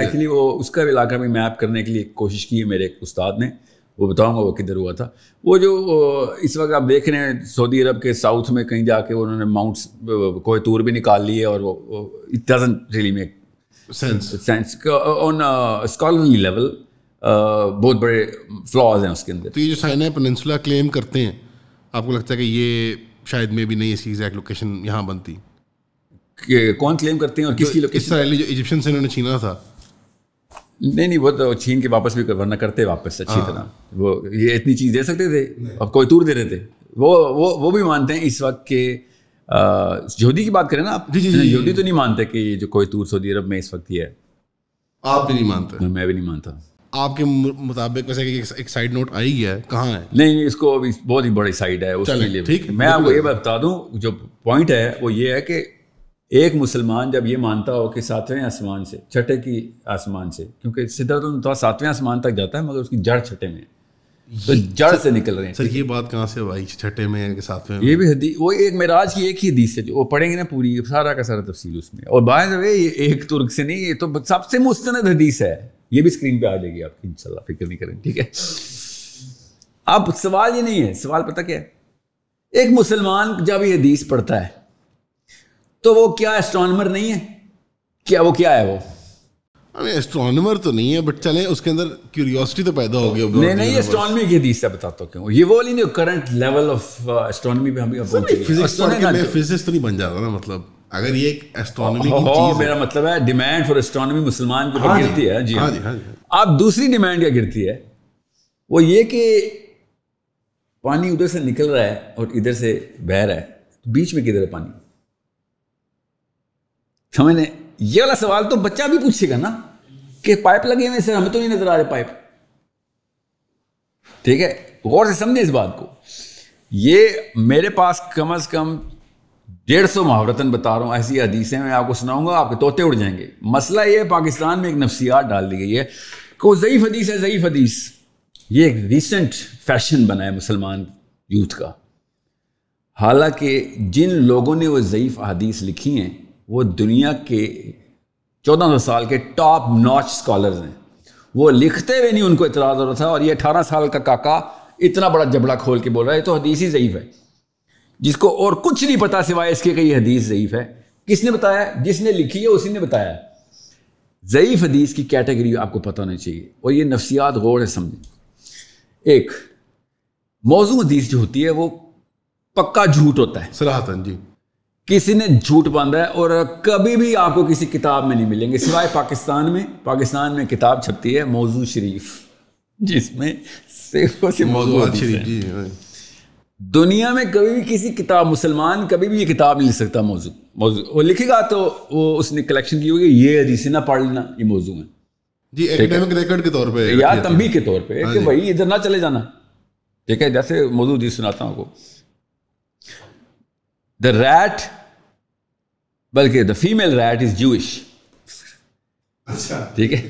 एक्चुअली वो उसका इलाका भी मैप करने के लिए कोशिश की है मेरे उस्ताद ने वो बताऊंगा वो किधर हुआ था वो जो इस वक्त आप देख रहे हैं सऊदी अरब के साउथ में कहीं जाके उन्होंने माउंट कोई भी निकाल लिए और it doesn't really make sense sense on scholarly level बहुत बड़े फ्लॉज हैं उसके अंदर तो ये जो साइना पनिनसुला क्लेम करते हैं आपको लगता है कि ये शायद में भी नहीं इसकी एग्जैक्ट लोकेशन यहाँ बनती कौन क्लेम करते हैं और किसकी लोकेशन इसराइली जो इजिप्शियन से इन्होंने छीना था नहीं नहीं वो तो छीन के वापस भी कर, वरना करते वापस अच्छी हाँ। तरह वो ये इतनी चीज़ दे सकते थे अब कोई तूर दे रहे थे वो वो वो भी मानते हैं इस वक्त के जोधी की बात करें ना आप जी जी जोधी तो नहीं मानते कि जो कोई तूर सऊदी अरब में इस वक्त ही है आप भी नहीं मानते मैं भी नहीं मानता आपके मुताबिक वैसे कि एक साइड नोट आई है कहाँ है नहीं नहीं इसको अभी बहुत ही बड़ी साइड है उसके लिए ठीक मैं आपको ये बता दूँ जो पॉइंट है वो ये है कि एक मुसलमान जब ये मानता हो कि सातवें आसमान से छठे की आसमान से क्योंकि सिद्धार्थ तो सातवें आसमान तक जाता है मगर उसकी जड़ छठे में तो जड़ अच्छा से निकल रहे हैं सर ये बात कहाँ से भाई छठे में सातवें ये भी हदी वो एक मेराज की एक ही हदीस है जो वो पढ़ेंगे ना पूरी सारा का सारा तफसील उसमें और बाय द वे ये एक तुर्क से नहीं ये तो सबसे मुस्तंद हदीस है ये भी स्क्रीन पे आ जाएगी आपकी इंशाल्लाह फिक्र नहीं करें ठीक है अब सवाल ये नहीं है सवाल पता क्या है एक मुसलमान जब ये हदीस पढ़ता है तो वो क्या एस्ट्रॉनमर नहीं है क्या वो क्या है वो अरे तो नहीं है बट चले उसके अंदर क्यूरियोसिटी तो पैदा हो गई नहीं नहीं एस्ट्रॉनमी की दी से बताता हूँ ये वो नहीं करंट लेवल ऑफ एस्ट्रॉनमी पे हम फिजिक्स फिजिक्स तो नहीं बन जाता ना मतलब अगर ये एक की चीज मेरा मतलब है डिमांड फॉर एस्ट्रॉनॉमी मुसलमान की हाँ गिरती है जी हाँ, हाँ जी हाँ, हाँ अब दूसरी डिमांड क्या गिरती है वो ये कि पानी उधर से निकल रहा है और इधर से बह रहा है बीच में किधर है पानी समझने ये वाला सवाल तो बच्चा भी पूछेगा ना कि पाइप लगे हुए सर हमें तो नहीं नजर आ रहे पाइप ठीक है गौर से समझे इस बात को ये मेरे पास कम अज कम डेढ़ सौ महावरतन बता रहा हूँ ऐसी हदीसें मैं आपको सुनाऊंगा आपके तोते उड़ जाएंगे मसला ये है पाकिस्तान में एक नफसियात डाल दी गई है को ज़यीफ़ हदीस है ज़यीफ़ हदीस ये एक रिसेंट फैशन बना है मुसलमान यूथ का हालांकि जिन लोगों ने वो ज़यीफ़ हदीस लिखी हैं वो दुनिया के चौदह सौ साल के टॉप नॉच स्कॉलर्स हैं वो लिखते हुए नहीं उनको इतराज़ हो रहा था और ये अठारह साल का काका इतना बड़ा जबड़ा खोल के बोल रहा है तो हदीस ही ज़यीफ़ है जिसको और कुछ नहीं पता सिवाय इसके कि ये हदीस ज़यीफ़ है किसने बताया जिसने लिखी है उसी ने बताया ज़यीफ़ हदीस की कैटेगरी आपको पता होना चाहिए और ये नफसियात गौर है समझ एक मौजू हदीस जो होती है वो पक्का झूठ होता है सलाहतन जी किसी ने झूठ बांधा है और कभी भी आपको किसी किताब में नहीं मिलेंगे सिवाय पाकिस्तान में पाकिस्तान में किताब छपती है मौजू शरीफ जिसमें दुनिया में कभी भी किसी किताब मुसलमान कभी भी ये किताब नहीं लिख सकता मौजू मौजू वो लिखेगा तो वो उसने कलेक्शन की होगी ये हदीसी ना पढ़ लेना ये मौजू है जी एकेडमिक रिकॉर्ड के तौर पे या तंबी के तौर पे हाँ कि भाई इधर ना चले जाना ठीक है जैसे मौजूद जी सुनाता हूँ आपको द रैट बल्कि द फीमेल रैट इज जूश अच्छा ठीक है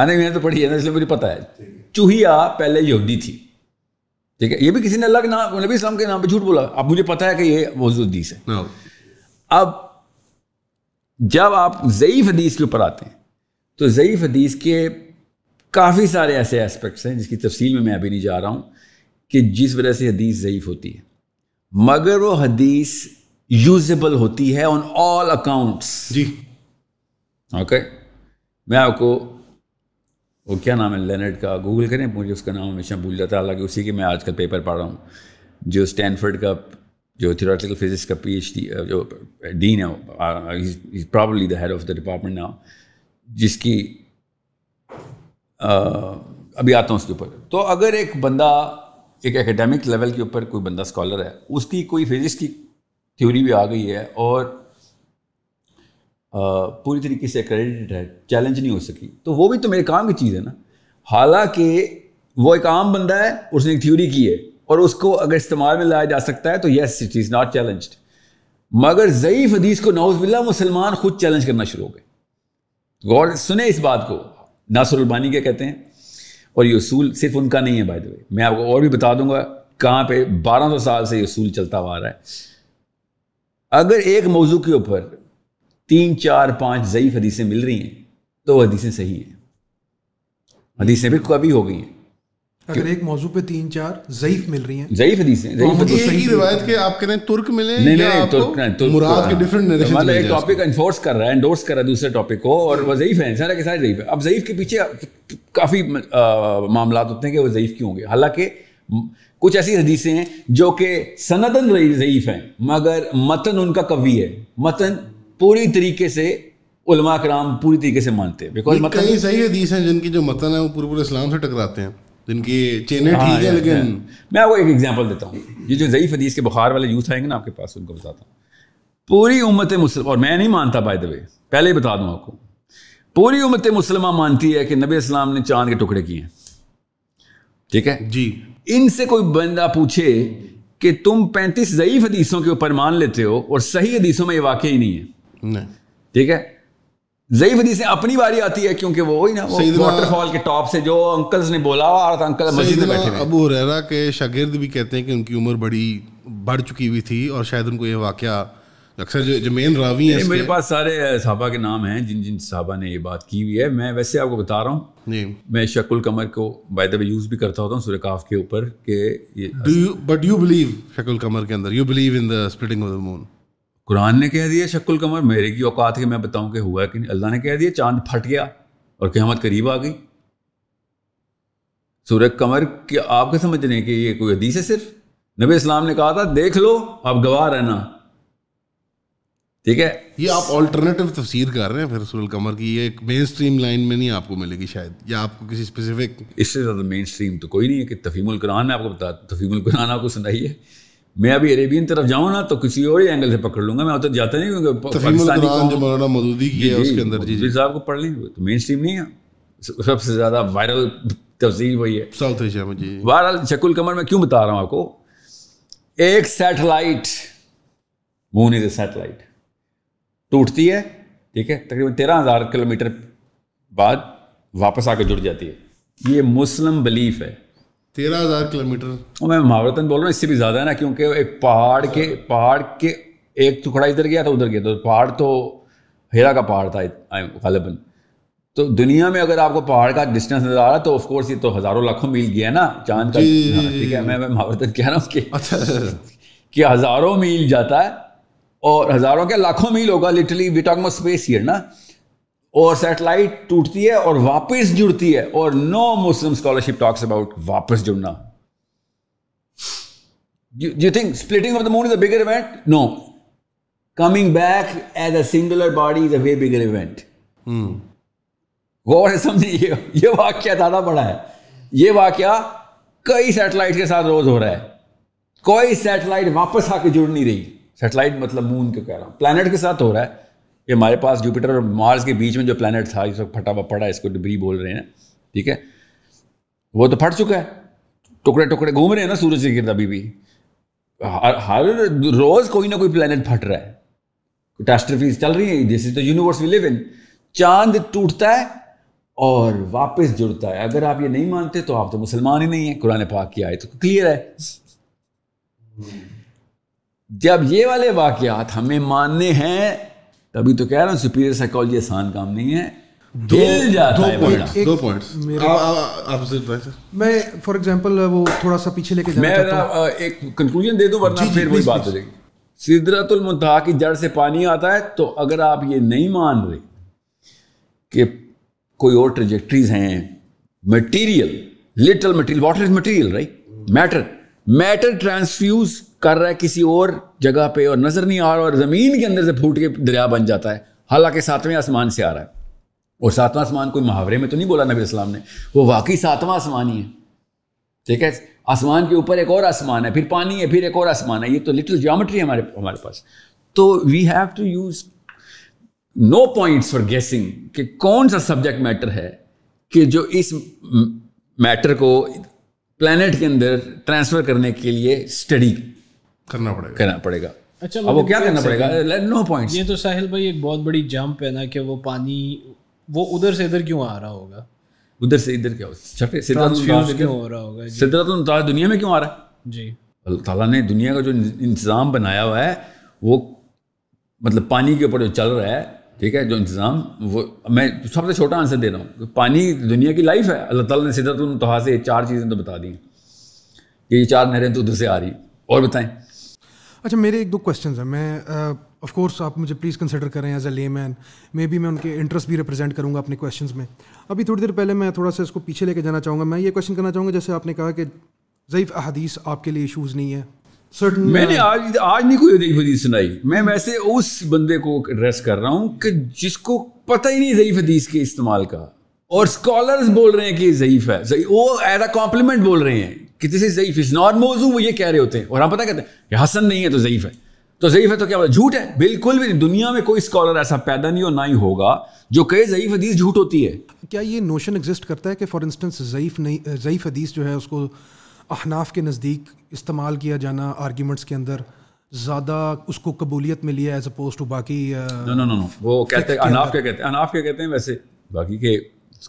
आने में तो पढ़ी है ना इसलिए मुझे पता है चूहिया पहले यहूदी थी ठीक है ये भी किसी ने अलग के नाम मतलब नबी इस्लाम के नाम पे झूठ बोला अब मुझे पता है कि ये मौजूद हदीस है अब जब आप ज़यीफ़ हदीस के ऊपर आते हैं तो ज़यीफ़ हदीस के काफ़ी सारे ऐसे एस्पेक्ट्स हैं जिसकी तफसील में मैं अभी नहीं जा रहा हूँ कि जिस वजह से हदीस ज़यीफ़ होती है मगर वो हदीस यूजेबल होती है ऑन ऑल अकाउंट्स जी ओके okay? मैं आपको वो क्या नाम है लेनेट का गूगल करें मुझे उसका नाम हमेशा भूल जाता है हालांकि उसी के मैं आजकल पेपर पढ़ रहा हूँ जो स्टैनफर्ड का जो थियोरेटिकल फिजिक्स का पीएचडी जो डीन है probably the head of the department now जिसकी आ, अभी आता हूँ उसके ऊपर तो अगर एक बंदा एक एकेडमिक लेवल के ऊपर कोई बंदा स्कॉलर है उसकी कोई फिजिक्स की थ्योरी भी आ गई है और पूरी तरीके से क्रेडिट है चैलेंज नहीं हो सकी तो वो भी तो मेरे काम की चीज़ है ना हालांकि वो एक आम बंदा है उसने एक थ्योरी की है और उसको अगर इस्तेमाल में लाया जा सकता है तो yes it is not challenge मगर ज़यीफ़ हदीस को नाउजबिल्ला मुसलमान खुद चैलेंज करना शुरू हो गए गौर सुने इस बात को नासुर उलबानी क्या कहते हैं और ये असूल सिर्फ उनका नहीं है बाय द वे मैं आपको और भी बता दूंगा कहाँ पे 1200 साल से ये असूल चलता हुआ आ रहा है अगर एक मौजू के ऊपर तीन चार पाँच ज़यीफ़ हदीसें मिल रही हैं तो हदीसें सही हैं हदीसें भी कभी हो गई हैं अगर एक मौजू पे तीन चार ज़ईफ मिल रही हैं ज़ईफ हदीस हैं ज़ईफ तो हदीस एक रिवायत के आप कह रहे हैं तुर्क मिले नहीं नहीं तुर्क नहीं तुर्क मुराद के डिफरेंट नरेशन तो मतलब एक टॉपिक इन्फोर्स कर रहा है एंडोर्स कर रहा है दूसरे टॉपिक को और वो ज़ईफ हैं सारे के सारे ज़ईफ है अब ज़ईफ के पीछे काफ़ी मामला होते हैं कि वो ज़ईफ क्यों होंगे हालांकि कुछ ऐसी हदीसें हैं जो कि सनदन ज़यीफ़ हैं मगर मतन उनका कवि है मतन पूरी तरीके से उलमा कराम पूरी तरीके से मानते हैं बिकॉज मतन सही हदीस हैं जिनकी जो मतन है वो पूरे पूरे इस्लाम से टकराते हैं जिनकी चेने हाँ, ठीक है लेकिन मैं आपको एक एग्जांपल देता हूँ ये जो ज़यीफ़ हदीस के बुखार वाले यूथ आएंगे ना आपके पास उनको बताता हूँ पूरी उम्मत मुस्लिम और मैं नहीं मानता बाय द वे पहले ही बता दूँ आपको पूरी उम्मत मुसलमा मानती है कि नबी इस्लाम ने चांद के टुकड़े किए हैं ठीक है जी इनसे कोई बंदा पूछे कि तुम पैंतीस ज़यीफ़ हदीसों के ऊपर मान लेते हो और सही हदीसों में ये वाकई नहीं है ठीक है जई वदी से अपनी बारी आती है क्योंकि वो ही ना वाटरफॉल के टॉप से जो अंकल्स ने बोला और अंकल मस्जिद में बैठे अबू हुरैरा के शागिर्द भी कहते हैं कि उनकी उम्र बड़ी बढ़ चुकी हुई थी और शायद उनको ये वाक्य अक्सर जो जो मेन रावी हैं मेरे पास सारे साहबा के नाम हैं जिन जिन साहबा ने ये बात की हुई है मैं वैसे आपको बता रहा हूँ मैं शकुल कमर को बाय द वे यूज़ भी करता होता हूँ सूर्य काफ के ऊपर के बट यू बिलीव शकुल कमर के अंदर you believe in the splitting of the moon Quran ने कह दिया शक्ल कमर मेरे की औकात है मैं बताऊं कि हुआ कि नहीं अल्लाह ने कह दिया चांद फट गया और कहमत करीब आ गई सूरज कमर के आपके समझ रहे हैं कि ये कोई हदीस है सिर्फ नबी इस्लाम ने कहा था देख लो आप गवाह रहना ठीक है ये आप ऑल्टरनेटिव तफसीर कर रहे हैं फिर सूरज कमर की ये मेन स्ट्रीम लाइन में नहीं आपको मिलेगी शायद या आपको किसी स्पेसिफिक इससे ज़्यादा मेन स्ट्रीम तो कोई नहीं है कि तफीमुल कुरान ने आपको बता तफीमुल कुरान आपको सुनाई है मैं अभी अरेबियन तरफ जाऊँ ना तो किसी और ही एंगल से पकड़ लूंगा मैं उधर जाता नहीं क्योंकि तो साहब को पढ़ लें तो मेन स्ट्रीम नहीं है सबसे ज़्यादा वायरल तफजी वही है साउथ एशिया में जी शकुल कमर मैं क्यों बता रहा हूँ आपको एक satellite moon is a satellite टूटती है ठीक है तकरीबन तेरह हज़ार किलोमीटर बाद वापस आकर जुड़ जाती है ये मुस्लिम बिलीफ है तेरह हजार किलोमीटर मैं महावरतन बोल रहा हूँ इससे भी ज्यादा है ना क्योंकि एक पहाड़ के पहाड़ के एक टुकड़ा इधर गया था उधर गया था तो पहाड़ तो हेरा का पहाड़ था गालिबन तो दुनिया में अगर आपको पहाड़ का डिस्टेंस नजर आ रहा है तो ऑफकोर्स ये तो हजारों लाखों मील गया ना चांद का हाँ, ठीक है मैं मैं महावरतन कह रहा हूँ अच्छा। कि हजारों मील जाता है और हजारों के लाखों मील होगा लिटरली वी टॉक स्पेस ही ना और सैटेलाइट टूटती है और वापस जुड़ती है और no Muslim scholarship talks about वापस जुड़ना you think splitting of the moon is a bigger event no coming back as a singular body is a way bigger event गौर है समझिए ये वाक्य ज्यादा बड़ा है ये वाक्य कई सैटेलाइट के साथ रोज हो रहा है कोई सैटेलाइट वापस आके जुड़ नहीं रही सैटेलाइट मतलब मून के कह रहा हूं प्लानट के साथ हो रहा है ये हमारे पास जुपिटर और मार्स के बीच में जो प्लानट था जिसको फटा हुआ पड़ा इसको डिब्री बोल रहे हैं ठीक है वो तो फट चुका है टुकड़े टुकड़े घूम रहे हैं ना सूरज के गिरद अभी भी हर रोज कोई ना कोई प्लानट फट रहा है कैटास्ट्रफीज चल रही है this is the universe we live in चांद टूटता है और वापस जुड़ता है अगर आप ये नहीं मानते तो आप तो मुसलमान ही नहीं है कुरान पाक की आयत तो क्लियर है जब ये वाले वाकयात हमें मानने हैं तभी तो कह रहा हूँ सुपीरियर साइकोलॉजी आसान काम नहीं है दो दो मैं फॉर एग्जाम्पल वो थोड़ा सा पीछे लेके जाना एक कंक्लूजन दे दो वरना फिर वही बात हो जाएगी सिदरतुल मुंतहा की जड़ से पानी आता है तो अगर आप ये नहीं मान रहे कि कोई और ट्रेजेक्ट्रीज हैं material little material what is material right matter matter transfuse कर रहा है किसी और जगह पे और नज़र नहीं आ रहा और ज़मीन के अंदर से फूट के दरिया बन जाता है हालांकि सातवें आसमान से आ रहा है और सातवां आसमान कोई मुहावरे में तो नहीं बोला नबी इस्लाम ने वो वाकई सातवां आसमान ही है ठीक है आसमान के ऊपर एक और आसमान है फिर पानी है फिर एक और आसमान है ये तो लिटिल जियोमेट्री है हमारे हमारे पास तो we have to use no points for guessing कि कौन सा सब्जेक्ट मैटर है कि जो इस मैटर को प्लानट के अंदर ट्रांसफ़र करने के लिए स्टडी करना पड़ेगा करना पड़ेगा अच्छा अब वो मतलब क्या करना पड़ेगा नो पॉइंट ये तो साहिल भाई एक बहुत बड़ी जंप है ना कि वो पानी वो उधर से इधर क्यों आ रहा होगा उधर से इधर क्या होगा सिद्धार्थ तो दुनिया में क्यों आ रहा है जी अल्लाह ताला ने दुनिया का जो इंतज़ाम बनाया हुआ है वो मतलब पानी के ऊपर जो चल रहा है ठीक है जो इंतज़ाम वो मैं सबसे छोटा आंसर दे रहा हूँ पानी दुनिया की लाइफ है अल्लाह ताला ने सिद्धार्थ से चार चीज़ें तो बता दी कि ये चार नहरें तो उधर से आ रही और बताएं अच्छा मेरे एक दो क्वेश्चन हैं मैं ऑफ कोर्स आप मुझे प्लीज़ कंसिडर करें as a layman may be मैं उनके इंटरेस्ट भी रिप्रेजेंट करूँगा अपने क्वेश्चन में अभी थोड़ी देर पहले मैं थोड़ा सा इसको पीछे लेके जाना चाहूँगा मैं ये क्वेश्चन करना चाहूँगा जैसे आपने कहा कि ज़यीफ़ अहदीस आपके लिए इशूज़ नहीं है सर्टन मैंने uh, आज आज नहीं कोई ज़यीफ़ हदीस सुनाई मैं वैसे उस बंदे को एड्रेस कर रहा हूँ कि जिसको पता ही नहीं ज़यीफ़ हदीस के इस्तेमाल का और स्कॉलर्स बोल रहे हैं कि ज़यीफ़ है वो एज अ कॉम्प्लीमेंट बोल रहे हैं कि से ज़यीफ ज़ईफ इज़ नॉट मौजू वो ये कह रहे होते हैं और हम पता कहते हैं हसन नहीं है तो ज़यीफ़ है तो ज़यीफ है तो क्या झूठ है बिल्कुल भी दुनिया में कोई स्कॉलर ऐसा पैदा नहीं और ना ही होगा जो कहे ज़यीफ हदीस झूठ होती है क्या ये नोशन एग्जिस्ट करता है कि फॉर इंस्टेंस ज़यीफ नहीं ज़यीफ हदीस जो है उसको अहनाफ के नज़दीक इस्तेमाल किया जाना आर्ग्यूमेंट्स के अंदर ज़्यादा उसको कबूलियत में लिया एज अपोज टू बाकी नो नो नो नो वो कहते हैं अनाफ क्या कहते हैं अनाफ क्या कहते हैं वैसे बाकी के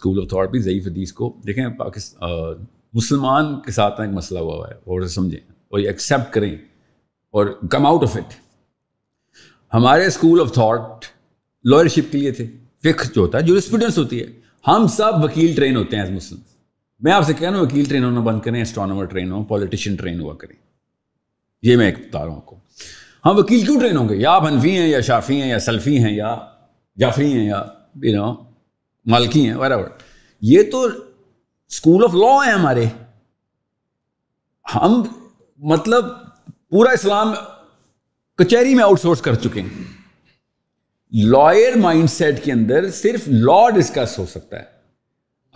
स्कूल ऑफ थॉट भी ज़यीफ हदीस को देखें पाकिस्तान मुसलमान के साथ एक मसला हुआ है और समझें और ये एक्सेप्ट करें और कम आउट ऑफ इट हमारे स्कूल ऑफ थॉट लॉयरशिप के लिए थे फिक्स जो होता है जो स्टूडेंट्स होती है हम सब वकील ट्रेन होते हैं एज मुस्लिम मैं आपसे कह रहा हूँ वकील ट्रेन होना बंद करें एस्ट्रोनॉमर ट्रेन हो पॉलिटिशियन ट्रेन हुआ करें ये मैं बता रहा हूँ आपको हम वकील क्यों ट्रेन होंगे या आप हनफी हैं या शाफी हैं या सल्फी हैं या जाफरी हैं या यू नो मालकी हैं वराबर ये तो स्कूल ऑफ लॉ है हमारे हम मतलब पूरा इस्लाम कचहरी में आउटसोर्स कर चुके हैं लॉयर माइंडसेट के अंदर सिर्फ लॉ डिस्कस हो सकता है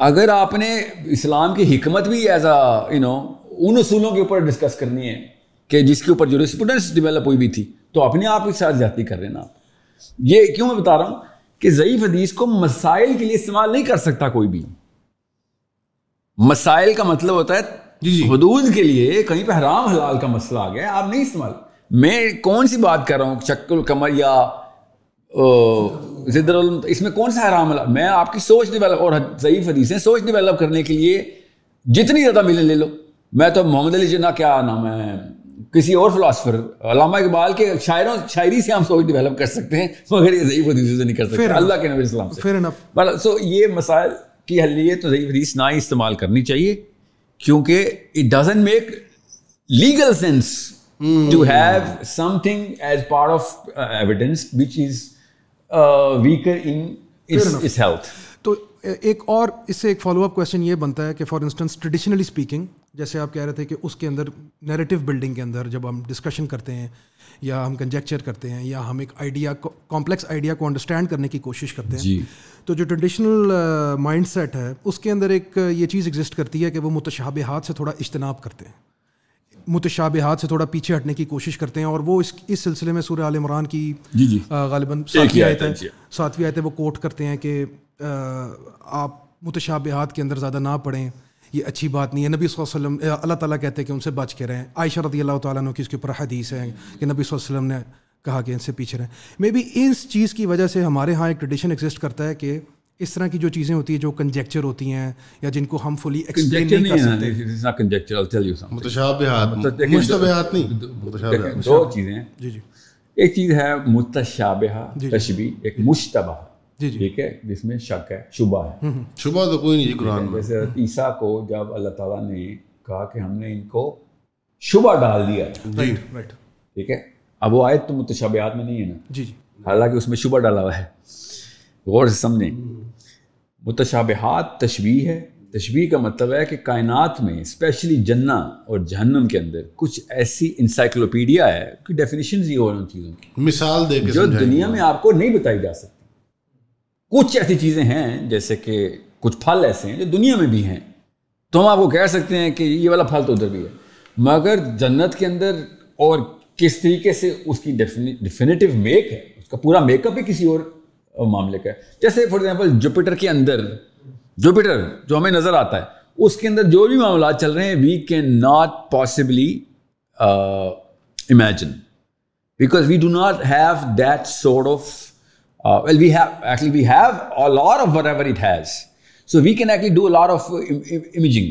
अगर आपने इस्लाम की हिकमत भी एज अ यू नो उन असूलों के ऊपर डिस्कस करनी है कि जिसके ऊपर रिस्पूडेंस डिवेलप हुई भी थी तो अपने आप के साथ जाती कर रहे ना आप ये क्यों मैं बता रहा हूं कि ज़यीफ़ हदीस को मसाइल के लिए इस्तेमाल नहीं कर सकता कोई भी मसाइल का मतलब होता है जी जी हदूद के लिए कहीं पर हराम हलाल का मसला आ गया आप नहीं इस्तेमाल मैं कौन सी बात कर रहा हूँ शक्ल कमर या जिदरुल इसमें कौन सा हराम हलाल मैं आपकी सोच डिवेलप और ज़यीफ हदीसें सोच डिवेलप करने के लिए जितनी ज़्यादा मिले ले लो मैं तो मोहम्मद अली जिन्ना क्या नाम है किसी और फिलासफर अलामा इकबाल के शायरों शायरी से हम सोच डिवेलप कर सकते हैं मगर ये ज़यीफ हदीसों से नहीं कर सकते अल्लाह के नबी से सो ये मसाइल कि हल्ली तो ज़यीफ हदीस ना ही इस्तेमाल करनी चाहिए क्योंकि it doesn't make legal sense to have something as part of evidence which is weaker in is health तो एक और इससे एक फॉलोअप क्वेश्चन ये बनता है कि फॉर इंस्टेंस ट्रेडिशनली स्पीकिंग जैसे आप कह रहे थे कि उसके अंदर नैरेटिव बिल्डिंग के अंदर जब हम डिस्कशन करते हैं या हम कंजेक्चर करते हैं या हम एक आइडिया कॉम्प्लेक्स आइडिया को अंडरस्टैंड करने की कोशिश करते हैं तो जो ट्रेडिशनल माइंड सेट है उसके अंदर एक uh, ये चीज़ एग्जिस्ट करती है कि वो मुतशाबहत से थोड़ा इजतनाब करते हैं मुतशाबहत से थोड़ा पीछे हटने की कोशिश करते हैं और वो इस इस सिलसिले में सूर्य आलमरान की uh, गालिबा सातवीं आयत है सातवीं आयत वो कोट करते हैं कि uh, आप हाथ के अंदर ज़्यादा ना पढ़ें ये अच्छी बात नहीं है नबी वसल्लम अल्लाह ताला कहते हैं कि उनसे बच के रहें आयशा रदी अल्लाह तु की इसके ऊपर हदीस है कि नबी वसल्लम ने कहा कि इनसे पीछे रहें मे बी इस चीज़ की वजह से हमारे यहाँ एक ट्रेडिशन एग्जिस्ट करता है कि इस तरह की जो चीज़ें होती है जो कंजेक्चर होती हैं या जिनको हम फुली एक्सप्लेन नहीं कर सकते दो एक चीज़ है मुतशाबा ठीक है जिसमें शक है शुबा है हम्म, हम्म। शुबा तो कोई नहीं कुरान में जैसे ईसा को जब अल्लाह ताला ने कहा कि हमने इनको शुबा डाल दिया राइट राइट ठीक है अब वो आयत तो मुतशाबियात में नहीं है ना जी जी हालांकि उसमें शुबा डाला हुआ है गौर से समझें हम्म। मुतशाबहात तशबी है तशबी का मतलब है कि कायनात में स्पेशली जन्ना और जहन्नम के अंदर कुछ ऐसी इंसाइक्लोपीडिया है कि डेफिनेशन ही हो रही चीज़ों की मिसाल दे जो दुनिया में आपको नहीं बताई जा सकती कुछ ऐसी चीज़ें हैं जैसे कि कुछ फल ऐसे हैं जो दुनिया में भी हैं तो हम आपको कह सकते हैं कि ये वाला फल तो उधर भी है मगर जन्नत के अंदर और किस तरीके से उसकी डिफिनेटिव मेक है उसका पूरा मेकअप ही किसी और मामले का है जैसे फॉर एग्जाम्पल जुपिटर के अंदर जुपिटर जो हमें नज़र आता है उसके अंदर जो भी मामला चल रहे हैं we can not possibly imagine because we do not have that sort of Uh, well, we have actually we have a lot of whatever it has, so we can actually do a lot of imaging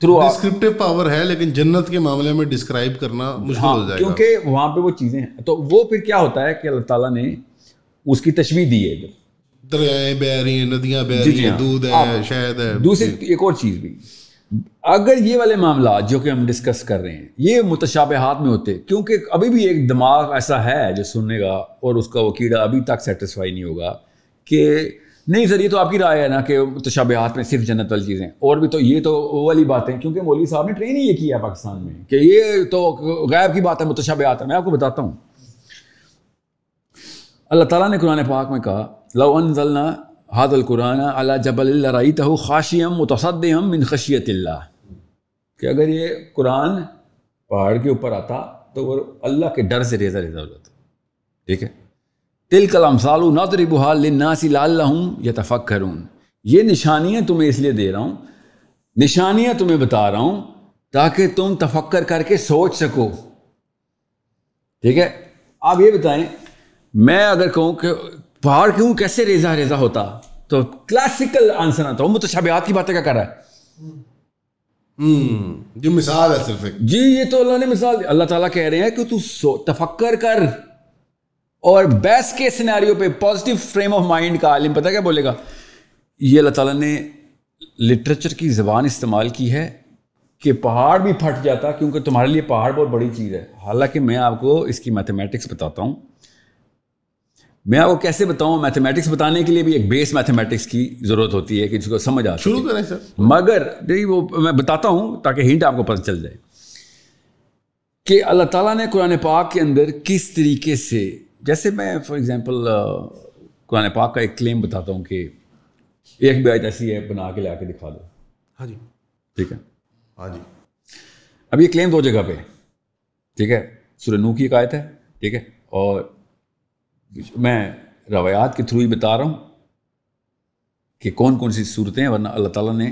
through. Descriptive power है लेकिन जन्नत के मामले में describe करना मुश्किल हाँ, हो जाएगा. क्योंकि वहाँ पे वो चीजें हैं. तो वो फिर क्या होता है कि अल्लाह ताला ने उसकी तशवीह दी है. दरियाएं बह रही हैं, नदियां बह रही हैं, दूध है, शहद है. दूसरी एक और चीज भी अगर ये वाले मामला जो कि हम डिस्कस कर रहे हैं ये मुतशाब हाथ में होते क्योंकि अभी भी एक दिमाग ऐसा है जो सुनेगा और उसका वो कीड़ा अभी तक सेटिस्फाई नहीं होगा कि नहीं सर ये तो आपकी राय है ना कि तशाबहत में सिर्फ जन्नत वाली चीज़ें और भी तो ये तो वो वाली बातें क्योंकि मोली साहब ने ट्रेन ही ये किया पाकिस्तान में कि ये तो गायब की बात है मुतशाबहत है मैं आपको बताता हूँ अल्लाह तला ने कुरान पाक में कहा लव अनजलना हादल कुरान अला जबल रईतह खाशियम मुतसदम मिन खशियत कि अगर ये कुरान पहाड़ के ऊपर आता तो वो अल्लाह के डर से रेजा रेजा हो जाता ठीक है तिल कलाम सालू ना तो नौतरिबुहाल नासी लाल या तफक करूँ ये निशानियाँ तुम्हें इसलिए दे रहा हूँ निशानियाँ तुम्हें बता रहा हूँ ताकि तुम तफक्कर करके सोच सको ठीक है आप ये बताएं मैं अगर कहूँ कि पहाड़ क्यों कैसे रेजा रेजा होता तो क्लासिकल आंसर आता मुझे मुतशाबियात की बातें क्या कर रहा है जो हम्म, मिसाल है सिर्फ एक जी ये तो अल्लाह ने मिसाल अल्लाह ताला कह रहे हैं कि तू तफक्कर कर और बेस्ट के सिनेरियो पे पॉजिटिव फ्रेम ऑफ माइंड का आलिम पता क्या बोलेगा ये अल्लाह ताला ने लिटरेचर की ज़बान इस्तेमाल की है कि पहाड़ भी फट जाता क्योंकि तुम्हारे लिए पहाड़ बहुत बड़ी चीज़ है हालांकि मैं आपको इसकी मैथमेटिक्स बताता हूँ मैं आपको कैसे बताऊं मैथमेटिक्स बताने के लिए भी एक बेस मैथमेटिक्स की जरूरत होती है कि जिसको समझ आ शुरू करें सर मगर नहीं वो मैं बताता हूं ताकि हिंट आपको पता चल जाए कि अल्लाह ताला ने कुरान पाक के अंदर किस तरीके से जैसे मैं फॉर एग्जांपल कुरान पाक का एक क्लेम बताता हूँ कि एक भी ऐसी है बना के ला के दिखा दो हाँ जी ठीक है हाँ जी अब ये क्लेम दो जगह पे ठीक है सुरनू की एक आयत है ठीक है और मैं रवायात के थ्रू ही बता रहा हूँ कि कौन कौन सी सूरतें हैं वरना अल्लाह ताला ने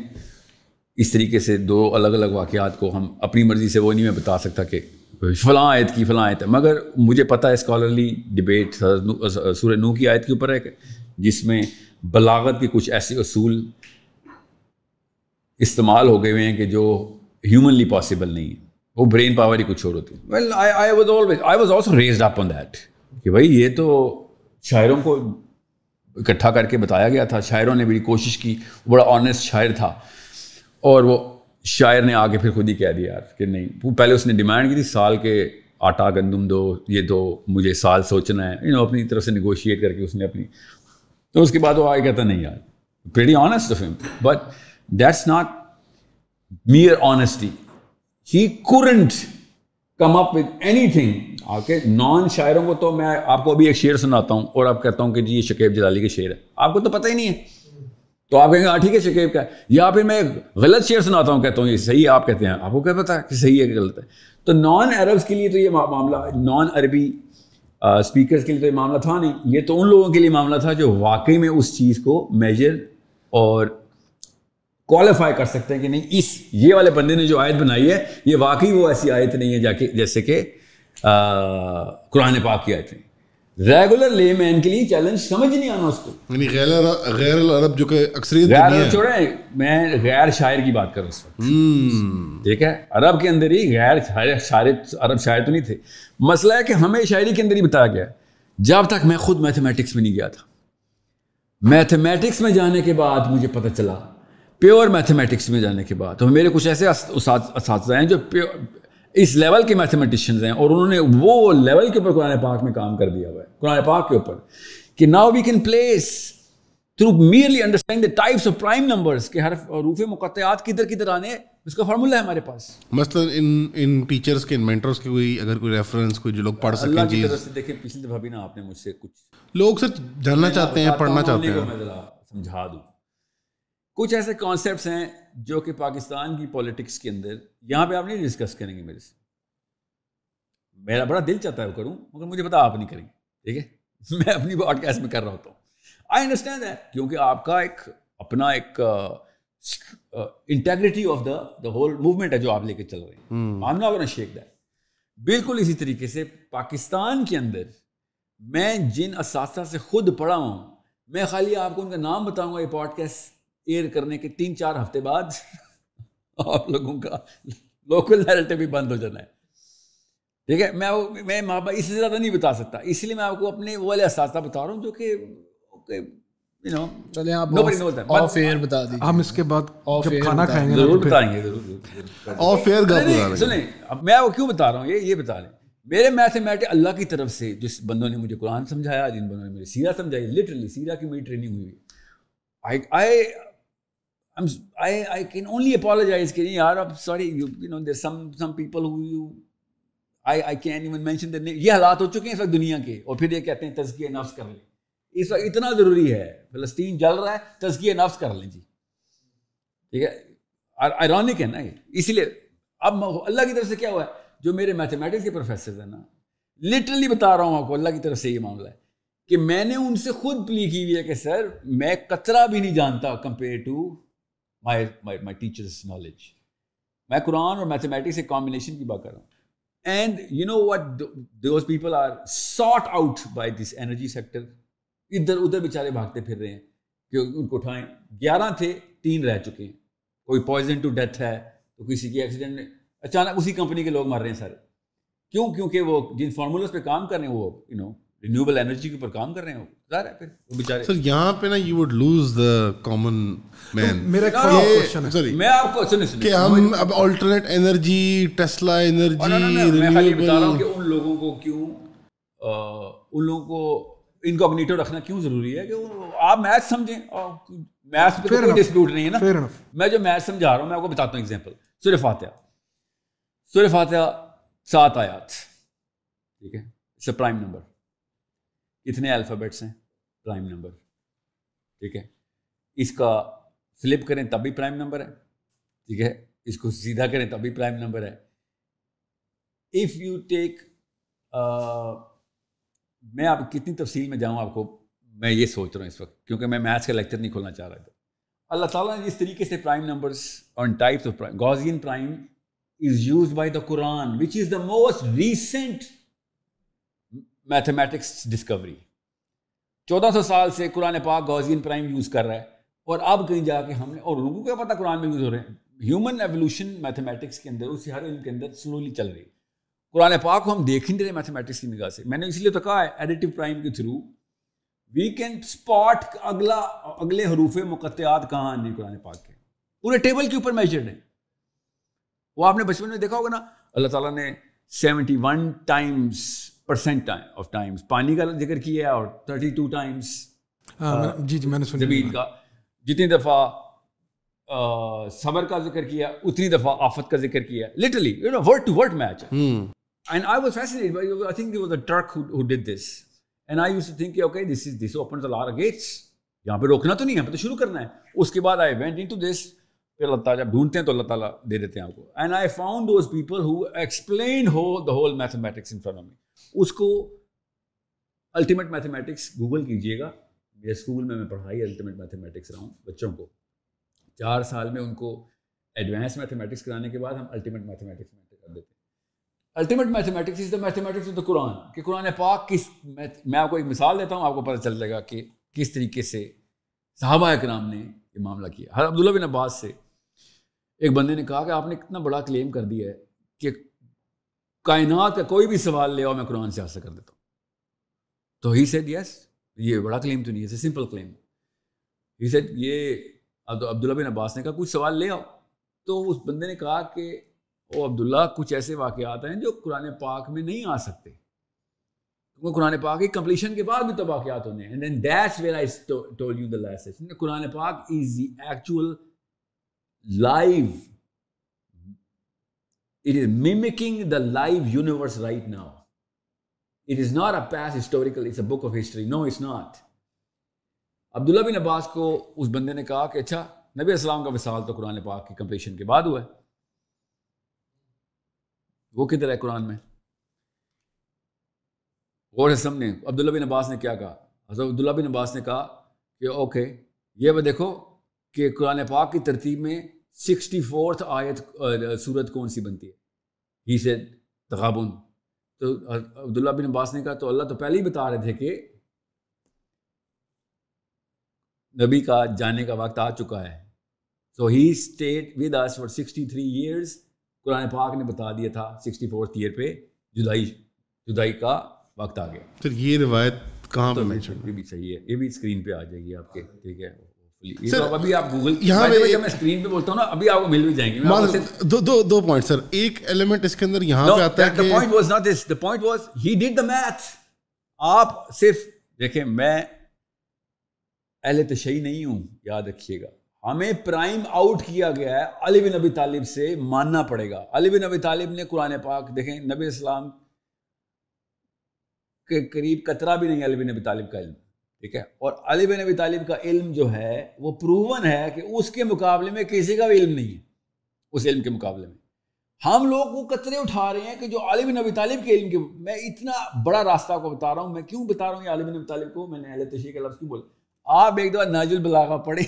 इस तरीके से दो अलग अलग वाक़ात को हम अपनी मर्ज़ी से वो नहीं मैं बता सकता कि फ़लाँ आयत की फ़लाँ आयत है मगर मुझे पता है स्कॉलरली डिबेट सूर नू की आयत के ऊपर है जिसमें बलागत के कुछ ऐसे असूल इस्तेमाल हो गए हुए हैं कि जो ह्यूमनली पॉसिबल नहीं है वो ब्रेन पावर ही कुछ और होती है well I I was always I was also raise up on that कि भाई ये तो शायरों को इकट्ठा करके बताया गया था शायरों ने बड़ी कोशिश की बड़ा ऑनेस्ट शायर था और वो शायर ने आके फिर खुद ही कह दिया कि नहीं वो पहले उसने डिमांड की थी साल के आटा गंदम दो ये दो मुझे साल सोचना है यू नो अपनी तरफ से निगोशिएट करके उसने अपनी तो उसके बाद वो आगे कहता नहीं यार pretty honest of but that's not mere honesty ही couldn't come up with anything आपके नॉन शायरों को तो मैं आपको अभी एक शेर सुनाता हूँ और आप कहता हूँ कि जी ये शकेब जलाली के शेर है आपको तो पता ही नहीं है तो आप कहेंगे हाँ ठीक है शकेब का या फिर मैं गलत शेर सुनाता हूँ कहता हूँ ये सही है आप कहते हैं आपको क्या पता कि सही है कि गलत है तो नॉन अरब्स के लिए तो ये मामला नॉन अरबी स्पीकर्स के लिए तो ये मामला था नहीं ये तो उन लोगों के लिए मामला था जो वाकई में उस चीज़ को मेजर और क्वालिफाई कर सकते हैं कि नहीं इस ये वाले बंदे ने जो आयत बनाई है ये वाकई वो ऐसी आयत नहीं है जाके जैसे कि कुरान पाक की आयतें रेगुलर ले मैन के लिए चैलेंज समझ नहीं आना उसको यानी गैर गैर अरब जो कि छोड़े मैं गैर शायर की बात कर रहा हूँ हम्म। ठीक है अरब के अंदर ही गैर शायर शायर अरब शायर तो नहीं थे मसला है कि हमें शायरी के अंदर ही बताया गया जब तक मैं खुद मैथमेटिक्स में नहीं गया था मैथमेटिक्स में जाने के बाद मुझे पता चला प्योर मैथमेटिक्स में जाने के बाद तो मेरे कुछ ऐसे इस हैं जो प्योर इस लेवल के मैथमेटिशियंस हैं और उन्होंने वो लेवल के ऊपर कुरान पाक में काम कर दिया हुआ है कुरान पाक के ऊपर कि now we can place through merely understand the types of prime numbers के हर रूफे मुकत्यात किधर किधर आने उसका फार्मूला है हमारे पास मसलन इन इन टीचर्स के इन मेंटर्स के कोई अगर कोई रेफरेंस कोई जो लोग पढ़ सकें की तरफ से देखें पिछली दफा भी ना आपने मुझसे कुछ लोग सर जानना चाहते हैं पढ़ना चाहते हैं समझा दूं कुछ ऐसे कॉन्सेप्ट्स हैं जो कि पाकिस्तान की पॉलिटिक्स के अंदर यहाँ पे आप नहीं डिस्कस करेंगे मेरे से मेरा बड़ा दिल चाहता है वो करूँ मगर मुझे पता आप नहीं करेंगे ठीक है (laughs) मैं अपनी पॉडकास्ट में कर रहा होता हूँ आई अंडरस्टैंड दैट क्योंकि आपका एक अपना एक integrity of the the whole movement है जो आप लेके चल रहे हैं मामला एम शेक दैट बिल्कुल इसी तरीके से पाकिस्तान के अंदर मैं जिन इस से खुद पढ़ा हूँ मैं खाली आपको उनका नाम बताऊंगा ये पॉडकास्ट एयर करने के तीन चार हफ्ते बाद आप लोगों का लोकल नैरेटिव भी बंद हो जाना है ठीक है मैं मैं माँ बाप इससे ज़्यादा नहीं बता सकता इसलिए मैं आपको अपने वो वाले असाता बता रहा हूँ जो कि चले आप ऑफ एयर बता दीजिए हम इसके बाद खाना खाएंगे तो जरूर बताएंगे ऑफ एयर सुने मैं वो क्यों बता रहा हूँ ये ये बता रहे मेरे मैथमेटिक अल्लाह की तरफ से जिस बंदों ने मुझे कुरान समझाया जिन बंदों ने मुझे सीरा समझाई लिटरली सीरा की मेरी ट्रेनिंग हुई आई आई I'm, I, I can only apologize. Can you, I'm sorry. You, you know, there's some some people who you, I, I can't even mention the name. ये हालात हो चुके हैं इस वक्त दुनिया के और फिर ये कहते हैं तजकिया नफ्स कर लें इस वक्त इतना ज़रूरी है फलस्तीन जल रहा है तजकिया नफ्स कर लें जी ठीक है आयरॉनिक है ना ये इसीलिए अब अल्लाह की तरफ से क्या हुआ है जो मेरे मैथमेटिक्स के प्रोफेसर हैं ना लिटरली बता रहा हूँ आपको अल्लाह की तरफ से ये मामला है कि मैंने उनसे खुद प्ली की हुई है कि सर मैं कचरा भी नहीं जानता compare to my my my teachers knowledge मैं कुरान और मैथमेटिक्स एक कॉम्बिनेशन की बात कर रहा हूँ and you know what those people are sought out by this energy sector इधर उधर बेचारे भागते फिर रहे हैं कि उनको उठाएं ग्यारह थे तीन रह चुके हैं कोई पॉइजन टू डेथ है तो किसी की एक्सीडेंट में अचानक उसी कंपनी के लोग मर रहे हैं सारे क्यों क्योंकि वो जिन फार्मूलाज पे काम कर रहे हैं वो you you know know, renewable energy के ऊपर काम कर रहे हैं है फिर बेचारे सर यहां पे ना you would lose the common man मेरा क्वेश्चन है सॉरी मैं आपको कि हम अब अल्टरनेट एनर्जी टेस्ला एनर्जी मैं बता रहा हूं कि उन लोगों को क्यों उन लोगों को इनकॉग्निटो रखना क्यों जरूरी है कि आप मैथ समझें पे तो कोई डिस्प्यूट नहीं है ना मैं जो मैथ समझा रहा हूं मैं आपको बताता हूं एग्जांपल सूर्य फातिहा सूर्य फातिहा सात आयात ठीक है इट्स प्राइम नंबर कितने अल्फ़ाबेट्स हैं प्राइम नंबर ठीक है इसका फ्लिप करें तब भी प्राइम नंबर है ठीक है इसको सीधा करें तब भी प्राइम नंबर है इफ़ यू टेक मैं आप कितनी तफसील में जाऊं आपको मैं ये सोच रहा हूं इस वक्त क्योंकि मैं मैथ्स का लेक्चर नहीं खोलना चाह रहा था अल्लाह ताला ने जिस तरीके से prime numbers on types of prime Gaussian prime is use by the Quran which is the most recent mathematics discovery 1400 साल से कुरान पाक गौजियन प्राइम यूज़ कर रहा है और अब कहीं जाके हमने और उर्दू क्या पता कुरान में यूज़ हो रहे हैं ह्यूमन एवोल्यूशन मैथमेटिक्स के अंदर उसी हर इनके अंदर स्लोली चल रही कुरान पाक को हम देख ही नहीं रहे मैथमेटिक्स की निगाह से मैंने इसलिए तो कहा है एडिटिव प्राइम के थ्रू वी कैन स्पॉट अगला अगले हरूफ मुकत्यात कहाँ आने कुरान पाक के पूरे टेबल के ऊपर मेजर्ड है वो आपने बचपन में देखा होगा ना अल्लाह ताला ने seventy one times percent of times पानी का जिक्र किया और थर्टी टू टाइम्स जी जी मैंने सुना जमीन का जितनी दफ़ा सबर का जिक्र किया उतनी दफ़ा आफत का जिक्र किया literally you know word to word match and I was fascinate I think was a Turk did this and I used to think okay this is this open the लार गेट्स यहाँ पे रोकना तो नहीं यहाँ पर तो शुरू करना है उसके बाद I went into this फिर अल्लाह ताला जब ढूंढते हैं तो अल्लाह ताला दे देते हैं आपको and I found those people who explain हो the whole mathematics in front of me उसको अल्टीमेट मैथमेटिक्स गूगल कीजिएगा मेरे स्कूल में मैं पढ़ाई अल्टीमेट मैथमेटिक्स रहा हूँ बच्चों को चार साल में उनको एडवांस मैथमेटिक्स कराने के बाद हम अल्टीमेट मैथमेटिक्स में कर देते हैं ultimate mathematics is the mathematics of the Quran कि कुरान पाक किस मैं आपको एक मिसाल देता हूँ आपको पता चल जाएगा कि किस तरीके से साहबा कराम ने ये मामला किया हर अब्दुल्ला बिन अब्बास से एक बंदे ने कहा कि आपने कितना बड़ा क्लेम कर दिया है कि कायनात का कोई भी सवाल ले आओ मैं कुरान से आंसर कर देता हूँ तो ही सेड यस ये बड़ा क्लेम तो नहीं है सिंपल क्लेम ही सेड ये अब्दुल्ला बिन अब्बास ने कहा कुछ सवाल ले आओ तो उस बंदे ने कहा कि ओ अब्दुल्ला कुछ ऐसे वाक़ात हैं जो कुरान पाक में नहीं आ सकते वो कुरान पाक की कंप्लीशन के बाद भी तो वाक़ात होने and then that's where I told you the last session Quran पाक is the actual live It is mimicking the live universe right now. It is not a past historical, it's a book of history. No, it's not. Abdullah bin Abbas को उस बंदे ने कहा कि अच्छा नबी असलाम का विसाल तो कुरान पाक की कंप्लीशन के बाद हुआ है वो किधर है कुरान में गौर से समने अब्दुल्ला बिन अब्बास ने क्या कहा हजरत अब्दुल्ला बिन अब्बास ने कहा कि ओके ये वह देखो कि कुरान पाक की तरतीब में सिक्सटी फोर्थ तो आयत सूरत कौन सी बनती है ही से तगाबन तो अब्दुल्ला बिन अब्बास ने कहा तो अल्लाह तो पहले ही बता रहे थे कि नबी का जाने का वक्त आ चुका है so he stayed with us for sixty three years Quran पाक ने बता दिया था सिक्सटी फोर्थ ईयर पे जुदाई जुदाई का वक्त आ गया सर ये रिवायत कहाँ तो पे मेंशन भी सही है ये भी स्क्रीन पे आ जाएगी आपके ठीक है आप सिर्फ देखें मैं अहले तशई नहीं हूं याद रखिएगा हमें प्राइम आउट किया गया है अली बिन नबी तालिब से मानना पड़ेगा अली बिन नबी तालिब ने कुरान पाक देखें नबी इस्लाम के करीब कतरा भी नहीं अली बिन नबी तालिब का इल्म ठीक है और अली बिन अबी तालिब का इल्म जो है वो प्रूवन है कि उसके मुकाबले में किसी का भी इल्म नहीं है उस इल्म के मुकाबले में हम लोग वो कतरे उठा रहे हैं कि जो अली बिन अबी तालिब के इल्म के मैं इतना बड़ा रास्ता आपको बता रहा हूँ मैं क्यों बता रहा हूँ अली बिन अबी तालिब को मैंने अहल तशी के लफ्ज़ क्यों बोला आप एक दफ़ा नाजुल बलागा पढ़े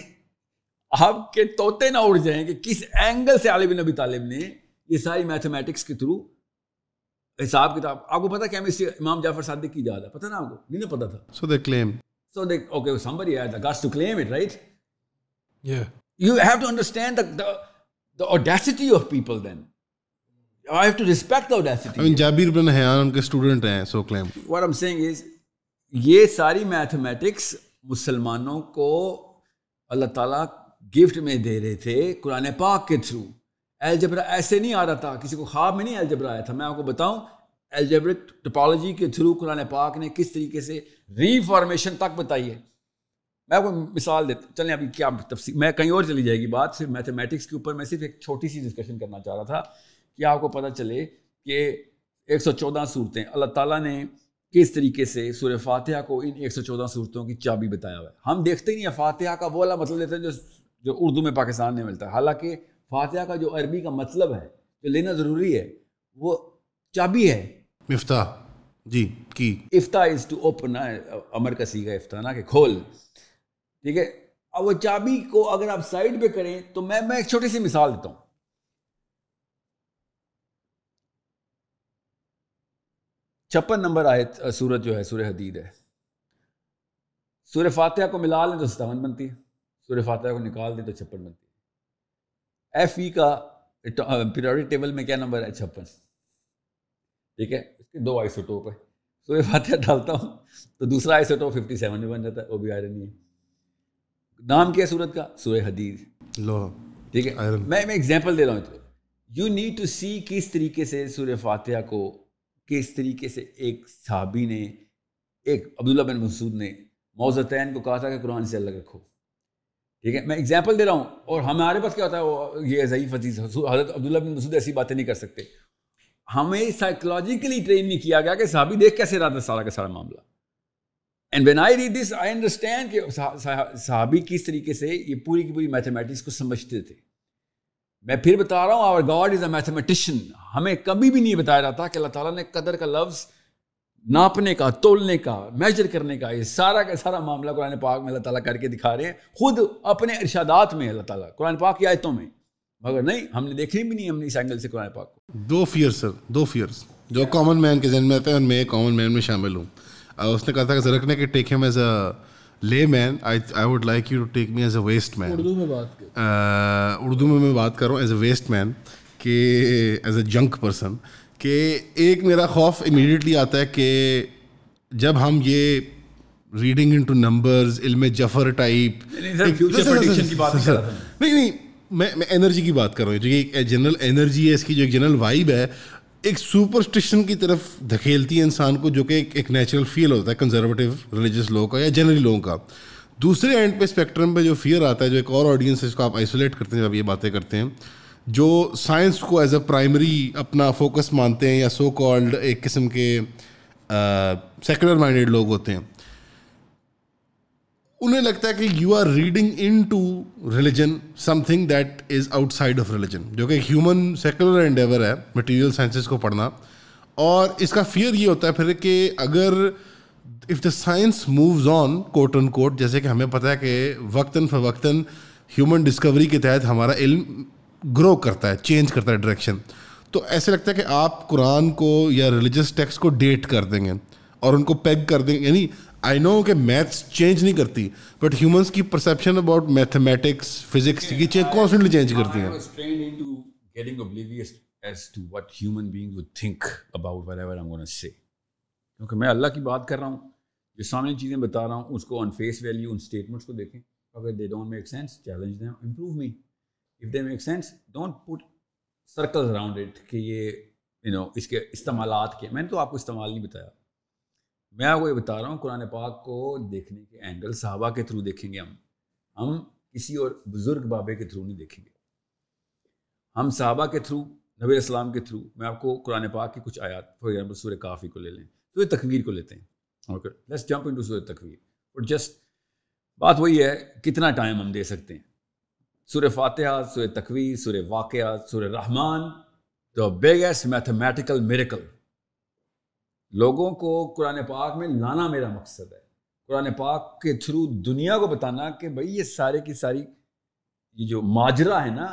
आपके तोते ना उड़ जाएं कि किस एंगल से अली बिन अबी तालिब ने ये सारी मैथमेटिक्स के थ्रू हिसाब किताब आपको पता केमिस्ट्री इमाम जाफर सादिक की याद है पता ना आपको नहीं ना पता था so the claim So they okay, well, somebody had the guts to claim it, right? Yeah. You have to understand the, the, the audacity of people then. I have to respect the audacity. I mean, Jabir Ibn Hayyan उनके student हैं, so claim. What I'm saying is, ये सारी mathematics मुसलमानों को अल्लाह ताला gift में दे रहे थे कुरान पाक के through. Algebra ऐसे नहीं आ रहा था किसी को ख्वाब में नहीं algebra आया था मैं आपको बताऊं algebraic topology के through कुरान पाक ने किस तरीके से रिफॉर्मेशन तक बताइए मैं आपको मिसाल देता चलें अभी क्या तफसी मैं कहीं और चली जाएगी बात सिर्फ मैथमेटिक्स के ऊपर मैं सिर्फ एक छोटी सी डिस्कशन करना चाह रहा था कि आपको पता चले कि 114 सूरतें अल्लाह ताला ने किस तरीके से सूर्य फातिहा को इन 114 सूरतों की चाबी बताया हुआ है हम देखते ही नहीं है फातिहा का वो वाला मतलब लेते हैं जो जो उर्दू में पाकिस्तान में मिलता है हालांकि फातिहा का जो अरबी का मतलब है जो लेना ज़रूरी है वो चाबी है मिफ्ता जी की इफ्ता इज़ टू ओपन अमर का सीगा इफ्ता ना कि खोल ठीक है अब वो चाबी को अगर आप साइड पे करें तो मैं मैं एक छोटी सी मिसाल देता हूं छप्पन नंबर आयत सूरत जो है सूर्य हदीद है सूर्य फातह को मिला लें तो सतावन बनती है सूर्य फातह को निकाल दें तो छप्पन बनती है एफ ई e का पीरियोडिक टेबल में क्या नंबर है छप्पन ठीक है इसके दो आइसोटोप है तो ये याद डालता हूँ तो दूसरा तो फिफ्टी सेवन में बन जाता है वो भी आयरन नहीं है नाम क्या है सूरत का सूर्य हदीद लो ठीक है मैं मैं एग्जाम्पल दे रहा हूँ यू नीड टू सी किस तरीके से सूर्य फातिहा को किस तरीके से एक सहाबी ने एक अब्दुल्ला बिन मसूद ने मौजतैन को कहा था कि कुरान से अलग रखो ठीक है मैं एग्जाम्पल दे रहा हूँ और हमारे पास क्या होता है वो ये ज़यीफ़ अजीज़ हज़रत अब्दुल्ला बिन मसूद ऐसी बातें नहीं कर सकते हमें साइकोलॉजिकली ट्रेन नहीं किया गया कि साहबी देख कैसे रहा था सारा का सारा मामला and when I read this I understand कि साहबी किस तरीके से ये पूरी की पूरी मैथमेटिक्स को समझते थे मैं फिर बता रहा हूँ our God is a mathematician हमें कभी भी नहीं बताया जाता कि अल्लाह ताला ने कदर का लफ्ज़ नापने का तोलने का मेजर करने का ये सारा का सारा मामला कुरान पाक में अल्लाह ताला करके दिखा रहे हैं खुद अपने इर्शादात में अल्लाह ताला कुरान पाक की आयतों में मगर नहीं हमने देखे भी नहीं हमने इस एंगल से कुरान पाक को दो फियर सर दो फियर जो कॉमन मैन के जन्म में आते हैं और मैं कॉमन मैन में शामिल हूँ उसने कहा था कि जरकने के take him as a layman I I would like you to take me as a west man Urdu में बात कर उर्दू में मैं बात करूँ एज अ वेस्ट मैन के एज अ जंक पर्सन के एक मेरा खौफ इमीडिएटली आता है कि जब हम ये रीडिंग इन टू नंबर्स इल्म जफर टाइप नहीं नहीं मैं मैं एनर्जी की बात कर रहा हूँ जो एक जनरल एनर्जी है इसकी जो एक जनरल वाइब है एक सुपरस्टिशन की तरफ धकेलती है इंसान को जो कि एक, एक नेचुरल फील होता है कंजर्वेटिव रिलीजियस लोगों का या जनरल लोगों का दूसरे एंड पे स्पेक्ट्रम पे जो फियर आता है जो एक और ऑडियंस है इसको आप आइसोलेट करते हैं जब ये बातें करते हैं जो साइंस को एज अ प्राइमरी अपना फोकस मानते हैं या सो कॉल्ड एक किस्म के सेकुलर माइंडेड लोग होते हैं उन्हें लगता है कि you are reading into religion something that is outside of religion जो कि ह्यूमन सेकुलर एंडेवर है मटेरियल साइंसेस को पढ़ना और इसका फियर ये होता है फिर कि अगर if the science moves on quote and quote जैसे कि हमें पता है कि वक्ता फवक्तन ह्यूमन डिस्कवरी के तहत हमारा इल्म ग्रो करता है चेंज करता है डायरेक्शन तो ऐसे लगता है कि आप कुरान को या रिलीजियस टेक्स्ट को डेट कर देंगे और उनको पैग कर देंगे यानी आई नो कि मैथ्स चेंज नहीं करती बट ह्यूमंस की परसेप्शन अबाउट मैथमेटिक्स फिजिक्स की चेंज कॉन्स्टेंटली चेंज करती हैं as to what human beings would think about whatever I'm going to say. क्योंकि मैं अल्लाह की बात कर रहा हूँ जो सामने चीज़ें बता रहा हूँ उसको ऑन फेस वैल्यू उन स्टेटमेंट्स को देखें अगर they don't make sense challenge them improve me if they make sense don't put circles around it कि ये यू you नो know, इसके इस्तेमाल के मैंने तो आपको इस्तेमाल नहीं बताया मैं आपको ये बता रहा हूँ कुरान पाक को देखने के एंगल साहबा के थ्रू देखेंगे हम हम किसी और बुज़ुर्ग बाबे के थ्रू नहीं देखेंगे हम साहबा के थ्रू नबी इस्लाम के थ्रू मैं आपको कुरान पाक की कुछ आयात फॉर एग्जाम्पल सूर्य काफ़ी को ले लें सूर्य तो तकवीर को लेते हैं okay let's jump into to सूर्य तकवीर और जस्ट बात वही है कितना टाइम हम दे सकते हैं सूर्य फातहा सूर्य तकवीर सूर्य वाक़ सूर्य रहमान द बिगेस्ट मैथमेटिकल मेरिकल लोगों को कुरान पाक में लाना मेरा मकसद है कुरान पाक के थ्रू दुनिया को बताना कि भाई ये सारे की सारी ये जो माजरा है ना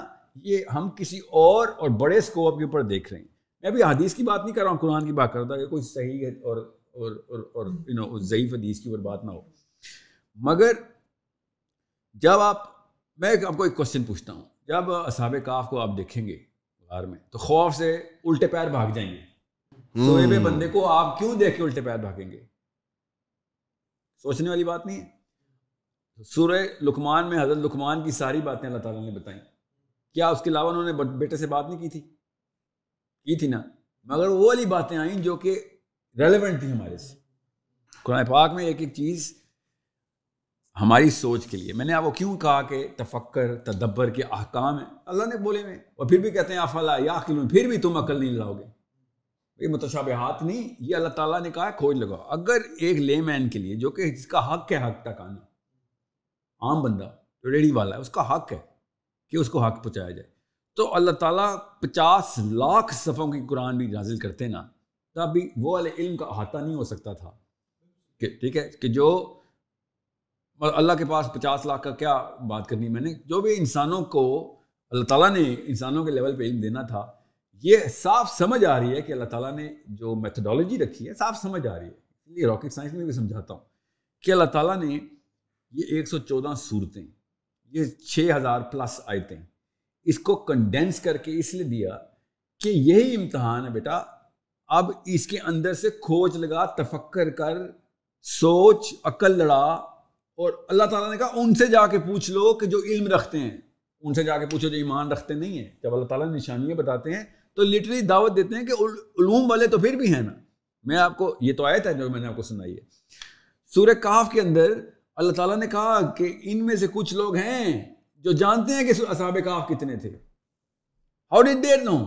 ये हम किसी और और बड़े स्कोप के ऊपर देख रहे हैं मैं अभी हदीस की बात नहीं कर रहा हूँ कुरान की बात करता कि कोई सही है और और और और यू नो ज़यीफ़ हदीस की ऊपर बात ना हो मगर जब आप मैं आपको एक क्वेश्चन पूछता हूँ जब असाब काफ को आप देखेंगे बाहर में तो खौफ से उल्टे पैर भाग जाएंगे सोए तो हुए हम्म। बंदे को आप क्यों देख के उल्टे पैर भागेंगे सोचने वाली बात नहीं है सूर्य लुकमान में हजरत लुकमान की सारी बातें अल्लाह ताला ने बताई क्या उसके अलावा उन्होंने बेटे से बात नहीं की थी की थी ना मगर वो वाली बातें आई जो कि रेलिवेंट थी हमारे से कुरान पाक में एक एक चीज़ हमारी सोच के लिए मैंने आपको क्यों कहा कि तफक्कर तदब्बर के अहकाम है अल्लाह ने बोले में और फिर भी कहते हैं अफला या अकिल में फिर भी तुम अकल नहीं लाओगे ये मुतशाबहत नहीं ये अल्लाह ताला ने कहा खोज लगाओ अगर एक ले मैन के लिए जो कि जिसका हक है हक तक आना आम बंदा जो रेडी वाला है उसका हक है कि उसको हक पहुँचाया जाए तो अल्लाह ताला पचास लाख सफ़ों की कुरान भी नाजिल करते ना तब भी वो वाले इल्म का अहाता नहीं हो सकता था कि ठीक है कि जो अल्लाह के पास पचास लाख का क्या बात करनी मैंने जो भी इंसानों को अल्लाह ताला ने इंसानों के लेवल पे इल्म देना था ये साफ समझ आ रही है कि अल्लाह ताला ने जो मेथडोलॉजी रखी है साफ समझ आ रही है इसलिए रॉकेट साइंस में भी समझाता हूँ कि अल्लाह ताला ने ये 114 सूरतें ये 6000 प्लस आयतें इसको कंडेंस करके इसलिए दिया कि यही इम्तहान है बेटा अब इसके अंदर से खोज लगा तफक्कर कर सोच अकल लड़ा और अल्लाह ताला ने कहा उनसे जाके पूछ लो कि जो इल्म रखते हैं उनसे जाके पूछो जो ईमान रखते नहीं हैं जब अल्लाह ताला निशानियाँ बताते हैं तो लिटरली दावत देते हैं कि उलूम वाले तो फिर भी हैं ना मैं आपको ये तो आयत है जो मैंने आपको सुनाई है सूर्य काफ के अंदर अल्लाह ताला ने कहा कि इनमें से कुछ लोग हैं जो जानते हैं कि असाब काफ कितने थे हाउ डिड देर नो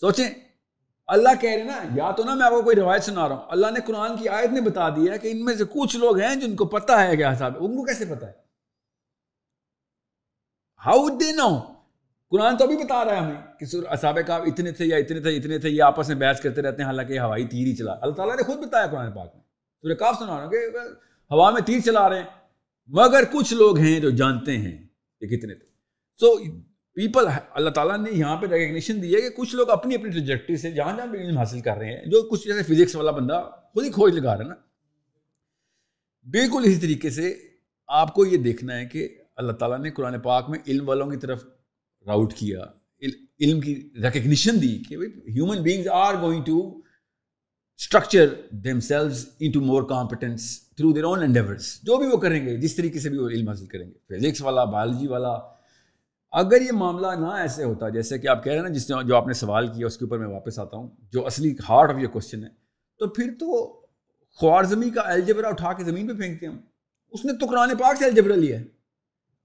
सोचें अल्लाह कह रहे ना या तो ना मैं आपको कोई रिवायत सुना रहा हूं अल्लाह ने कुरान की आयत ने बता दिया कि इनमें से कुछ लोग हैं जिनको पता है क्या हिसाब उनको कैसे पता है हाउ दे नो कुरान तो अभी बता रहा है हमें कि असाब का इतने थे या इतने थे इतने थे ये आपस में बहस करते रहते हैं हालांकि हवाई तीर ही चला अल्लाह ताला ने खुद बताया कुरान पाक में सूर्य काफ सुना रहा हूँ हवा में तीर चला रहे हैं मगर कुछ लोग हैं जो जानते हैं कि कितने थे सो पीपल अल्लाह ताला ने यहाँ पे रिकग्निशन दी है कि कुछ लोग अपनी अपनी ट्रजेक्ट्री से जहाँ जहाँ भी इल्म हासिल कर रहे हैं जो कुछ जैसे फिजिक्स वाला बंदा खुद ही खोज लगा रहा है ना बिल्कुल इसी तरीके से आपको ये देखना है कि अल्लाह ताला ने कुरान पाक में इल्म वालों की तरफ राउट किया इल, इल्म की रिकग्निशन दी कि भाई human beings are going to structure into more competence through their own endeavours जो भी वो करेंगे जिस तरीके से भी वो इल्म हासिल करेंगे फिजिक्स वाला बायोलॉजी वाला अगर ये मामला ना ऐसे होता जैसे कि आप कह रहे हैं ना जिसने जो आपने सवाल किया उसके ऊपर मैं वापस आता हूँ जो असली हार्ट ऑफ ये क्वेश्चन है तो फिर तो ख्वारजमी का एलजबरा उठा के ज़मीन पर फेंकते हम उसने तो कुरान पाक से एलजबरा लिया है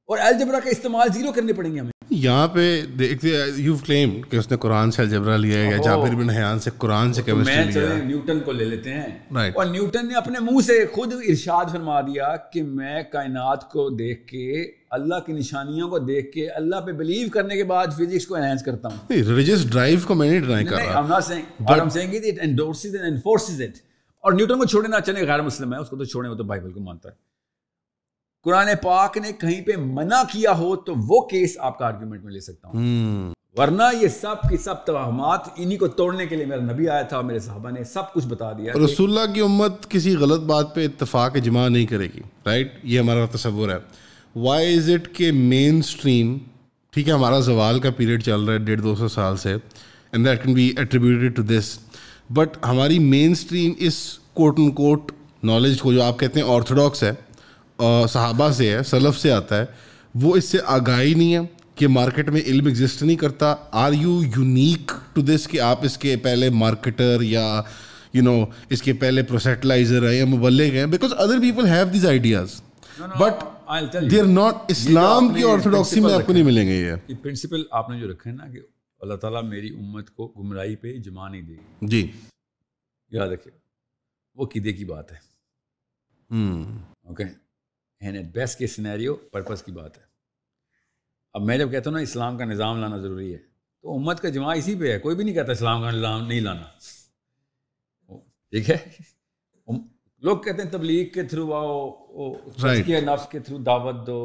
और एलजबरा का इस्तेमाल ज़ीरो करने पड़ेंगे हमें यहाँ पे देखते यू क्लेम कि उसने कुरान से अलजबरा लिया है या जाबिर बिन हयान से कुरान से केमिस्ट्री तो लिया है न्यूटन को ले लेते हैं right. और न्यूटन ने अपने मुंह से खुद इरशाद फरमा दिया कि मैं कायनात को देख के अल्लाह की निशानियों को देख के अल्लाह पे बिलीव करने के बाद फिजिक्स को एनहेंस करता हूँ रिलीजियस ड्राइव को मैंने ट्राई कर रहा हूं और न्यूटन को छोड़े ना चले गैर मुस्लिम है उसको तो छोड़े वो तो बाइबल को मानता है कुरान पाक ने कहीं पे मना किया हो तो वो केस आपका आर्ग्यूमेंट में ले सकता हूँ hmm. वरना ये सब की सब तोहमात इन्हीं को तोड़ने के लिए मेरा नबी आया था मेरे साहबा ने सब कुछ बता दिया रसुल्ला की उम्मत किसी गलत बात पे इतफाक जमा नहीं करेगी राइट ये हमारा तस्वुर है वाई इज़ इट के मेन स्ट्रीम ठीक है हमारा जवाल का पीरियड चल रहा है डेढ़ दो सौ साल से and that can be attributed to this but हमारी मेन स्ट्रीम इस कोट एंड कोट नॉलेज को जो आप कहते हैं ऑर्थोडॉक्स है सहाबा से है सलफ से आता है वो इससे आगाही नहीं है कि मार्केट में इल्म एग्जिस्ट नहीं करता are you unique to this कि आप इसके पहले मार्केटर या यू you नो know, इसके पहले प्रोसेटलाइजर हैं या मुबल्ले हैं because other people have these ideas but they are not इस्लाम की ऑर्थोडॉक्सी में आपको नहीं मिलेंगे ये प्रिंसिपल आपने जो रखा है ना कि अल्लाह ताला मेरी उम्मत को गुमराही पे जमा नहीं देगी जी याद रखिए वो किदे की बात है okay hmm. hmm. okay? And at best case scenario purpose की बात है अब मैं जब कहता हूँ ना इस्लाम का निज़ाम लाना ज़रूरी है तो उम्मत का जमा इसी पे है कोई भी नहीं कहता इस्लाम का निज़ाम नहीं लाना ठीक है लोग कहते हैं तबलीग के थ्रू आओ right. नफ्स के थ्रू दावत दो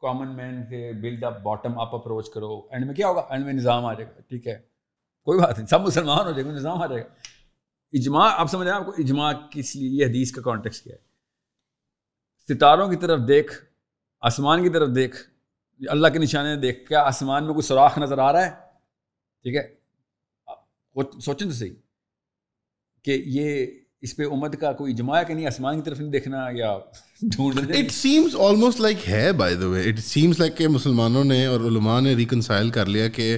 कॉमन मैन के build up bottom up approach करो एंड में क्या होगा एंड में निज़ाम आ जाएगा ठीक है कोई बात नहीं सब मुसलमान हो जाएगा निज़ाम आ जाएगा इजमा आप समझ रहे हैं आपको इजमा किस लिए हदीस का कॉन्टेक्स्ट क्या है सितारों की तरफ देख आसमान की तरफ देख अल्लाह के निशाने देख क्या आसमान में कोई सुराख नज़र आ रहा है ठीक है सोचें तो सही कि ये इस पे उम्मत का कोई इजमा है कि नहीं आसमान की तरफ नहीं देखना या ढूंढना इट सीम्स ऑलमोस्ट लाइक है by the way it seems like के मुसलमानों ने और उलमा ने रिकनसाइल कर लिया कि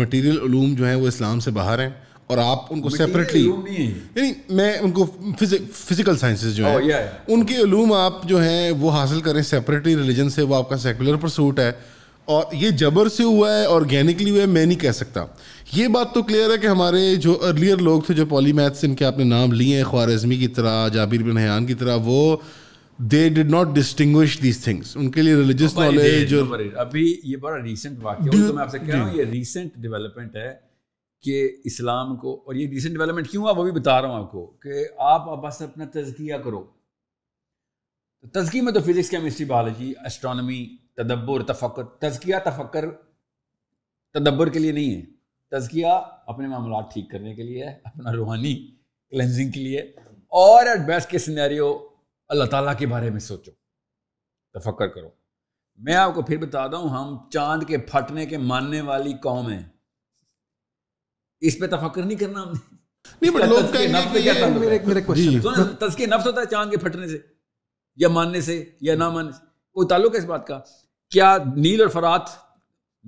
मटीरियल ूम जो है वो इस्लाम से बाहर हैं और आप उनको सेपरेटली नहीं मैं उनको फिजिकल साइंसेज जो oh, है उनके उलूम आप जो हैं वो हासिल करें सेपरेटली रिलीजन से वो आपका सेकुलर परसूट है और ये जबर से हुआ है ऑर्गेनिकली हुआ है मैं नहीं कह सकता ये बात तो क्लियर है कि हमारे जो अर्लियर लोग थे जो पॉलीमैथ से इनके आपने नाम लिए हैं ख्वारजमी की तरह जाबिर बिन हयान की तरह वो they did not distinguish these things उनके लिए रिलीजियस नॉलेज अभी ये बड़ा रिसेंट वाक्य तो मैं आपसे कह रहा हूँ ये रिसेंट डेवलपमेंट है कि इस्लाम को और ये रिसेंट डेवलपमेंट क्यों हुआ वो भी बता रहा हूँ आपको कि आप बस अपना तजकिया करो तो तजकी में तो फिज़िक्स केमिस्ट्री बायोलॉजी एस्ट्रोनॉमी तदब्बर तफक्र तजकिया तफक्र तदब्बर के लिए नहीं है तजकिया अपने मामला ठीक करने के लिए अपना रूहानी क्लेंजिंग के लिए और एट बेस्ट के सिनेरियो अल्लाह ताला के बारे में सोचो तफक्र करो मैं आपको फिर बता दूँ हम चांद के फटने के मानने वाली कौम हैं इस पे तफक्र नहीं करना हमने नहीं बट लोग कहेंगे मेरे मेरे क्वेश्चन तो तस्के नफ्स होता है चांद के फटने से या मानने से या ना मानने से कोई ताल्लुक है इस बात का क्या नील और फरात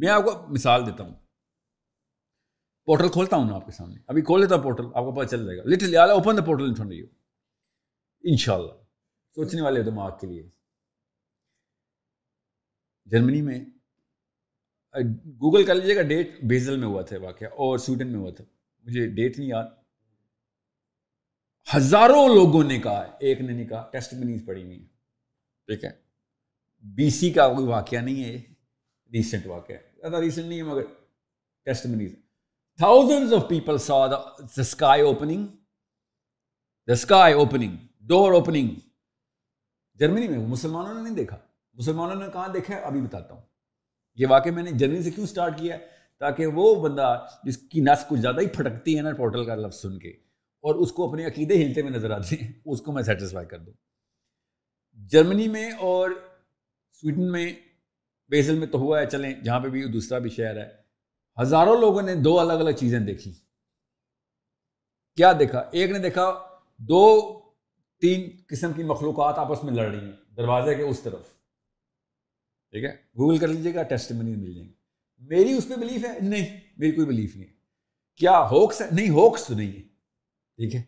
मैं आपको मिसाल देता हूँ पोर्टल खोलता हूँ ना आपके सामने अभी खोल लेता हूँ पोर्टल आपको पता चल जाएगा लिटरली आला open the portal in front you इनशाला सोचने वाले दिमाग के लिए जर्मनी में गूगल कर लीजिएगा डेट बेजल में हुआ था वाक्य और स्वीडन में हुआ था मुझे डेट नहीं याद हजारों लोगों ने कहा एक ने नहीं कहा टेस्ट में नहीं पड़ी हुई ठीक है बीसी का कोई वाक्य नहीं है रिसेंट वाक्य ज़्यादा रिसेंट नहीं है मगर टेस्ट में नहीं thousand of people saw the sky opening the sky opening door opening Germany में मुसलमानों ने नहीं देखा मुसलमानों ने कहा देखा है अभी बताता हूं ये वाकई मैंने जर्नी से क्यों स्टार्ट किया ताकि वो बंदा जिसकी नस कुछ ज़्यादा ही फटकती है ना पोर्टल का लफ्ज़ सुन के और उसको अपने अकीदे हिलते हुए नज़र आते हैं उसको मैं सेटिस्फाई कर दूँ जर्मनी में और स्वीडन में बेसल में तो हुआ है चलें जहाँ पे भी दूसरा भी शहर है हज़ारों लोगों ने दो अलग अलग चीज़ें देखी क्या देखा एक ने देखा दो तीन किस्म की मखलूक आपस में लड़ रही हैं दरवाजे के उस तरफ ठीक है गूगल कर लीजिएगा टेस्ट मनी मिल जाएंगे मेरी उस पर बिलीफ है नहीं मेरी कोई बिलीफ नहीं है क्या होक्स है नहीं होक्स तो नहीं है ठीक है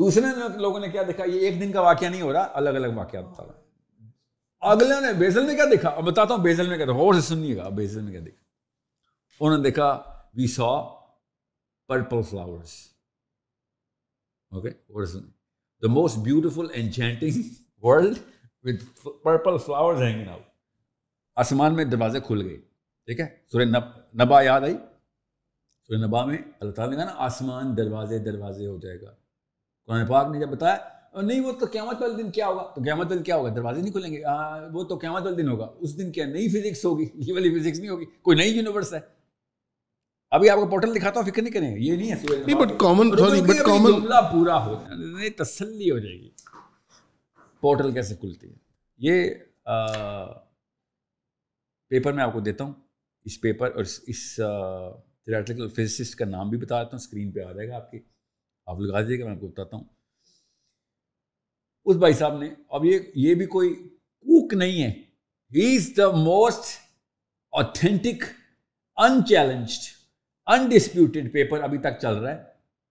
दूसरे लोगों ने क्या देखा ये एक दिन का वाक्य नहीं हो रहा अलग अलग वाक्य बता रहा अगले ने बेजल में क्या देखा अब बताता हूँ बेजल में क्या देखा और से सुनिएगा बेजल में क्या देखा उन्होंने देखा we saw purple flowers okay और सुनिए the most beautiful, enchanting world with purple flowers hanging out आसमान में दरवाजे खुल गए ठीक है सूर्य नब नबा याद आई सूर्य नबा में अल्लाह ताला ने कहा ना आसमान दरवाजे दरवाजे हो जाएगा कुरान पाक ने जब बताया और नहीं वो तो क्यामत वाले दिन क्या होगा तो क्यामत वाले क्या होगा दरवाजे नहीं खुलेंगे आ, वो तो क्यामत वाले दिन होगा उस दिन क्या नई फिजिक्स होगी (laughs) ये वाली फिजिक्स नहीं होगी कोई नई यूनिवर्स है अभी आपको पोर्टल दिखाता हूँ फिक्र नहीं करेंगे ये नहीं है but common sorry but common जुमला पूरा हो नहीं तसल्ली हो जाएगी पोर्टल कैसे खुलती है ये पेपर मैं आपको देता हूँ इस पेपर और इस थियोरेटिकल फिजिसिस्ट का नाम भी बता देता हूँ स्क्रीन पे आ जाएगा आपके आप लगा दीजिएगा मैं आपको बताता हूँ उस भाई साहब ने अब ये ये भी कोई कूक नहीं है he is the most authentic unchallenged undisputed paper अभी तक चल रहा है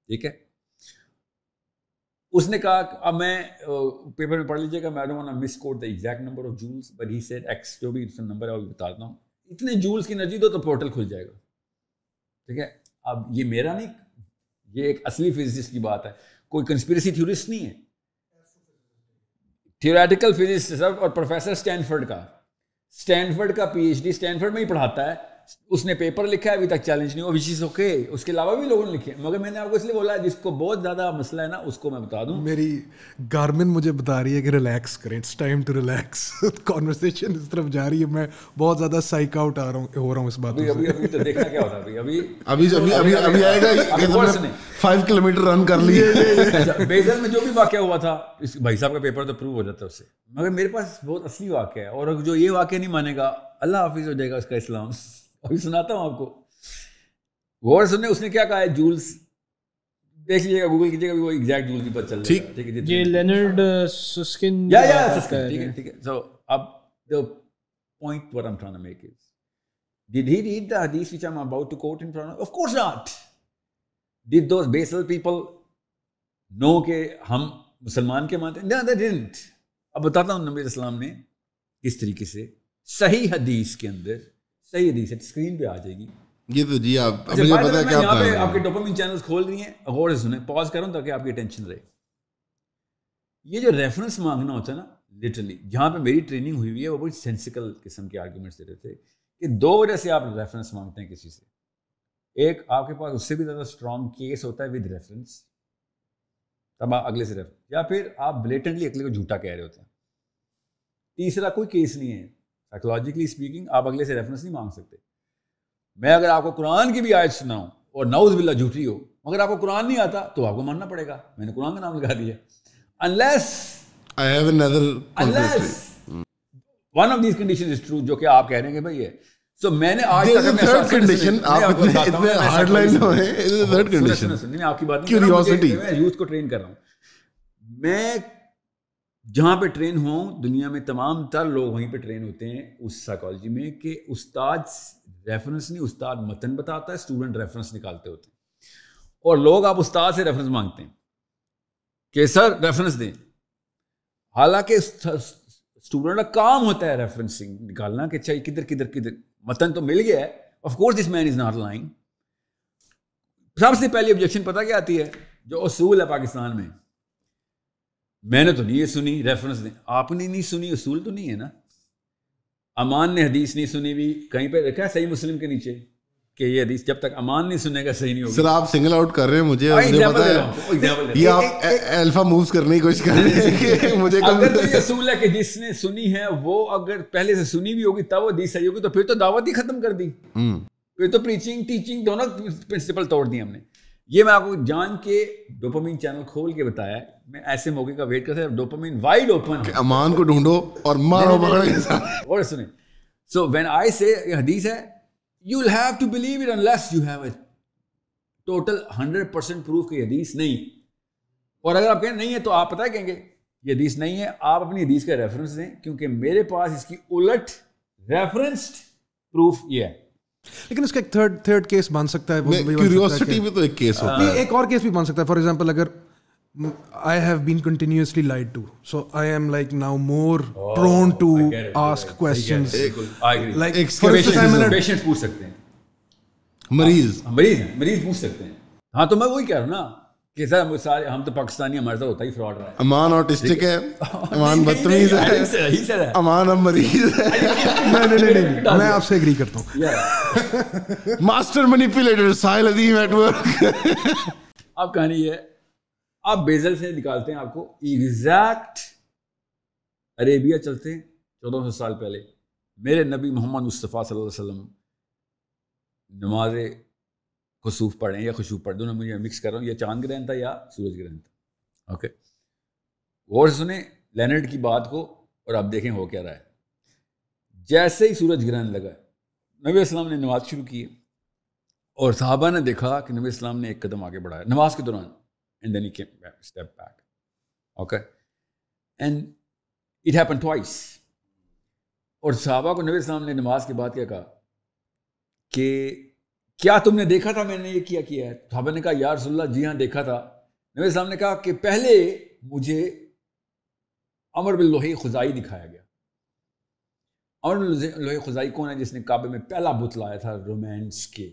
ठीक है उसने कहा अब मैं पेपर में पढ़ लीजिएगा मैं don't want misquote the exact number of joules but he said X जो भी नंबर है वो बताता हूँ इतने जूल्स की एनर्जी हो तो पोर्टल खुल जाएगा ठीक है अब ये मेरा नहीं ये एक असली फिजिस्ट की बात है कोई कंस्पिरसी थ्योरिस्ट नहीं है थियोरेटिकल फिजिस्ट और प्रोफेसर स्टैनफर्ड का स्टैनफर्ड का पीएचडी स्टैनफर्ड में ही पढ़ाता है उसने पेपर लिखा है अभी तक चैलेंज नहीं हुआ विच इज ओके उसके अलावा भी लोगों ने लिखे मगर मैंने आपको इसलिए बोला जिसको बहुत ज्यादा मसला है ना उसको मैं बता दूं मेरी गारमिन मुझे बता रही है कि रिलैक्स करें it's time to relax conversation इस तरफ जा रही है मैं बहुत ज्यादा साइक आउट आ रहा हूँ हो रहा हूँ इस बात अभी अभी अभी तो देखना क्या होता है अभी अभी अभी अभी अभी आएगा फाइव किलोमीटर रन कर लिए (laughs) बेजल में जो भी वाक्य हुआ था इस भाई साहब का पेपर तो प्रूव हो जाता है उससे मगर मेरे पास बहुत असली वाक्य है और जो ये वाक्य नहीं मानेगा अल्लाह हाफिज हो जाएगा उसका इस्लाम (laughs) अभी सुनाता हूँ आपको गौर सुनने उसने क्या कहा है जूल्स देख लीजिएगा गूगल कीजिएगा वो एग्जैक्ट जूल की पता चल ठीक ठीक है ये लेनर्ड सस्किन uh, या या सस्किन uh, ठीक है ठीक है सो अब the point what I am trying to make is did he read the हदीस which I am about to quote in front of course not Did those Basel people know के हम मुसलमान के मानते हैं they didn't. अब बताता हूँ नबी इस्लाम ने किस तरीके से सही हदीस के अंदर सही हदीस है स्क्रीन पे आ जाएगी ये तो जी आप अच्छा, मुझे पता है क्या यहाँ पे आपके डोपामिन चैनल्स खोल रही हैं गौर से सुने पॉज करूँ ताकि आपकी अटेंशन रहे ये जो रेफरेंस मांगना होता है ना लिटरली जहाँ पे मेरी ट्रेनिंग हुई हुई है वो बहुत सेंसिकल किस्म के आर्ग्यूमेंट्स दे रहे थे कि दो वजह से आप रेफरेंस मांगते हैं किसी से एक आपके पास उससे भी ज़्यादा स्ट्रॉन्ग केस होता है विद रेफरेंस तब आप अगले से रेफर या फिर आप ब्लेटेंटली अगले को झूठा कह रहे होते हैं तीसरा कोई केस नहीं है साइकोलॉजिकली स्पीकिंग आप अगले से रेफरेंस नहीं मांग सकते मैं अगर आपको कुरान की भी आयत सुनाऊं और नौज बिल्ला झूठी हो मगर आपको कुरान नहीं आता तो आपको मानना पड़ेगा मैंने कुरान का नाम लगा दिया unless I have another unless one of these condition is true जो कि आप कह रहे हैं कि भाई ये सो मैंने आज तक थर्ड कंडीशन आप इतने इतने हार्ड लाइन में हैं इज थर्ड कंडीशन नहीं मैं आपकी बात क्यूरियोसिटी मैं यूथ को ट्रेन कर रहा हूं मैं जहां पे ट्रेन हो दुनिया में तमाम तर लोग वहीं पे ट्रेन होते हैं उस साइकोलॉजी में कि उस्ताद रेफरेंस नहीं उस्ताद मतन बताता है स्टूडेंट रेफरेंस निकालते होते हैं और लोग आप उस्ताद से रेफरेंस मांगते हैं कि सर रेफरेंस दें हालांकि स्टूडेंट का काम होता है रेफरेंसिंग निकालना कि चाहिए अच्छा, किधर किधर किधर वतन तो मिल गया है of course this man is not lying सबसे पहली ऑब्जेक्शन पता क्या आती है जो असूल है पाकिस्तान में मैंने तो नहीं ये सुनी रेफरेंस ने आपने नहीं सुनी असूल तो नहीं है ना अमान ने हदीस नहीं सुनी भी कहीं पर रखा है सही मुस्लिम के नीचे कि ये हदीस जब तक अमान नहीं सुनेगा सही नहीं होगा सर आप सिंगल आउट कर रहे हैं मुझे मुझे पता है ये आप अल्फा मूव्स करने की कोशिश कर रहे हैं कि (laughs) मुझे अगर तो ये असूल है कि जिसने सुनी है वो अगर पहले से सुनी भी होगी तब वो हदीस सही होगी तो फिर तो दावत ही खत्म कर दी हम्म। फिर तो प्रीचिंग टीचिंग दोनों प्रिंसिपल तोड़ दिए हमने ये मैं आपको जान के डोपामिन चैनल खोल के बताया मैं ऐसे मौके का वेट करता डोपामिन वाइड ओपन अमान को ढूंढो और मारो और सुने सो व्हेन आई से हदीस है you will have to believe it unless you have it total hundred percent proof की हदीस नहीं और अगर आप कहें नहीं है तो आप पता कहेंगे ये हदीस नहीं है आप अपनी हदीस का रेफरेंस दें क्योंकि मेरे पास इसकी उलट रेफरेंस्ड प्रूफ ये है लेकिन उसका एक थर्ड थर्ड केस बन सकता है क्यूरियोसिटी भी, भी तो एक केस होता है एक और केस भी बन सकता है फॉर तो हाँ। एग्जांपल अगर I have been continuously lied to. So I am like now more oh, prone to it, ask right. questions. I, I agree. Like patient पूछ सकते हैं मरीज हाँ, मरीज मरीज पूछ सकते हैं हाँ तो मैं वही कह रहा हूँ ना कि सर सारे हम तो पाकिस्तानी हमारे साथ होता ही फ्रॉड रहा है अमान ऑटिस्टिक है (laughs) अमान बदतमीज है अमान अब मरीज है (laughs) नहीं नहीं नहीं मैं आपसे एग्री करता हूँ master manipulator Sahil Adeem at work अब कहानी है आप बेजल से निकालते हैं आपको एग्जैक्ट अरेबिया चलते हैं चौदह सौ साल पहले मेरे नबी मोहम्मद मुस्तफ़ा वसल्लम नमाज खसूफ पढ़ें या खसूफ पढ़ दोनों मुझे मिक्स कर रहा हूँ या चांद ग्रहण था या सूरज ग्रहण था ओके और सुने लेनर्ड की बात को और आप देखें हो क्या रहा है जैसे ही सूरज ग्रहण लगा नबी इस्लाम ने नमाज शुरू की और साहबा ने देखा कि नबी इस्लाम ने एक कदम आगे बढ़ाया नमाज के दौरान and then he came back, stepped back. Okay? And it happened twice. और साहबा को नबी इस्लाम ने नमाज के बाद क्या कहा कि क्या तुमने देखा था मैंने ये किया किया है तो साहबा ने कहा यार रसोल्ला जी हाँ देखा था नबी इस्लाम ने कहा कि पहले मुझे अमर बिल लोहे खुजाई दिखाया गया अमर लोहे खुजाई कौन है जिसने काबे में पहला बुत लाया था रोमांस के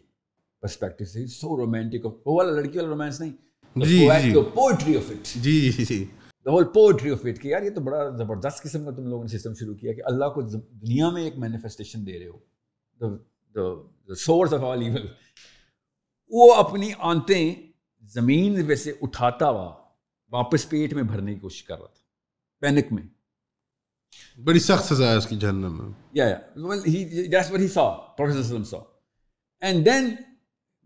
परस्पेक्टिव से सो रोमांटिक वो वाला लड़की वाला रोमांस नहीं पोएट्री ऑफ इट कि यार ये तो बड़ा ज़बरदस्त किस्म का तुम लोगों ने सिस्टम शुरू किया कि अल्लाह को दुनिया में एक मैनिफेस्टेशन दे रहे हो सोर्स ऑफ ऑल इवल वो अपनी आंतें ज़मीन पे से उठाता हुआ वापस पेट में भरने की कोशिश कर रहा था पैनिक में बड़ी सख्त सजा है उसकी जहन्नम में या या well he that's what he saw professor saw and then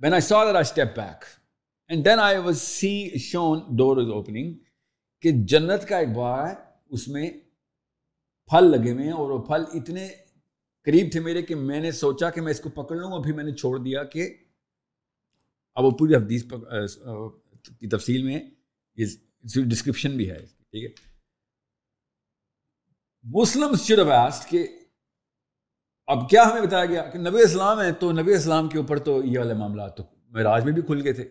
when I saw that I step back and then I was see shown door is opening कि जन्नत का एक बाग है उसमें फल लगे हुए हैं और वो फल इतने करीब थे मेरे कि मैंने सोचा कि मैं इसको पकड़ लूँ अभी मैंने छोड़ दिया कि अब वो पूरी हदीस की तफसील में इस डिस्क्रिप्शन भी है ठीक है मुस्लिम शुड आस्ट कि अब क्या हमें बताया गया कि नबी इस्लाम है तो नबी इस्लाम के ऊपर तो ये वाले मामला तो महराज में भी खुल गए थे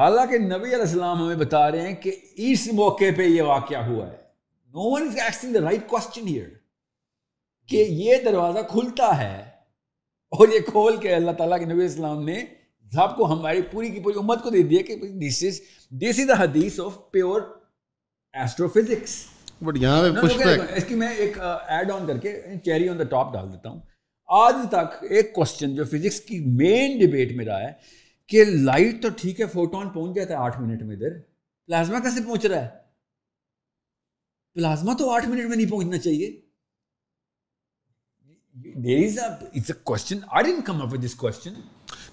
हालांकि नबी अलैहिस्सलाम हमें बता रहे हैं कि इस मौके पे ये वाक्य हुआ है no one is asking the right question here कि ये दरवाज़ा खुलता है और ये खोल के अल्लाह ताला के नबी इस्लाम ने जब को हमारी पूरी की पूरी उम्मत को दे दिया कि this is this is the हदीस ऑफ प्योर एस्ट्रोफिजिक्स बट यहाँ पे पुश बैक तो इसकी मैं एक ऐड uh, ऑन करके चेरी ऑन द टॉप डाल देता हूँ आज तक एक क्वेश्चन जो फिजिक्स की मेन डिबेट में रहा है कि लाइट तो ठीक है फोटोन पहुंच जाता है आठ मिनट में इधर प्लाज्मा कैसे पहुंच रहा है प्लाज्मा तो आठ मिनट में नहीं पहुंचना चाहिए there is it's a question I didn't come up with this question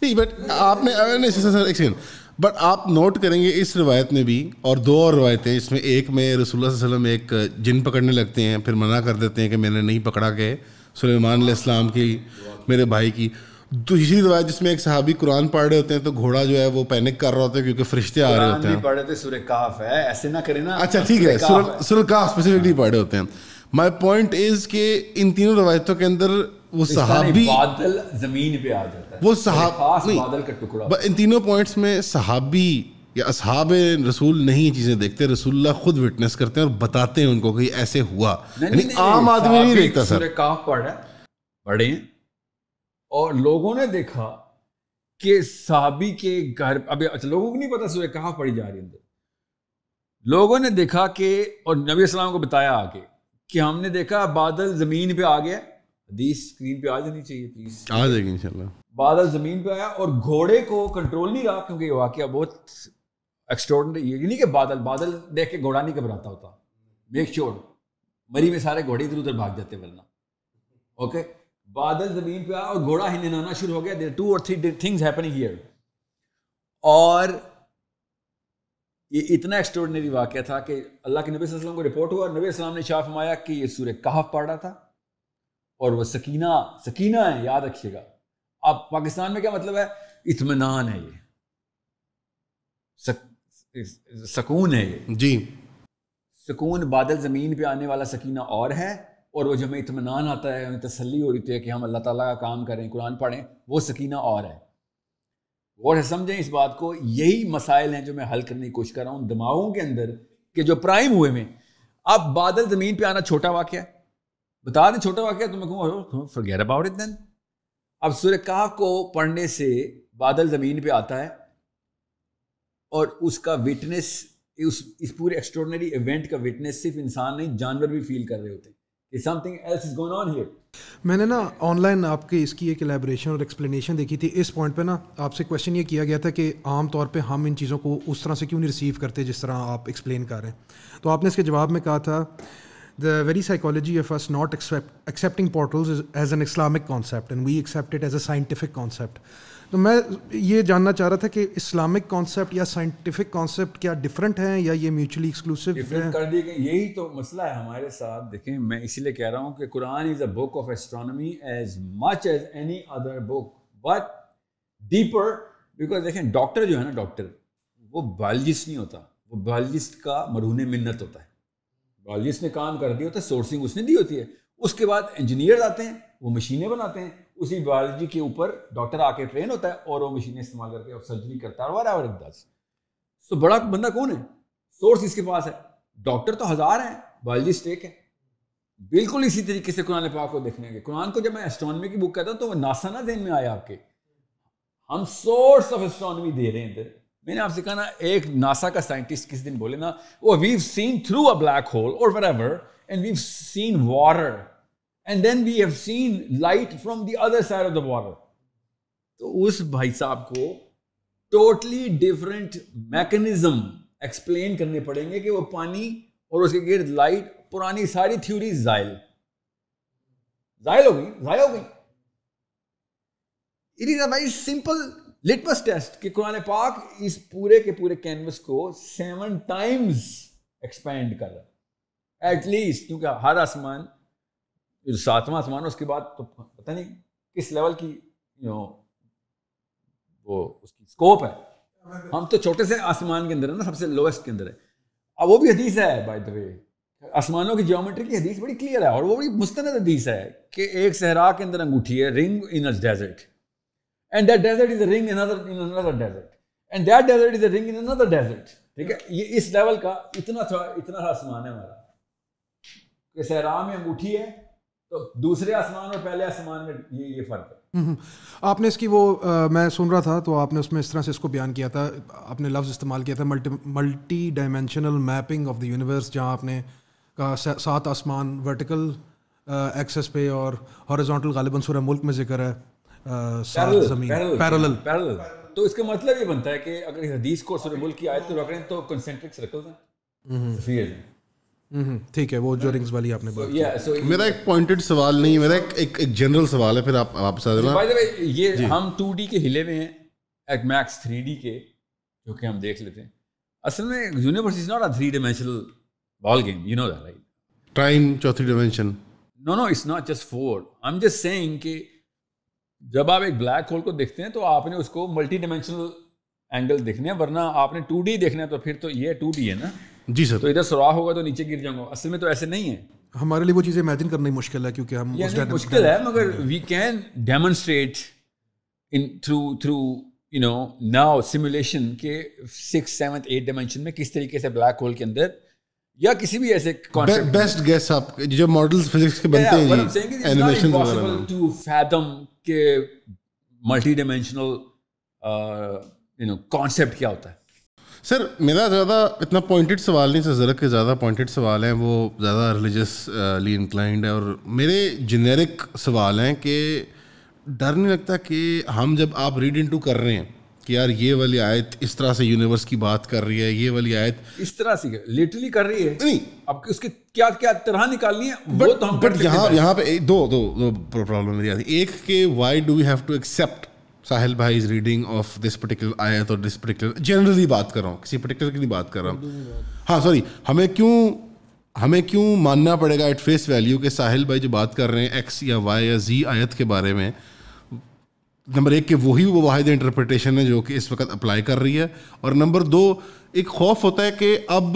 नहीं बट आपने बट आप नोट करेंगे इस रिवायत में भी और दो और रिवायतें इसमें एक में रसुल्ला वसलम एक जिन पकड़ने लगते हैं फिर मना कर देते हैं कि मैंने नहीं पकड़ा गए सलेमान इस्लाम की मेरे भाई की दूसरी रवायत जिसमें एक सहाबी कुरान पढ़ रहे होते हैं तो घोड़ा जो है वो पैनिक कर रहा होता है क्योंकि फरिश्ते आ रहे होते हैं पढ़ रहे थे सूर्य काफ है ऐसे ना करें ना अच्छा ठीक है सूर्य काफ स्पेसिफिकली पढ़ रहे होते हैं माई पॉइंट इज के इन तीनों रवायतों के अंदर वो सहाबी बादल जमीन पे आ जाता है वो सहाब बादल का टुकड़ा इन तीनों पॉइंट्स में सहाबी या असहाब रसूल नहीं चीज़ें देखते रसूल्ला खुद विटनेस करते हैं और बताते हैं उनको कि ऐसे हुआ नहीं, नहीं, नहीं, आम आदमी नहीं देखता सर पढ़ रहा है पढ़े और लोगों ने देखा कि साबी के घर अभी अच्छा लोगों को नहीं पता सुबह कहाँ पड़ी जा रही अंदर लोगों ने देखा कि और नबी सलाम को बताया आगे कि हमने देखा बादल ज़मीन पे आ गया हदीस स्क्रीन पे आ जानी चाहिए प्लीज आ जाएगी इंशाल्लाह बादल ज़मीन पे आया और घोड़े को कंट्रोल नहीं रहा क्योंकि वाक्य बहुत एक्स्ट्रॉडनरी ये नहीं कि बादल बादल देख के घोड़ा नहीं घबराता होता मेक श्योर मरी में सारे घोड़े इधर उधर भाग जाते वरना ओके बादल ज़मीन पे आया और घोड़ा हिनहिनाना शुरू हो गया टू और थ्री थिंग्स हैपनिंग हियर और ये इतना एक्स्ट्रॉर्डनरी वाक्य था कि अल्लाह के नबी वसल्लम को रिपोर्ट हुआ और नबी वसल्लम ने शाह फरमाया कि ये सूर्य कहफ पड़ रहा था और वह सकीना सकीना है याद रखिएगा अब पाकिस्तान में क्या मतलब है इतमान है ये सक, सकून है ये जी सकून बादल ज़मीन पे आने वाला सकीना और है और वो जब हमें इतमान आता है हमें तसली हो रही तो है कि हम अल्लाह ताला का काम करें कुरान पढ़ें वो सकीना और है और समझें इस बात को यही मसाइल हैं जो मैं हल करने की कोशिश कर रहा हूँ दिमागों के अंदर के जो प्राइम हुए में अब बादल ज़मीन पे आना छोटा वाक्य है बता दें छोटा वाक्य तो मैं कहूँ फॉरगेट अबाउट इट देन अब सूर्य काह को पढ़ने से बादल ज़मीन पे आता है और उसका विटनेस उस इस पूरे एक्स्ट्रॉडनरी इवेंट का विटनेस सिर्फ इंसान नहीं जानवर भी फील कर रहे होते हैं कि something else is going on here मैंने ना ऑनलाइन आपके इसकी एक एलेबोरेशन और एक्सप्लेनेशन देखी थी इस पॉइंट पे ना आपसे क्वेश्चन ये किया गया था कि आम तौर पे हम इन चीज़ों को उस तरह से क्यों नहीं रिसीव करते जिस तरह आप एक्सप्लेन कर रहे हैं तो आपने इसके जवाब में कहा था the very psychology of us not accepting portals as an Islamic concept and we accept it as it concept तो मैं ये जानना चाह रहा था कि इस्लामिक कॉन्सेप्ट या साइंटिफिक कॉन्सेप्ट क्या डिफरेंट हैं या ये म्यूचुअली एक्सक्लूसिव डिफरेंट कर दिए यही तो मसला है हमारे साथ देखें मैं इसीलिए कह रहा हूँ कि Quran is a book of astronomy as much as any other book but deeper because देखें डॉक्टर जो है ना डॉक्टर वो बायोलॉजिस्ट नहीं होता वो बायोलॉजिस्ट का मरहून मिन्नत होता है बायोलॉजिस्ट ने काम कर दिया होता है सोर्सिंग उसने दी होती है उसके बाद इंजीनियर आते हैं वो मशीनें बनाते हैं उसी बायोलॉजी के ऊपर डॉक्टर आके ट्रेन होता है और वो मशीनें इस्तेमाल करके अब सर्जरी करता है और एवर इट बड़ा बंदा कौन है सोर्स इसके पास है डॉक्टर तो हज़ार हैं बायोलॉजिस्ट एक है बिल्कुल इसी तरीके से कुरान पाक को देखने के कुरान को जब मैं एस्ट्रॉनमी की बुक कहता हूँ तो वो नासा ना देन में आया आपके हम सोर्स ऑफ एस्ट्रॉनमी दे रहे हैं इधर मैंने आपसे कहा ना एक नासा का साइंटिस्ट किस दिन बोले ना वो we've seen through a black hole और wherever and we've seen water and then we have seen light from the other side of the water तो उस भाई साहब को टोटली डिफरेंट मैकेनिज्म एक्सप्लेन करने पड़ेंगे कि वो पानी और उसके गिर्द लाइट पुरानी सारी थ्योरी जायल जायल हो गई जायल हो गई it is a very simple litmus test कि कुरान पाक इस पूरे के पूरे कैनवस को सेवन टाइम्स एक्सपेंड कर रहा है एटलीस्ट क्योंकि हर आसमान सातवां आसमान उसके बाद तो पता नहीं किस लेवल की यू नो वो उसकी स्कोप है हम तो छोटे से आसमान के अंदर है ना सबसे लोएस्ट के अंदर है अब वो भी हदीस है बाय द वे आसमानों की ज्योमेट्री की हदीस बड़ी क्लियर है और वो बड़ी मुस्तंद हदीस है कि एक सहरा के अंदर अंगूठी है ring in a desert and that desert is a ring in other in another desert and that desert is a ring in another desert ठीक है ये इस लेवल का इतना इतना सा आसमान है हमारा कि सहरा में अंगूठी है तो दूसरे आसमान और पहले आसमान में ये ये फ़र्क है हम्म, हम्म। आपने इसकी वो आ, मैं सुन रहा था तो आपने उसमें इस तरह से इसको बयान किया था आपने लफ्ज़ इस्तेमाल किया था multi multi dimensional mapping of the universe जहाँ आपने कहा सात आसमान वर्टिकल एक्सेस पे और हॉरिजॉन्टल गालिबन सूर मुल्क में जिक्र है सात ज़मीन पैरल पैरल तो इसका मतलब ये बनता है कि अगर हदीस को सूर मुल्क की आयत को रख रहे हैं हम्म, तो कंसेंट्रिक सर्कल्स हैं हम्म, हम्म, ठीक है वो जो रिंग्स वाली आपने बात so, मेरा एक पॉइंटेड सवाल नहीं मेरा एक एक, एक जनरल सवाल है फिर आप वापस आ जाना ये हम 2D के हिले में हैं एक मैक्स 3D के जो कि हम देख लेते हैं असल में universe is not a three dimensional ball game you know that right time चौथी dimension no no it's not just four I am just saying कि जब आप एक ब्लैक होल को देखते हैं तो आपने उसको मल्टी डायमेंशनल एंगल देखने हैं वरना आपने 2D देखना है तो फिर तो ये 2D है ना जी सर तो इधर सुराख होगा तो नीचे गिर जाऊंगा असल में तो ऐसे नहीं है हमारे लिए वो चीजें इमेजिन करना ही मुश्किल है क्योंकि हम उस मुश्किल है मगर we can demonstrate in through through you know now simulation के सिक्स सेवन्थ एट डायमेंशन में किस तरीके से ब्लैक होल के अंदर या किसी भी ऐसे बेस्ट गेस आप जो मॉडल्स फिजिक्स के बनते हैं एनिमेशन टू फैदम के multi dimensional you know concept क्या होता है सर मेरा ज़्यादा इतना पॉइंटेड सवाल नहीं सर ज़रा के ज़्यादा पॉइंटेड सवाल हैं वो ज़्यादा रिलीजसली इंक्लाइंड है और मेरे जेनेरिक सवाल हैं कि डर नहीं लगता कि हम जब आप रीड इन टू कर रहे हैं कि यार ये वाली आयत इस तरह से यूनिवर्स की बात कर रही है ये वाली आयत इस तरह से लिटरली कर रही है नहीं अब उसकी क्या क्या तरह निकालनी है बट तो बट यहाँ यहाँ पे दो दो, दो प्रॉब्लम मेरी आती एक के why do we have to accept Sahil भाई is reading of this particular आयत और दिस पर्टिकुलर जनरली बात कर रहा हूँ किसी पर्टिकुलर की नहीं बात कर रहा हूँ हाँ सॉरी हमें क्यों हमें क्यों मानना पड़ेगा एट फेस वैल्यू कि साहिल भाई जो बात कर रहे हैं एक्स या वाई या जी आयत के बारे में नंबर एक के वही वो वाहिद इंटरप्रटेशन है जो कि इस वक्त अप्लाई कर रही है और नंबर दो एक खौफ होता है कि अब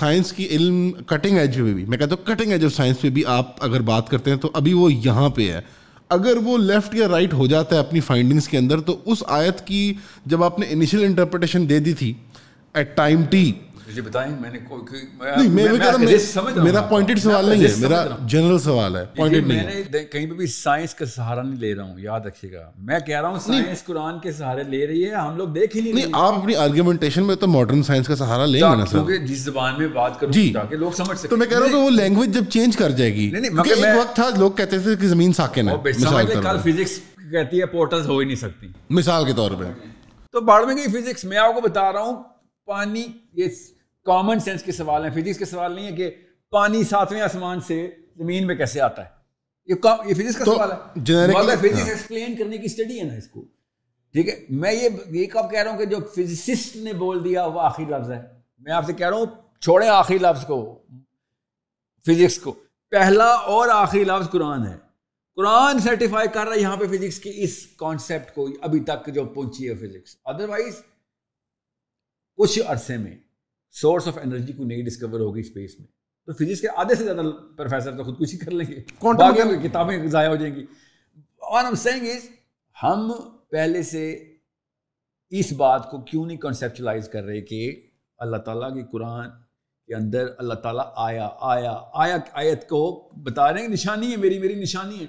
साइंस की इल्म कटिंग एज पे भी मैं कहता हूँ कटिंग एज ऑफ साइंस पे भी आप अगर बात करते हैं तो अभी वो यहाँ पे है अगर वो लेफ़्ट या राइट right हो जाता है अपनी फाइंडिंग्स के अंदर तो उस आयत की जब आपने इनिशियल इंटरप्रटेशन दे दी थी एट टाइम टी मुझे बताएं मैंने को, नहीं मैं, मैं, मैं, मैं समझ मेरा पॉइंटेड सवाल नहीं है मेरा जनरल सवाल है पॉइंटेड नहीं मैंने कहीं पे भी साइंस का सहारा नहीं ले रहा हूँ याद रखिएगा मैं कह रहा हूँ साइंस कुरान के सहारे ले रही है हम लोग देख ही नहीं नहीं आप अपनी में तो मॉडर्न साइंस का सहारा लेंगे ना सर जिस जबान में बात करूँ जी ताकि लोग समझ तो मैं कह रहा हूँ वो लैंग्वेज जब चेंज कर जाएगी एक वक्त था लोग कहते थे कि जमीन साकिन है फिजिक्स कहती है पोर्टल्स हो ही नहीं सकती मिसाल के तौर पर तो बाढ़ में गई फिजिक्स मैं आपको बता रहा हूँ पानी ये कॉमन सेंस के सवाल हैं फिजिक्स के सवाल नहीं है कि पानी सातवें आसमान से जमीन में कैसे आता है ये ये फिजिक्स का तो सवाल है मतलब फिजिक्स एक्सप्लेन करने की स्टडी है ना इसको ठीक है मैं ये ये कब कह रहा हूँ कि जो फिजिसिस्ट ने बोल दिया वो आखिरी लफ्ज़ है मैं आपसे कह रहा हूँ छोड़े आखिरी लफ्ज़ को फिजिक्स को पहला और आखिरी लफ्ज़ कुरान है कुरान सर्टिफाई कर रहा है यहाँ पे फिजिक्स की इस कॉन्सेप्ट को अभी तक जो पहुंची है फिजिक्स अदरवाइज कुछ अरसे में सोर्स ऑफ एनर्जी को नई डिस्कवर होगी स्पेस में तो फिजिक्स के आधे से ज़्यादा प्रोफेसर तो खुदकुशी कर लेंगे बाकी किताबें ज़ाया हो जाएंगी और हम सेंग इज हम पहले से इस बात को क्यों नहीं कॉन्सेप्चुलाइज कर रहे कि अल्लाह ताला की कुरान के अंदर अल्लाह ताला आया आया आया आयत को बता रहे हैं निशानी है मेरी मेरी निशानी है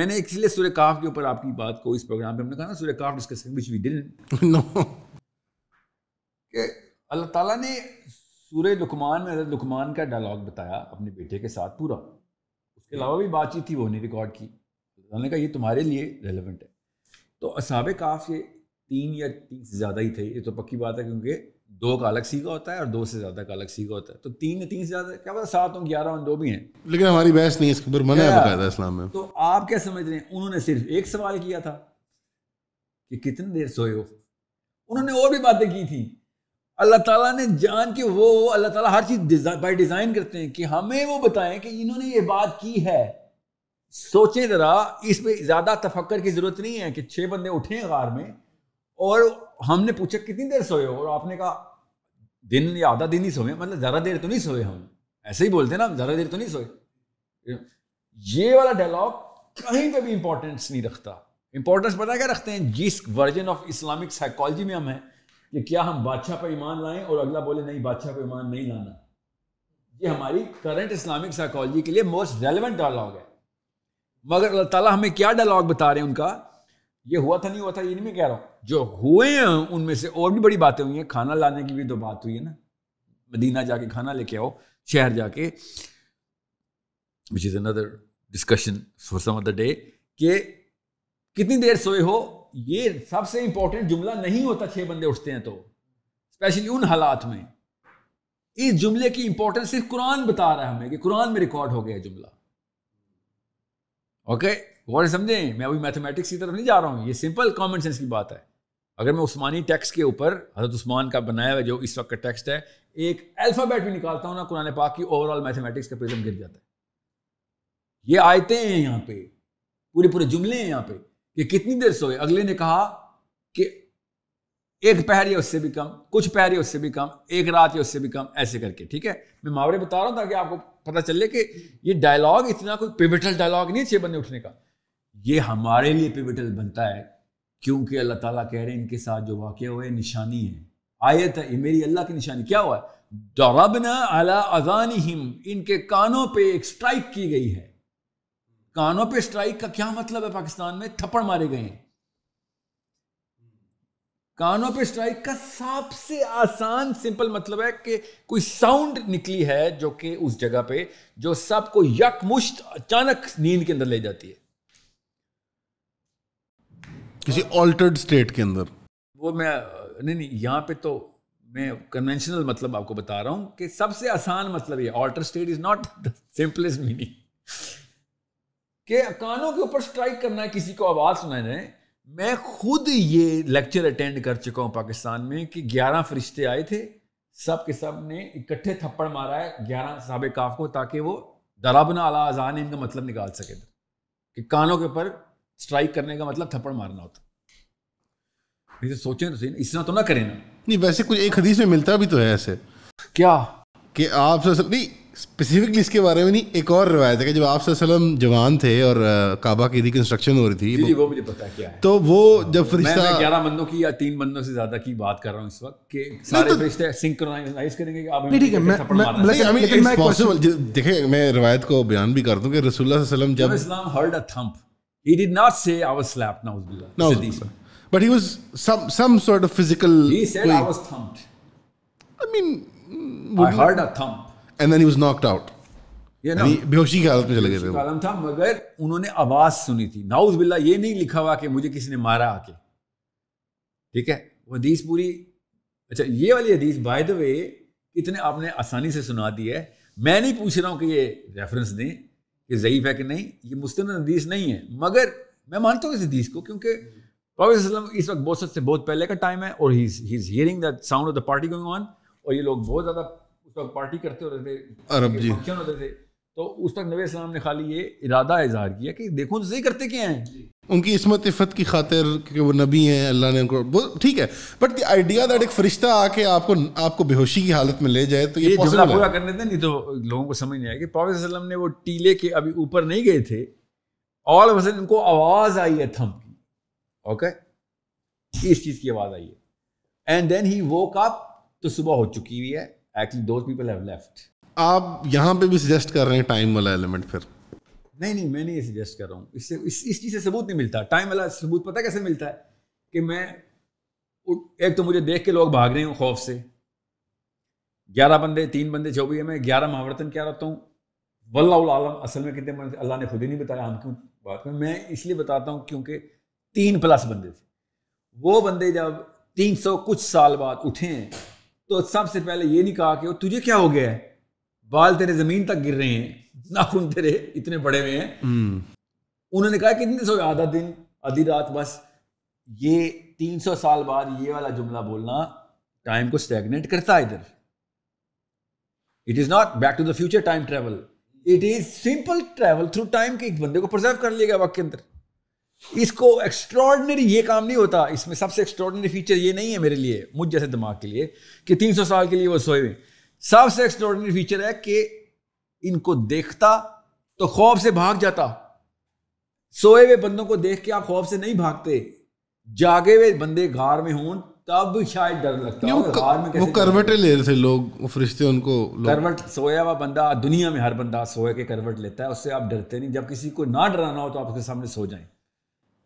मैंने इसलिए सूर्य काफ के ऊपर आपकी बात को इस प्रोग्राम पे हमने कहा ना सूर्य काफ डिस्कस विच वी डिडंट अल्लाह ताला ने सूर लुकमान में हजरत लुकमान का डायलॉग बताया अपने बेटे के साथ पूरा उसके अलावा भी बातचीत थी वो नहीं रिकॉर्ड की उन्होंने कहा ये तुम्हारे लिए रेलिवेंट है तो असाब काफ ये तीन या तीन से ज़्यादा ही थे ये तो पक्की बात है क्योंकि दो का अलग सीखा होता है और दो से ज्यादा का अलग सीखा होता है तो तीन या तीन से ज्यादा क्या पता सात और ग्यारह दो भी हैं लेकिन हमारी बहस नहीं इसके ऊपर मना है बकायदा इस्लाम में तो आप क्या समझ रहे हैं उन्होंने सिर्फ एक सवाल किया था कि कितनी देर सोए हो उन्होंने और भी बातें की थी अल्लाह ताला ने जान के वो अल्लाह ताला हर चीज़ बाई बाय डिज़ाइन करते हैं कि हमें वो बताएं कि इन्होंने ये बात की है सोचें ज़रा इस पर ज़्यादा तफक्कर की ज़रूरत नहीं है कि छह बंदे उठे गार में और हमने पूछा कितनी देर सोए हो और आपने कहा दिन या आधा दिन ही सोए मतलब ज़्यादा देर तो नहीं सोए हम ऐसे ही बोलते ना ज़्यादा देर तो नहीं सोए ये वाला डायलॉग कहीं पर भी इंपॉर्टेंस नहीं रखता इंपॉर्टेंस पता क्या रखते हैं जिस वर्जन ऑफ इस्लामिक साइकोलॉजी में हम हैं कि क्या हम बादशाह पर ईमान लाएं और अगला बोले नहीं बादशाह पर ईमान नहीं लाना ये हमारी करंट इस्लामिक साइकोलॉजी के लिए मोस्ट रेलिवेंट डायलॉग है मगर अल्लाह ताला हमें क्या डायलॉग बता रहे हैं उनका ये हुआ था नहीं हुआ था ये नहीं मैं कह रहा हूँ जो हुए हैं उनमें से और भी बड़ी बातें हुई हैं खाना लाने की भी तो बात हुई है ना मदीना जाके खाना लेके आओ शहर जाके which is another discussion for some other day के कितनी देर सोए हो ये सबसे इंपॉर्टेंट जुमला नहीं होता छह बंदे उठते हैं तो स्पेशली उन हालात में इस जुमले की इंपॉर्टेंस सिर्फ कुरान बता रहा है हमें कि कुरान में रिकॉर्ड हो गया जुमला ओके गौर समझे मैं अभी मैथमेटिक्स की तरफ नहीं जा रहा हूं ये सिंपल कॉमन सेंस की बात है अगर मैं उस्मानी टेक्स्ट के ऊपर हजरत उस्मान का बनाया हुआ जो इस वक्त का टेक्स्ट है एक अल्फ़ाबेट भी निकालता हूं ना कुरान पाक की ओवरऑल मैथमेटिक्स का प्रिज्म गिर जाता है ये आयतें हैं यहाँ पे पूरे पूरे जुमले हैं यहाँ पे कि कितनी देर सोए अगले ने कहा कि एक पहर या उससे भी कम कुछ पहर या उससे भी कम एक रात या उससे भी कम ऐसे करके ठीक है मैं मावड़े बता रहा हूं ताकि आपको पता चले कि ये डायलॉग इतना कोई पिविटल डायलॉग नहीं छह बंदे उठने का ये हमारे लिए पिविटल बनता है क्योंकि अल्लाह ताला कह रहे हैं इनके साथ जो वाक़ हुआ है निशानी है आयत है ये मेरी अल्लाह की निशानी क्या हुआ है डरबना अला अजानहिम इनके कानों पे एक स्ट्राइक की गई है कानों पे स्ट्राइक का क्या मतलब है पाकिस्तान में थप्पड़ मारे गए हैं कानों पे स्ट्राइक का सबसे आसान सिंपल मतलब है कि कोई साउंड निकली है जो कि उस जगह पे जो सबको यकमुश्त अचानक नींद के अंदर ले जाती है किसी ऑल्टर्ड स्टेट के अंदर वो मैं नहीं नहीं यहां पे तो मैं कन्वेंशनल मतलब आपको बता रहा हूं कि सबसे आसान मतलब ये alter state is not the simplest meaning कि कानों के ऊपर स्ट्राइक करना है किसी को आवाज़ सुनाना है मैं खुद ये लेक्चर अटेंड कर चुका हूँ पाकिस्तान में कि ग्यारह फरिश्ते आए थे सब के सब ने इकट्ठे थप्पड़ मारा है ग्यारह साहब काफ को ताकि वो दराबना आला अजान इनका मतलब निकाल सके थे कि कानों के ऊपर स्ट्राइक करने का मतलब थप्पड़ मारना होता तो सोचें तो इस तरह तो ना करें ना नहीं वैसे कुछ एक हदीस में मिलता भी तो है ऐसे क्या कि आप सब नहीं स्पेसिफिकली इसके बारे में नहीं एक और रिवायत है कि जब आप जवान थे और काबा की रिकन्स्ट्रक्शन हो रही थी जी, जी तो वो मुझे पता क्या है तो वो हाँ। जब फरिश्ता ग्यारह मंदों की या तीन मंदों से ज्यादा की बात कर रहा हूँ इस वक्त देखे सारे तो, फरिश्ते सिंक्रोनाइज करेंगे मैं रिवायत को बयान भी कर हूँ कि रसूलुल्लाह जब इस्लाम heard a he did not say but he was some some sort of physical he said i was thumped i mean i heard a thump and then he was knocked out ये ना बेहोशी की हालत में चले गए थे कालम था मगर उन्होंने आवाज सुनी थी नाउज बिल्ला ये नहीं लिखा हुआ कि मुझे किसी ने मारा आके ठीक है वो हदीस पूरी अच्छा ये वाली हदीस बाय द वे इतने आपने आसानी से सुना दी है मैं नहीं पूछ रहा हूं कि ये रेफरेंस दें कि ज़यीफ़ है कि नहीं ये मुस्तिन हदीस नहीं है मगर मैं मानता हूँ इस हदीस को क्योंकि प्रोफेसर इस वक्त बहुत से बहुत पहले का टाइम है और he is hearing that sound of the party going on और ये लोग बहुत ज़्यादा उस वक्त पार्टी करते होते थे अरब जी फंक्शन होते थे तो उस वक्त नबी सलाम ने खाली ये इरादा इजहार किया कि देखो तो सही करते क्या हैं उनकी इसमत इफ़त की खातिर क्योंकि वो नबी हैं अल्लाह ने उनको ठीक है बट द आइडिया दैट एक फरिश्ता आके आपको आपको बेहोशी की हालत में ले जाए तो ये, ये जुमला पूरा करने दें नहीं तो लोगों को समझ नहीं आएगी प्रोफेसर वसल्लम ने वो टीले के अभी ऊपर नहीं गए थे ऑल ऑफ सडन उनको आवाज़ आई है थम की ओके इस चीज़ की आवाज़ आई है and then he woke up तो सुबह हो चुकी हुई है actually those people have left आप यहाँ पे भी सजेस्ट कर रहे हैं टाइम वाला एलिमेंट फिर नहीं नहीं मैं नहीं सजेस्ट कर रहा हूँ इससे इस इस चीज़ से सबूत नहीं मिलता टाइम वाला सबूत पता कैसे मिलता है कि मैं एक तो मुझे देख के लोग भाग रहे हैं खौफ से ग्यारह बंदे तीन बंदे जो भी है मैं ग्यारह महावर्तन क्या रहता हूँ वल्लाम असल में कितने बंदे अल्लाह ने खुद ही नहीं बताया हम क्यों बात में मैं इसलिए बताता हूँ क्योंकि तीन प्लस बंदे थे वो बंदे जब तीन सौ कुछ साल बाद उठे हैं तो सबसे पहले ये नहीं कहा कि तुझे क्या हो गया है बाल तेरे जमीन तक गिर रहे हैं नाखून तेरे इतने बड़े हुए हैं हम्म। उन्होंने कहा कितने सो आधा दिन आधी रात बस ये तीन सौ साल बाद ये वाला जुमला बोलना टाइम को स्टेगनेट करता है इधर it is not back to the future time travel it is simple travel through time के एक बंदे को प्रिजर्व कर लिएगा वक्त के अंदर इसको एक्स्ट्रॉर्डनरी ये काम नहीं होता इसमें सबसे एक्स्ट्रॉर्डनरी फीचर ये नहीं है मेरे लिए मुझ जैसे दिमाग के लिए कि 300 साल के लिए वो सोए हुए सबसे एक्स्ट्रॉर्डनरी फीचर है कि इनको देखता तो खौफ से भाग जाता सोए हुए बंदों को देख के आप खौफ से नहीं भागते जागे हुए बंदे घर में हों तब शायद डर लगता है घर में वो ले रहे थे लोग फरिश्ते उनको करवट सोया हुआ बंदा दुनिया में हर बंदा सोए के करवट लेता है उससे आप डरते नहीं जब किसी को ना डराना हो तो आप उसके सामने सो जाएं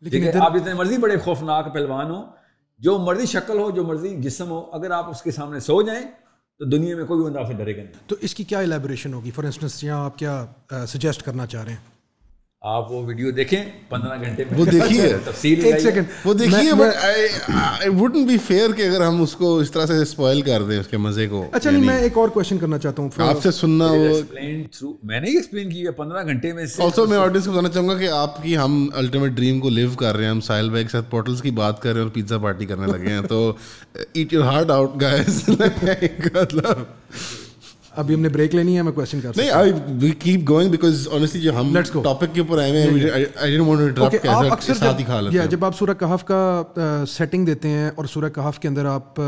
लेकिन इधर आप जितने मर्जी बड़े खौफनाक पहलवान हो जो मर्जी शक्ल हो जो मर्जी जिसम हो अगर आप उसके सामने सो जाएं तो दुनिया में कोई बंदा आपसे डरेगा नहीं तो इसकी क्या एलेबोरेशन होगी फॉर इंस्टेंस यहाँ आप क्या सजेस्ट करना चाह रहे हैं आप वो वीडियो देखें पंद्रह घंटे में वो देखिए (laughs) एक सेकंड वो देखिए but I wouldn't be fair कि अगर हम उसको इस तरह से स्पॉइल कर दें उसके मजे को अच्छा नहीं मैं एक और क्वेश्चन करना चाहता हूँ आपसे सुनना वो थ्रू मैंने ही एक्सप्लेन किया पंद्रह घंटे में ऑल्सो मैं ऑडियंस को बताना चाहूंगा कि आपकी हम अल्टीमेट ड्रीम को लिव कर रहे हैं हम साहिल भाई के साथ पोर्टल्स की बात कर रहे हैं और पिज्जा पार्टी करने लगे हैं तो eat your heart out guys मतलब अभी हमने ब्रेक लेनी है मैं क्वेश्चन कर नहीं I we keep going because honestly जो हम टॉपिक के ऊपर आए हैं I didn't want to drop आप अक्सर साथ ही खा लेते हैं जब आप सूरह कहफ का सेटिंग देते हैं और सूरह कहफ के अंदर आप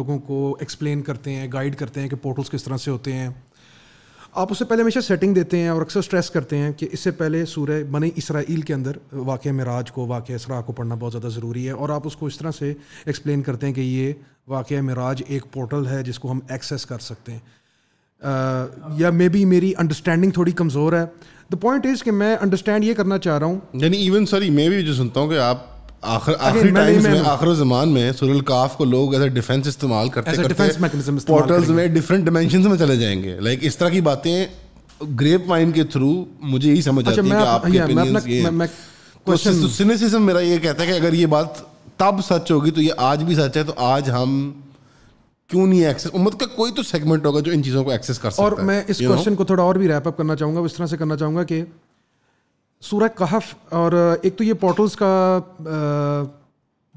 लोगों को एक्सप्लेन करते हैं गाइड करते हैं कि पोर्टल्स किस तरह से होते हैं आप उससे पहले हमेशा सेटिंग देते हैं और अक्सर स्ट्रेस करते हैं कि इससे पहले सूर्य बने इसराइल के अंदर वाक़ मराज को वाक़ इसरा को पढ़ना बहुत ज़्यादा ज़रूरी है और आप उसको इस तरह से एक्सप्लेन करते हैं कि ये वाक़ मराज एक पोर्टल है जिसको हम एक्सेस कर सकते हैं या मे बी मेरी अंडरस्टैंडिंग थोड़ी कमज़ोर है द पॉइंट इज कि मैं अंडरस्टैंड ये करना चाह रहा हूँ यानी इवन सॉरी मैं भी जो सुनता हूँ कि आप आखिरी टाइम्स में आखिर जमान में सुरल काफ को लोग डिफेंस इस्तेमाल करते पोर्टल्स में डिफरेंट डिमेंशन में चले जाएंगे लाइक इस तरह की बातें ग्रेप वाइन के थ्रू मुझे यही समझ अच्छा, आती है कि आपके ओपिनियंस ये तो तो मेरा ये कहता है कि अगर ये बात तब सच होगी तो ये आज भी सच है तो आज हम क्यों नहीं एक्सेस उम्मत का कोई तो सेगमेंट होगा जो इन चीज़ों को एक्सेस कर सकता और है और मैं इस क्वेश्चन को थोड़ा और भी रैप अप करना चाहूँगा इस तरह से करना चाहूँगा कि सूरह कहफ और uh, एक तो ये पोर्टल्स का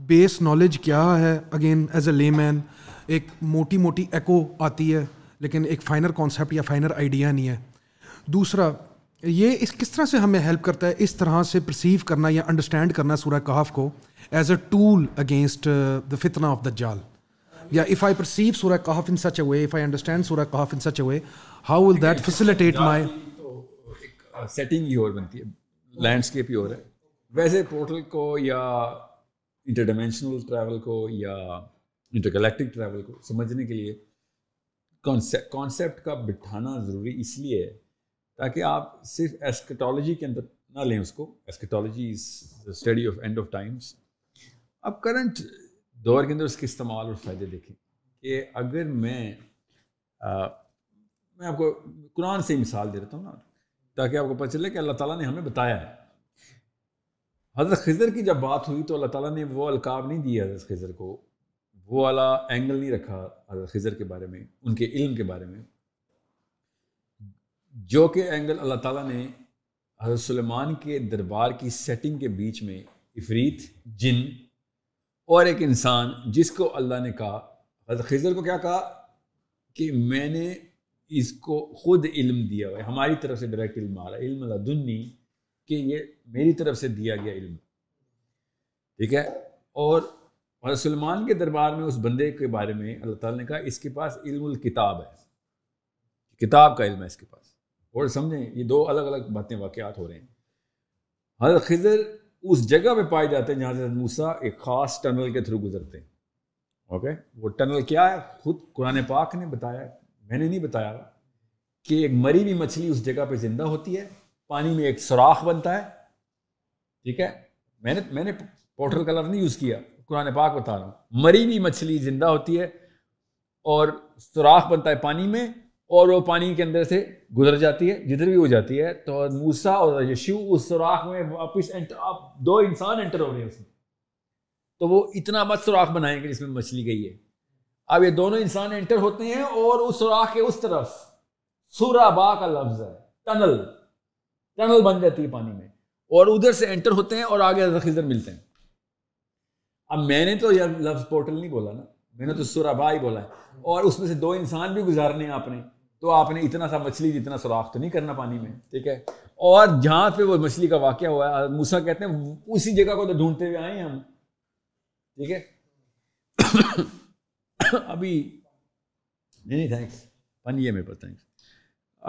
बेस uh, नॉलेज क्या है अगेन एज ए ले मैन एक मोटी मोटी एको आती है लेकिन एक फाइनर कॉन्सेप्ट या फाइनर आइडिया नहीं है दूसरा ये इस किस तरह से हमें हेल्प करता है इस तरह से प्रसीव करना या अंडरस्टैंड करना सूरह कहफ को as a tool against the फितना ऑफ द जाल yeah, if I perceive Surah Kahf in such a way, if I understand Surah Kahf in such a way, how will that facilitate my setting तो ही और बनती है landscape ही और है वैसे पोर्टल को या इंटरडायमेंशनल ट्रैवल को या इंटरगैलेक्टिक ट्रैवल को समझने के लिए कॉन्सेप्ट का बिठाना ज़रूरी इसलिए है ताकि आप सिर्फ एस्केटोलॉजी के अंदर ना लें उसको eschatology is the study of end of times अब करंट दौर के अंदर उसके इस्तेमाल और फ़ायदे देखें कि अगर मैं आ, मैं आपको कुरान से मिसाल दे देता हूँ ना ताकि आपको पता चले कि अल्लाह ताला ने हमें बताया है हज़रत खज़र की जब बात हुई तो अल्लाह ताला ने वो अलकाब नहीं दिया हज़रत खज़र को वो वाला एंगल नहीं रखा हज़रत खज़र के बारे में उनके इल्म के बारे में जो कि एंगल अल्लाह ताला ने हज़रत सुलेमान के दरबार की सेटिंग के बीच में इफरीत जिन और एक इंसान जिसको अल्लाह ने कहा हजरत खजर को क्या कहा कि मैंने इसको खुद इल्म दिया हुआ है हमारी तरफ से डायरेक्ट इल्म आ रहा है इल्म दुन्नी कि ये मेरी तरफ से दिया गया इल्म ठीक है और सलमान के दरबार में उस बंदे के बारे में अल्लाह ताला ने कहा इसके पास इल्म किताब है किताब का इल्म है इसके पास और समझें ये दो अलग अलग बातें वाक़ हो रहे हैं हजरत खजर उस जगह पे पाए जाते हैं जहाँ से मूसा एक ख़ास टनल के थ्रू गुजरते हैं ओके वो टनल क्या है खुद कुरान पाक ने बताया मैंने नहीं बताया कि एक मरी हुई मछली उस जगह पे ज़िंदा होती है पानी में एक सुराख बनता है ठीक है मैंने मैंने पोर्टल कलर नहीं यूज़ किया कुरान पाक बता रहा हूँ मरी हुई मछली ज़िंदा होती है और सुराख बनता है पानी में और वो पानी के अंदर से गुजर जाती है जिधर भी हो जाती है तो मूसा और यशु उस सुराख में वापस एंटर आप दो इंसान एंटर हो रहे हैं उसमें तो वो इतना मत सुराख बनाएंगे जिसमें मछली गई है अब ये दोनों इंसान एंटर होते हैं और उस सुराख के उस तरफ सुराबा का लफ्ज है टनल टनल बन जाती है पानी में और उधर से एंटर होते हैं और आगे खिजर मिलते हैं अब मैंने तो यह लफ्ज पोर्टल नहीं बोला ना मैंने तो सुराबा ही बोला है और उसमें से दो इंसान भी गुजारने हैं आपने तो आपने इतना सा मछली जितना सुराख तो नहीं करना पानी में ठीक है और जहां पे वो मछली का वाक्य हुआ है मूसा कहते हैं उसी जगह को तो ढूंढते हुए आए हम ठीक है (coughs) अभी नहीं नहीं थैंक्स पानी है मेरे पास थैंक्स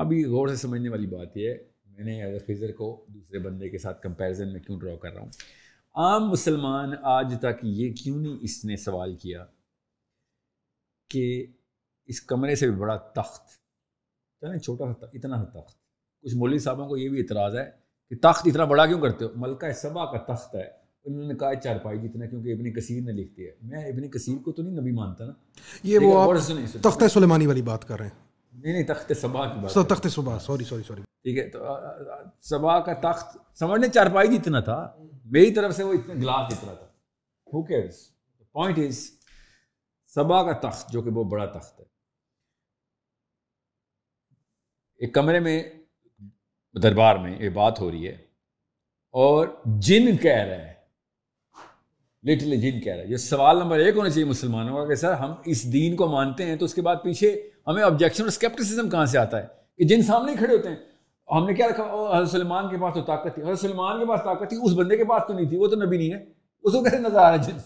अभी गौर से समझने वाली बात यह मैंने अगर खिजर को दूसरे बंदे के साथ कंपैरिजन में क्यों ड्रॉ कर रहा हूँ आम मुसलमान आज तक ये क्यों नहीं इसने सवाल किया कि इस कमरे से भी बड़ा तख्त क्या छोटा सा इतना सा तख्त कुछ मौलवी साहबों को ये भी इतराज़ है कि तख्त इतना बड़ा क्यों करते हो मलका सबा का तख्त है उन्होंने कहा चारपाई जितना क्योंकि इबन कसीर ने लिखती है मैं इबन कसीर को तो नहीं नबी मानता ना ये वो आप तख्त सुलेमानी वाली बात कर रहे हैं नहीं नहीं तख्त सबा की बात तख्त सबा सॉरी सॉरी सॉरी ठीक है तो सबा का तख्त समझने चारपाई जितना था मेरी तरफ से वो इतना गिलास इतना था हु केयर्स पॉइंट इज सबा का तख्त जो कि बहुत बड़ा तख्त है एक कमरे में दरबार में ये बात हो रही है और जिन कह रहे हैं लिटरली जिन कह रहे हैं ये सवाल नंबर एक होना चाहिए मुसलमानों का कि सर हम इस दीन को मानते हैं तो उसके बाद पीछे हमें ऑब्जेक्शन और स्केप्टिसिज्म कहाँ से आता है कि जिन सामने खड़े होते हैं हमने क्या रखा हजरत सलमान के पास तो ताकत थी हजरत सलमान के पास ताकत थी उस बंदे के पास तो नहीं थी वो तो नबी नहीं है उसको कैसे नजर आ रहा है जिन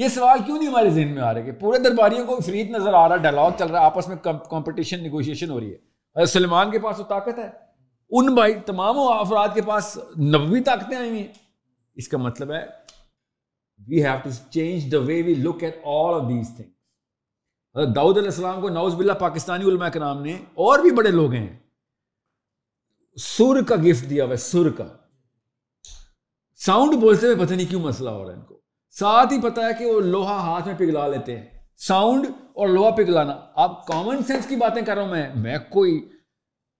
ये सवाल क्यों नहीं हमारे जहन में आ रहे कि पूरे दरबारियों को फ्रीत नजर आ रहा है डायलॉग चल रहा है आपस में कंपटीशन निगोशिएशन हो रही है सलमान के पास तो ताकत है उन भाई तमाम अफराद के पास नबी ताकतें आई हुई हैं इसका मतलब है we have to change the way we look at all of these things दाऊद अलैहिस्सलाम को नाउज बिल्ला पाकिस्तानी उलमा नाम ने और भी बड़े लोग हैं सुर का गिफ्ट दिया हुआ है सुर का साउंड बोलते हुए पता नहीं क्यों मसला हो रहा है इनको साथ ही पता है कि वो लोहा हाथ में पिघला लेते हैं साउंड और लोहा पिघलाना आप कॉमन सेंस की बातें कर रहा हूं मैं मैं कोई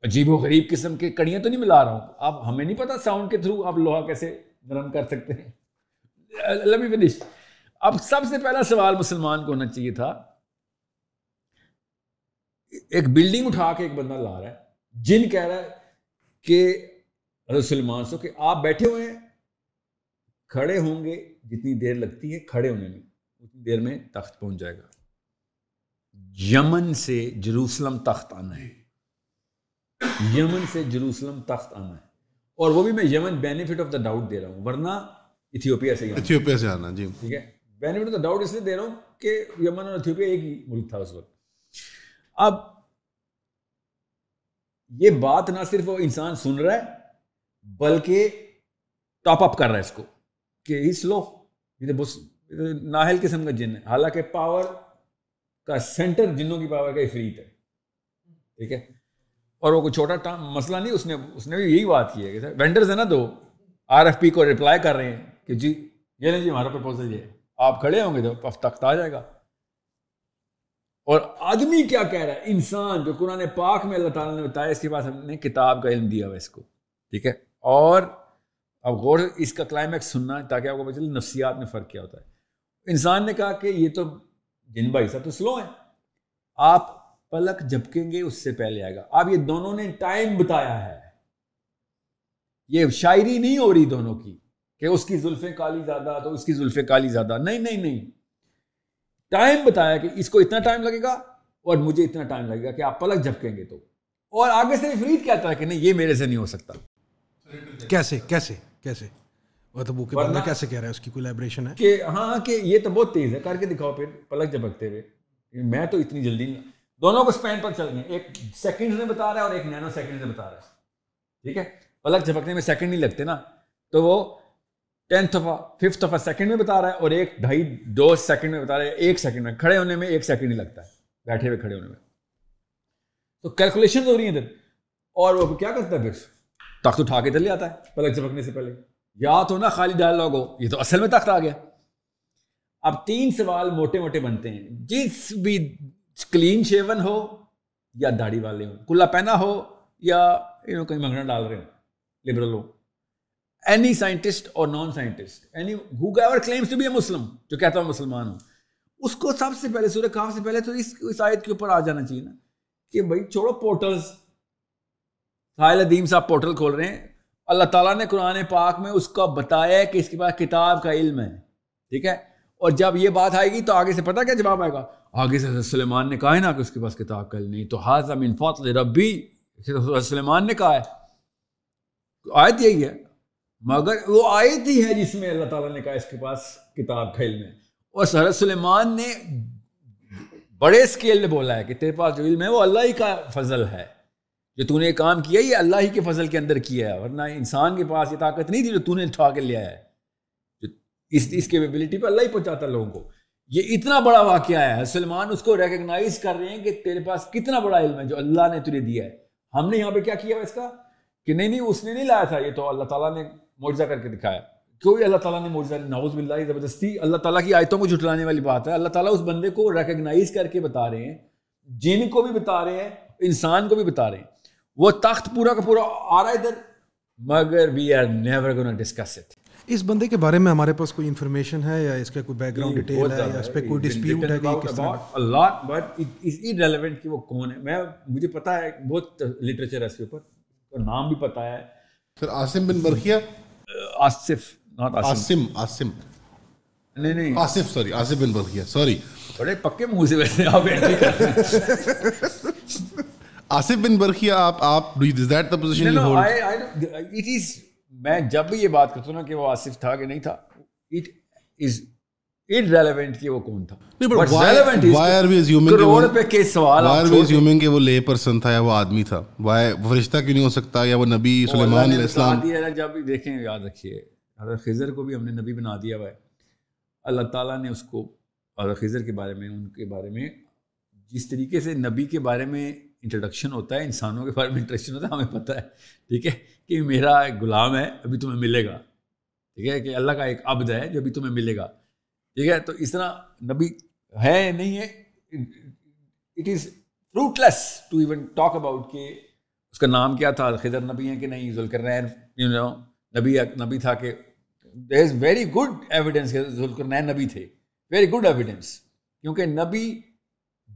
अजीबो गरीब किस्म के कड़ियां तो नहीं मिला रहा हूं आप हमें नहीं पता साउंड के थ्रू आप लोहा कैसे गर्म कर सकते हैं लमी फिनिश अब सबसे पहला सवाल मुसलमान को होना चाहिए था एक बिल्डिंग उठा के एक बंदा ला रहा है जिन कह रहा है कि रसलमान सो कि आप बैठे हुए हैं खड़े होंगे जितनी देर लगती है खड़े होने में उतनी देर में तख्त पहुंच जाएगा यमन से जरूसलम तख्त आना है यमन से जरूसलम तख्त आना है और वो भी मैं यमन बेनिफिट ऑफ द डाउट दे रहा हूँ वरना इथियोपिया से इथियोपिया से आना जी ठीक है बेनिफिट ऑफ द डाउट इसलिए दे रहा हूँ कि यमन और इथियोपिया एक ही मुल्क था उस वक्त अब ये बात ना सिर्फ वो इंसान सुन रहा है बल्कि टॉप अप कर रहा है इसको कि इस लो ये तो नाहल किस्म का जिन है हालांकि पावर का सेंटर जिन्नों की पावर का इफरीत है ठीक है और वो कोई छोटा मसला नहीं उसने उसने भी यही बात की है कि सर वेंडर्स है ना दो आरएफपी को रिप्लाई कर रहे हैं कि जी ये नहीं जी हमारा प्रपोजल ये आप खड़े होंगे तो तख्त आ जाएगा और आदमी क्या कह रहा है इंसान जो कुरान पाक में अल्लाह ताला ने बताया इसके बाद हमने किताब का इल्म दिया हुआ इसको ठीक है और अब गौर इसका क्लाइमैक्स सुनना ताकि आपको पता चले नफ्सियात में फ़र्क क्या होता है इंसान ने कहा कि ये तो जिन भाई साहब तो स्लो है आप पलक झपकेंगे उससे पहले आएगा आप ये दोनों ने टाइम बताया है ये शायरी नहीं हो रही दोनों की कि उसकी जुल्फ़ें काली ज़्यादा तो उसकी जुल्फ़ें काली ज़्यादा नहीं नहीं नहीं टाइम बताया कि इसको इतना टाइम लगेगा और मुझे इतना टाइम लगेगा कि आप पलक झपकेंगे तो और आगे से विपरीत कहता है कि नहीं ये मेरे से नहीं हो सकता कैसे कैसे कैसे वह तो बुके बंदा कैसे कह रहा है उसकी कोलैबोरेशन है कि हाँ कि ये तो बहुत तेज़ है करके दिखाओ फिर पलक झपकते हुए मैं तो इतनी जल्दी नहीं दोनों को स्पैन पर चल गए एक सेकंड में बता रहा है और एक नैनो सेकंड में बता रहा है ठीक है पलक झपकने में सेकंड नहीं लगते ना तो वो tenth of fifth of a second में बता रहा है और एक ढाई दो सेकंड में बता रहा है एक सेकंड में खड़े होने में एक सेकंड नहीं लगता है बैठे हुए खड़े होने में तो कैलकुलेशन हो रही है इधर और वो क्या करता है फिर तख्त उठा के चले आता है पलक झपकने से पहले या तो ना खाली डायलॉग हो ये तो असल में तख्त आ गया अब तीन सवाल मोटे मोटे बनते हैं जिस भी क्लीन शेवन हो या दाढ़ी वाले हो कुल्ला पहना हो या यू नो कहीं मंगना डाल रहे हो लिबरल हो एनी साइंटिस्ट और non scientist any whoever claims to be a Muslim जो कहता हूँ मुसलमान हूँ उसको सबसे पहले सूर्य काफ से पहले तो इस इस आयत के ऊपर आ जाना चाहिए ना कि भाई छोड़ो पोर्टल्स हाय अदीम साहब पोर्टल खोल रहे हैं अल्लाह ताला ने कुरान पाक में उसका बताया है कि इसके पास किताब का इल्म है ठीक है और जब ये बात आएगी तो आगे से पता क्या जवाब आएगा आगे से सलेमान ने कहा है ना कि उसके पास किताब का इल्म नहीं तो हाजम इनफात रबी सलेमान ने कहा है आयत यही है मगर वो आयत ही है जिसमें अल्लाह ताला ने कहा इसके पास किताब का इल्म है और सरत सलेमान ने बड़े स्केल में बोला है कि तेरे पास जो इल्म है वो अल्लाह ही का फजल है जो तूने काम किया ये अल्लाह ही के फसल के अंदर किया है वरना इंसान के पास ये ताकत नहीं थी जो तूने उठा के लिया है जो इस इस केपेबिलिटी पर अल्लाह ही पहुँचाता लोगों को ये इतना बड़ा वाक़ है सलमान उसको रेकग्नाइज कर रहे हैं कि तेरे पास कितना बड़ा इल्म है जो अल्लाह ने तुझे दिया है हमने यहाँ पे क्या किया है इसका कि नहीं नहीं उसने नहीं लाया था ये तो अल्लाह तला ने मुआवजा करके दिखाया कोई अल्लाह ताला ने मुआवजा नाउज बिल्ला ज़बरदस्ती अल्लाह तला की आयतों को झुटलाने वाली बात है अल्लाह ताला उस बंदे को रेकग्नाइज करके बता रहे हैं जिन को भी बता रहे हैं इंसान को भी बता रहे हैं वो तख्त पूरा का पूरा आ रहा है इधर मगर we are never gonna discuss it इस बंदे के बारे में हमारे पास कोई इंफॉर्मेशन है या इसका कोई बैकग्राउंड डिटेल है या इस पे कोई डिस्प्यूट है कि किस तरह lot but it is irrelevant कि वो कौन है मैं मुझे पता है बहुत लिटरेचर है इसके ऊपर तो नाम भी पता है sir Asim bin Barkhiya Asif not Asim Asim नहीं नहीं Asif sorry Asif bin Barkhiya sorry बड़े पक्के मुंह से वैसे आप एंट्री कर (laughs) आसिफ बिन बरखिया आप आप do that the position you hold I I it is मैं जब भी ये बात करता हूं ना कि वो आसिफ था कि नहीं था इट इज इररिलेवेंट कि वो कौन था नहीं but relevant is why are we assuming कि वो रोड पे के सवाल व्हाई आर वी अज्यूमिंग कि वो ले पर्सन था या वो आदमी था व्हाई वो फरिश्ता क्यों नहीं हो सकता या वो नबी सुलेमान अलैहिस्सलाम दिया जब भी देखें याद रखिए हजरत खिजर को भी हमने नबी बना दिया हुआ अल्लाह ताला ने उसको हजरत खिजर के बारे में उनके बारे में जिस तरीके से नबी के बारे में इंट्रोडक्शन होता है इंसानों के बारे में इंट्रोडक्शन होता है हमें पता है ठीक है कि मेरा एक गुलाम है अभी तुम्हें मिलेगा ठीक है कि अल्लाह का एक अब्द है जो अभी तुम्हें मिलेगा ठीक है तो इस तरह नबी है नहीं है it is fruitless to even talk about कि उसका नाम क्या था खिदर नबी है कि नहीं नैन यू नो नबी नबी था कि there is very good evidence नैन नबी थे वेरी गुड एविडेंस क्योंकि नबी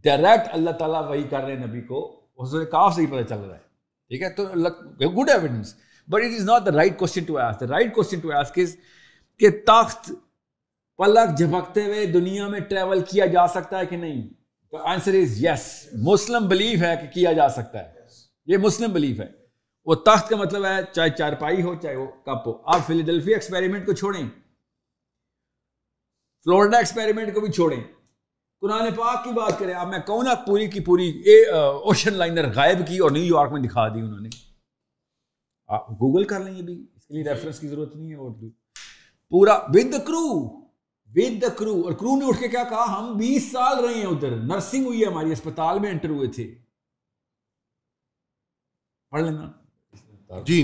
डायरेक्ट अल्लाह ताला वही कर रहे हैं नबी को उसे काफ से ही पता चल रहा है ठीक है तो good evidence but it is not the right question to ask the right question to ask is के तख्त पलक झपकते हुए दुनिया में ट्रेवल किया जा सकता है कि नहीं तो answer is yes Muslim believe है कि किया जा सकता है ये मुस्लिम बिलीफ है वो तख्त का मतलब है चाहे चारपाई हो चाहे वो कप हो आप फिलिडेल्फिया एक्सपेरिमेंट को छोड़ें फ्लोरिडा एक्सपेरिमेंट को भी छोड़ें कुरान पाक की बात करें अब मैं कहूँ ना पूरी की पूरी ए ओशन लाइनर गायब की और न्यूयॉर्क में दिखा दी उन्होंने आप गूगल कर लेंगे भी इसके लिए रेफरेंस की जरूरत नहीं है और भी पूरा with the crew with the crew और क्रू ने उठ के क्या कहा हम 20 साल रहे हैं उधर नर्सिंग हुई है हमारी अस्पताल में एंटर हुए थे पढ़ लेना जी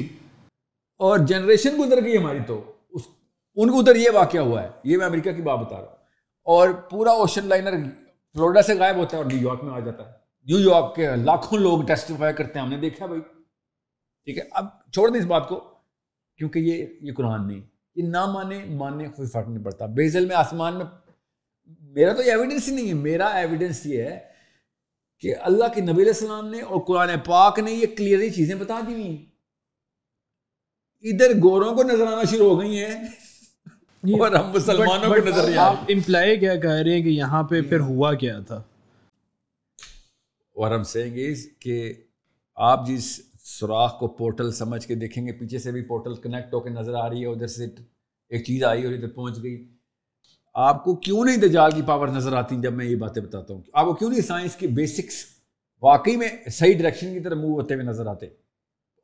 और जनरेशन गुजर गई हमारी तो उस उनको उधर ये वाक्य हुआ है ये मैं अमेरिका की बात बता रहा हूँ और पूरा ओशन लाइनर फ्लोरिडा से गायब होता है और न्यूयॉर्क में आ जाता है न्यूयॉर्क के लाखों लोग टेस्टिफाई करते हैं हमने देखा भाई ठीक है अब छोड़ दें इस बात को क्योंकि ये ये कुरान नहीं ये ना माने मानने कोई फर्क नहीं पड़ता बेजल में आसमान में मेरा तो एविडेंस ही नहीं है मेरा एविडेंस ये है कि अल्लाह के नबी सलाम ने और कुरान पाक ने ये क्लियरली चीज़ें बता दी हुई इधर गोरों को नजर आना शुरू हो गई हैं और हम मुसलमानों को नजर आप इम्प्लाई क्या कह रहे हैं कि यहाँ पे फिर hmm. हुआ क्या था और हम सेंगे कि आप जिस सुराख को पोर्टल समझ के देखेंगे पीछे से भी पोर्टल कनेक्ट होकर नजर आ रही है उधर से एक चीज़ आई और इधर पहुंच गई आपको क्यों नहीं दजाल की पावर नजर आती जब मैं ये बातें बताता हूँ आपको क्यों नहीं साइंस की बेसिक्स वाकई में सही डायरेक्शन की तरफ मूव होते हुए नजर आते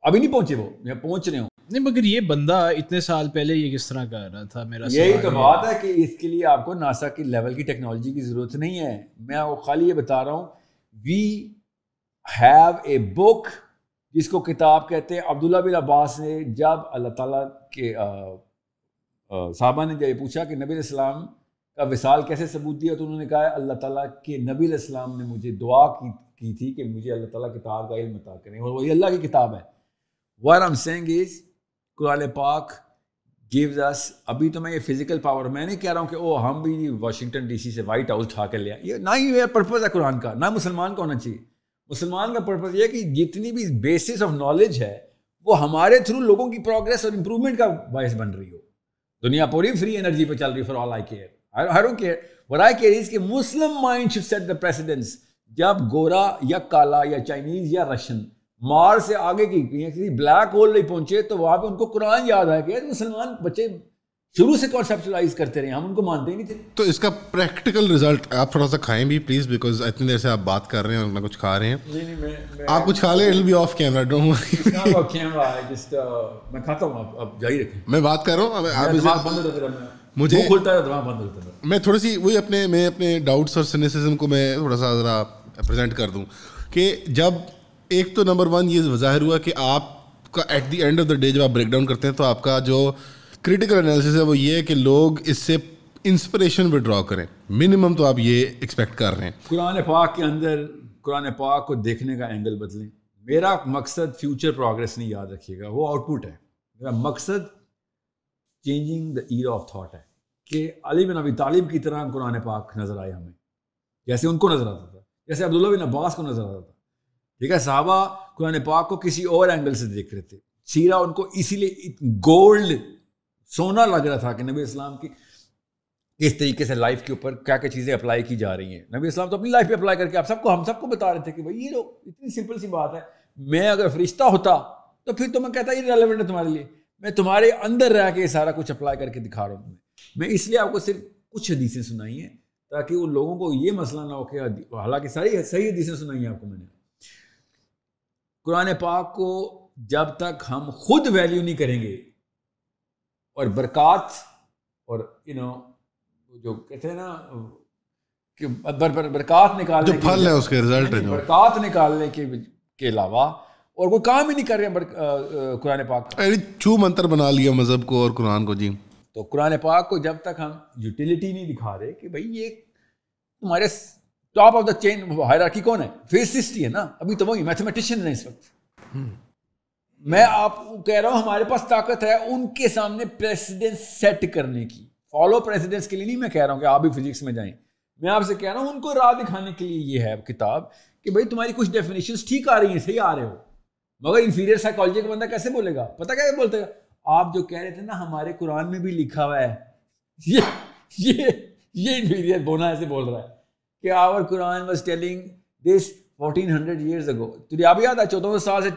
अभी नहीं पहुंचे वो या पहुंच रहे हो नहीं मगर ये बंदा इतने साल पहले ये किस तरह कर रहा था मेरा यही तो बात है कि इसके लिए आपको नासा की लेवल की टेक्नोलॉजी की ज़रूरत नहीं है मैं आपको खाली ये बता रहा हूँ वी हैव ए बुक जिसको किताब कहते हैं अब्दुल्ला बिन अब्बास ने जब अल्लाह ताला के साहबा ने जब पूछा कि नबी इस्लाम का विसाल कैसे सबूत दिया तो उन्होंने कहा अल्लाह ताला के नबी इस्लाम ने मुझे दुआ की की थी कि मुझे अल्लाह ताला किताब का इल्म अता करें और वही अल्लाह की किताब है वर हम सेंग इज़ कुरान पाक गिव्स अस अभी तो मैं ये फिजिकल पावर मैं नहीं कह रहा हूँ कि ओ हम भी वाशिंगटन डीसी से वाइट हाउस उठा कर लिया ये ना ही मेरा पर्पज़ है कुरान का ना मुसलमान का होना चाहिए मुसलमान का पर्पज़ ये कि जितनी भी बेसिस ऑफ नॉलेज है वो हमारे थ्रू लोगों की प्रोग्रेस और इम्प्रूवमेंट का बायस बन रही हो दुनिया पूरी फ्री एनर्जी पर चल रही for all I care I care where I care is के Muslim mind should set the precedence जब गोरा या काला या चाइनीज या रशियन मार से आगे की किसी ब्लैक होल नहीं पहुंचे तो वहां पे उनको कुरान याद आया कि मुसलमान बच्चे शुरू से कॉन्सेप्चुलाइज करते रहे हम उनको मानते नहीं थे तो इसका प्रैक्टिकल रिजल्ट आप थोड़ा सा खाएं भी प्लीज बिकॉज इतनी देर से आप बात कर रहे हैं और मैं कुछ खा रहे हैं नहीं नहीं मैं, मैं आप कुछ खा लें it be off camera don't off camera just मैं खाता हूं आप आप जारी रखें मैं बात कर रहा हूं आप बंद होता रहा मुझे खुलता है दिमाग बंद होता है मैं थोड़ी सी वही अपने मैं अपने डाउट्स और सिनेसिज्म को मैं थोड़ा सा जरा प्रेजेंट कर दूं कि जब एक तो नंबर वन ये जाहिर हुआ कि आपका at the end of the day जब आप ब्रेकडाउन करते हैं तो आपका जो क्रिटिकल एनालिसिस है वो ये है कि लोग इससे इंस्पिरेशन विड्रॉ करें मिनिमम तो आप ये एक्सपेक्ट कर रहे हैं कुरान पाक के अंदर कुरान पाक को देखने का एंगल बदलें मेरा मकसद फ्यूचर प्रोग्रेस नहीं याद रखिएगा वो आउटपुट है मेरा मकसद changing the era of thought है कि अली बिन अबी तालिब की तरह कुरान पाक नज़र आए हमें जैसे उनको नज़र आता था जैसे अब्दुल्ला बिन अब्बास को नज़र आता था ठीक है साहबा कुरान पाक को किसी और एंगल से देख रहे थे सीरा उनको इसीलिए गोल्ड सोना लग रहा था कि नबी इस्लाम की किस तरीके से लाइफ के ऊपर क्या क्या चीज़ें अप्लाई की जा रही हैं नबी इस्लाम तो अपनी लाइफ पे अप्लाई करके आप सबको हम सबको बता रहे थे कि भाई ये लोग इतनी सिंपल सी बात है मैं अगर फरिश्ता होता तो फिर तो मैं कहता ये रेलिवेंट है तुम्हारे लिए मैं तुम्हारे अंदर रह के सारा कुछ अप्लाई करके दिखा रहा हूँ मैं इसलिए आपको सिर्फ कुछ हदीसें सुनाई हैं ताकि उन लोगों को ये मसला ना हो कि हालांकि सारी सही हदीसें सुनाई हैं आपको मैंने कुरान पाक को जब तक हम खुद वैल्यू नहीं करेंगे और बरक़ात और यू नो जो कहते हैं ना कि बर, बर, बरक़ात निकालने जो फल है उसके रिजल्ट है बरक़ात निकालने के के अलावा और कोई काम ही नहीं कर रहे हैं कुरान पाक छू मंत्र बना लिया मज़हब को और कुरान को जी तो कुरान पाक को जब तक हम यूटिलिटी नहीं दिखा रहे कि भाई ये तुम्हारे top of the chain hierarchy कौन है फिजिसिस्ट ही है ना अभी तो वही मैथमेटिशियन है इस वक्त हम्म। मैं आप कह रहा हूं हमारे पास ताकत है उनके सामने प्रेसिडेंस सेट करने की फॉलो प्रेसिडेंस के लिए नहीं मैं कह रहा हूं कि आप भी फिजिक्स में जाएं मैं आपसे कह रहा हूं उनको राह दिखाने के लिए ये है किताब कि भाई तुम्हारी कुछ डेफिनेशन ठीक आ रही है सही आ रहे हो मगर इंफीरियर साइकोलॉजी का बंदा कैसे बोलेगा पता क्या बोलते है? आप जो कह रहे थे ना हमारे कुरान में भी लिखा हुआ है ये ये ये इंफीरियर बोना ऐसे बोल रहा है कि our Quran was telling this fourteen hundred years ago तुझे अब याद आया चौदह सौ साल से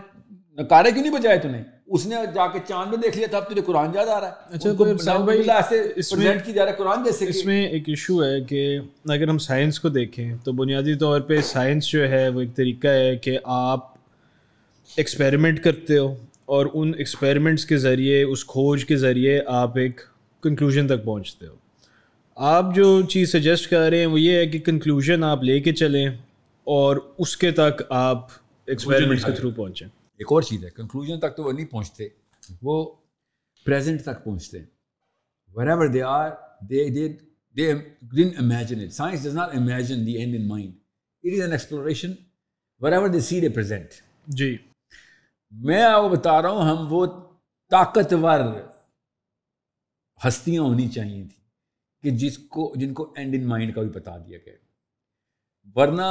नकारे क्यों नहीं बजाए तूने उसने जाके चांद में देख लिया था अब तुझे कुरान याद आ रहा है अच्छा तो भाई, भाई ऐसे प्रेजेंट की जा रहा कुरान जैसे इसमें एक इशू है कि अगर हम साइंस को देखें तो बुनियादी तौर पे साइंस जो है वो एक तरीका है कि आप एक्सपेरिमेंट करते हो और उन एक्सपेरिमेंट्स के ज़रिए उस खोज के ज़रिए आप एक कंक्लूजन तक पहुंचते हो आप जो चीज़ सजेस्ट कर रहे हैं वो ये है कि कंक्लूजन आप लेके चलें और उसके तक आप एक्सपेरिमेंट्स के थ्रू पहुँचें एक और चीज़ है कंक्लूजन तक तो वो नहीं पहुँचते वो प्रेजेंट तक पहुँचते हैं whatever they are they they they didn't imagine it. Science does not imagine the end in mind. It is an exploration. Whatever they see, they जी मैं आपको बता रहा हूँ हम वो ताकतवर हस्तियाँ होनी चाहिए थी कि जिसको जिनको एंड इन माइंड का भी बता दिया गया वरना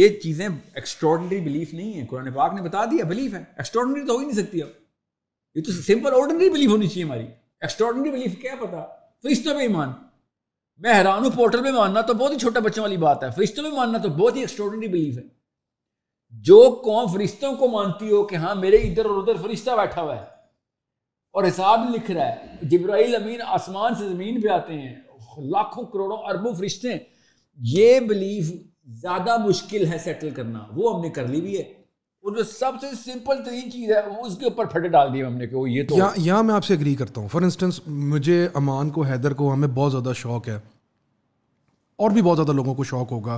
ये चीज़ें एक्स्ट्रॉर्डनरी बिलीफ नहीं है कुरान पाक ने बता दिया बिलीफ है एक्स्ट्रॉर्डनरी तो हो ही नहीं सकती अब ये तो सिंपल ऑर्डनरी बिलीफ होनी चाहिए हमारी एक्स्ट्रॉर्डनरी बिलीफ क्या पता फरिश्तों में ईमान मैं हैरान हूँ पोर्टल में मानना तो बहुत ही छोटा बच्चों वाली बात है फरिश्तों में मानना तो बहुत ही एक्स्ट्रॉडनरी बिलीफ है जो कौम फरिश्तों को मानती हो कि हाँ मेरे इधर और उधर फरिश्ता बैठा हुआ है और हिसाब लिख रहा है जब्राइल अमीन आसमान से ज़मीन पे आते हैं लाखों करोड़ों अरबों फरिश्ते हैं ये बिलीफ ज़्यादा मुश्किल है सेटल करना वो हमने कर ली भी है वो जो सबसे सिंपल तरीन चीज़ है वो उसके ऊपर फटे डाल दिए हमने कि वो ये तो यहाँ यहाँ मैं आपसे एग्री करता हूँ फॉर इंस्टेंस मुझे अमान को हैदर को हमें बहुत ज़्यादा शौक है और भी बहुत ज़्यादा लोगों को शौक होगा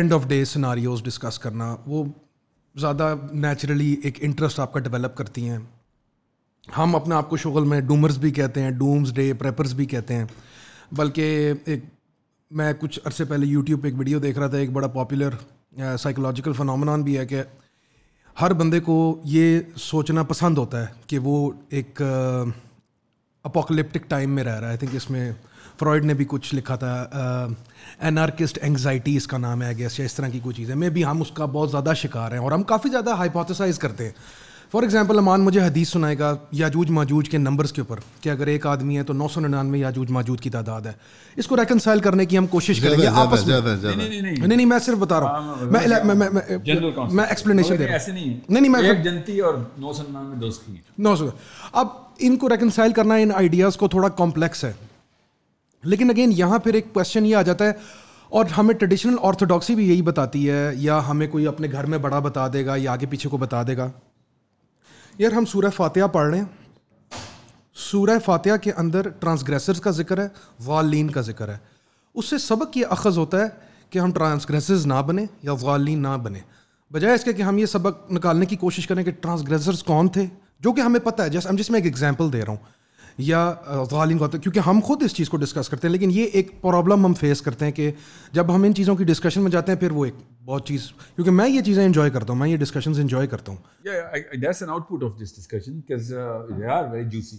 end of day scenarios discuss करना वो ज़्यादा नेचुरली एक इंटरेस्ट आपका डेवलप करती हैं हम अपने आप को शुगल में डूमर्स भी कहते हैं डूम्स डे प्रेपर्स भी कहते हैं बल्कि एक मैं कुछ अरसे पहले यूट्यूब पे एक वीडियो देख रहा था एक बड़ा पॉपुलर साइकोलॉजिकल फ़नोमेनॉन भी है कि हर बंदे को ये सोचना पसंद होता है कि वो एक अपोकलिप्टिक टाइम में रह रहा है आई थिंक इसमें फ्रॉइड ने भी कुछ लिखा था एनार्किस्ट एंगजाइटी इसका नाम है गैस या इस तरह की कोई चीज़ें मे भी हम उसका बहुत ज़्यादा शिकार हैं और हम काफ़ी ज़्यादा हाइपोथेसाइज़ करते हैं फॉर एग्जाम्पल अमान मुझे हदीस सुनाएगा याजूज माजूज के नंबर्स के ऊपर कि अगर एक आदमी है तो नौ सौ निन्यानवे याजूज माजूज की तादाद है इसको रेकनसाइल करने की हम कोशिश करेंगे आपस में नहीं नहीं नहीं मैं सिर्फ बता रहा हूँ हाँ, मैं मैं एक्सप्लेनेशन दे रहा हूँ नहीं मैं जनती और नौ सौ नौ सौ अब इनको रेकनसाइल करना इन आइडियाज़ को थोड़ा कॉम्प्लेक्स है लेकिन अगेन यहाँ फिर एक क्वेश्चन ये आ जाता है और हमें ट्रेडिशनल ऑर्थोडॉक्सी भी यही बताती है या हमें कोई अपने घर में बड़ा बता देगा या आगे पीछे को बता देगा यार हम सूर फातिहा पढ़ रहे हैं सूर्य फातिहा के अंदर ट्रांसग्रेसर्स का जिक्र है वालीन का जिक्र है उससे सबक ये अखज़ होता है कि हम ट्रांसग्रेसर्स ना बने या वालीन ना बने बजाय इसके कि हम ये सबक निकालने की कोशिश करें कि ट्रांसग्रेसर्स कौन थे जो कि हमें पता है जैसे हम जिसमें एक एग्जाम्पल दे रहा हूँ या वालीन कौन थे क्योंकि हम खुद इस चीज़ को डिस्कस करते हैं लेकिन ये एक प्रॉब्लम हम फेस करते हैं कि जब हम इन चीज़ों की डिस्कशन में जाते हैं फिर वो एक बहुत चीज़ क्योंकि मैं ये चीज़ें इन्जॉय करता हूँ मैं ये डिस्कशंस इन्जॉय करता हूँ that's an output of this discussion because they are very juicy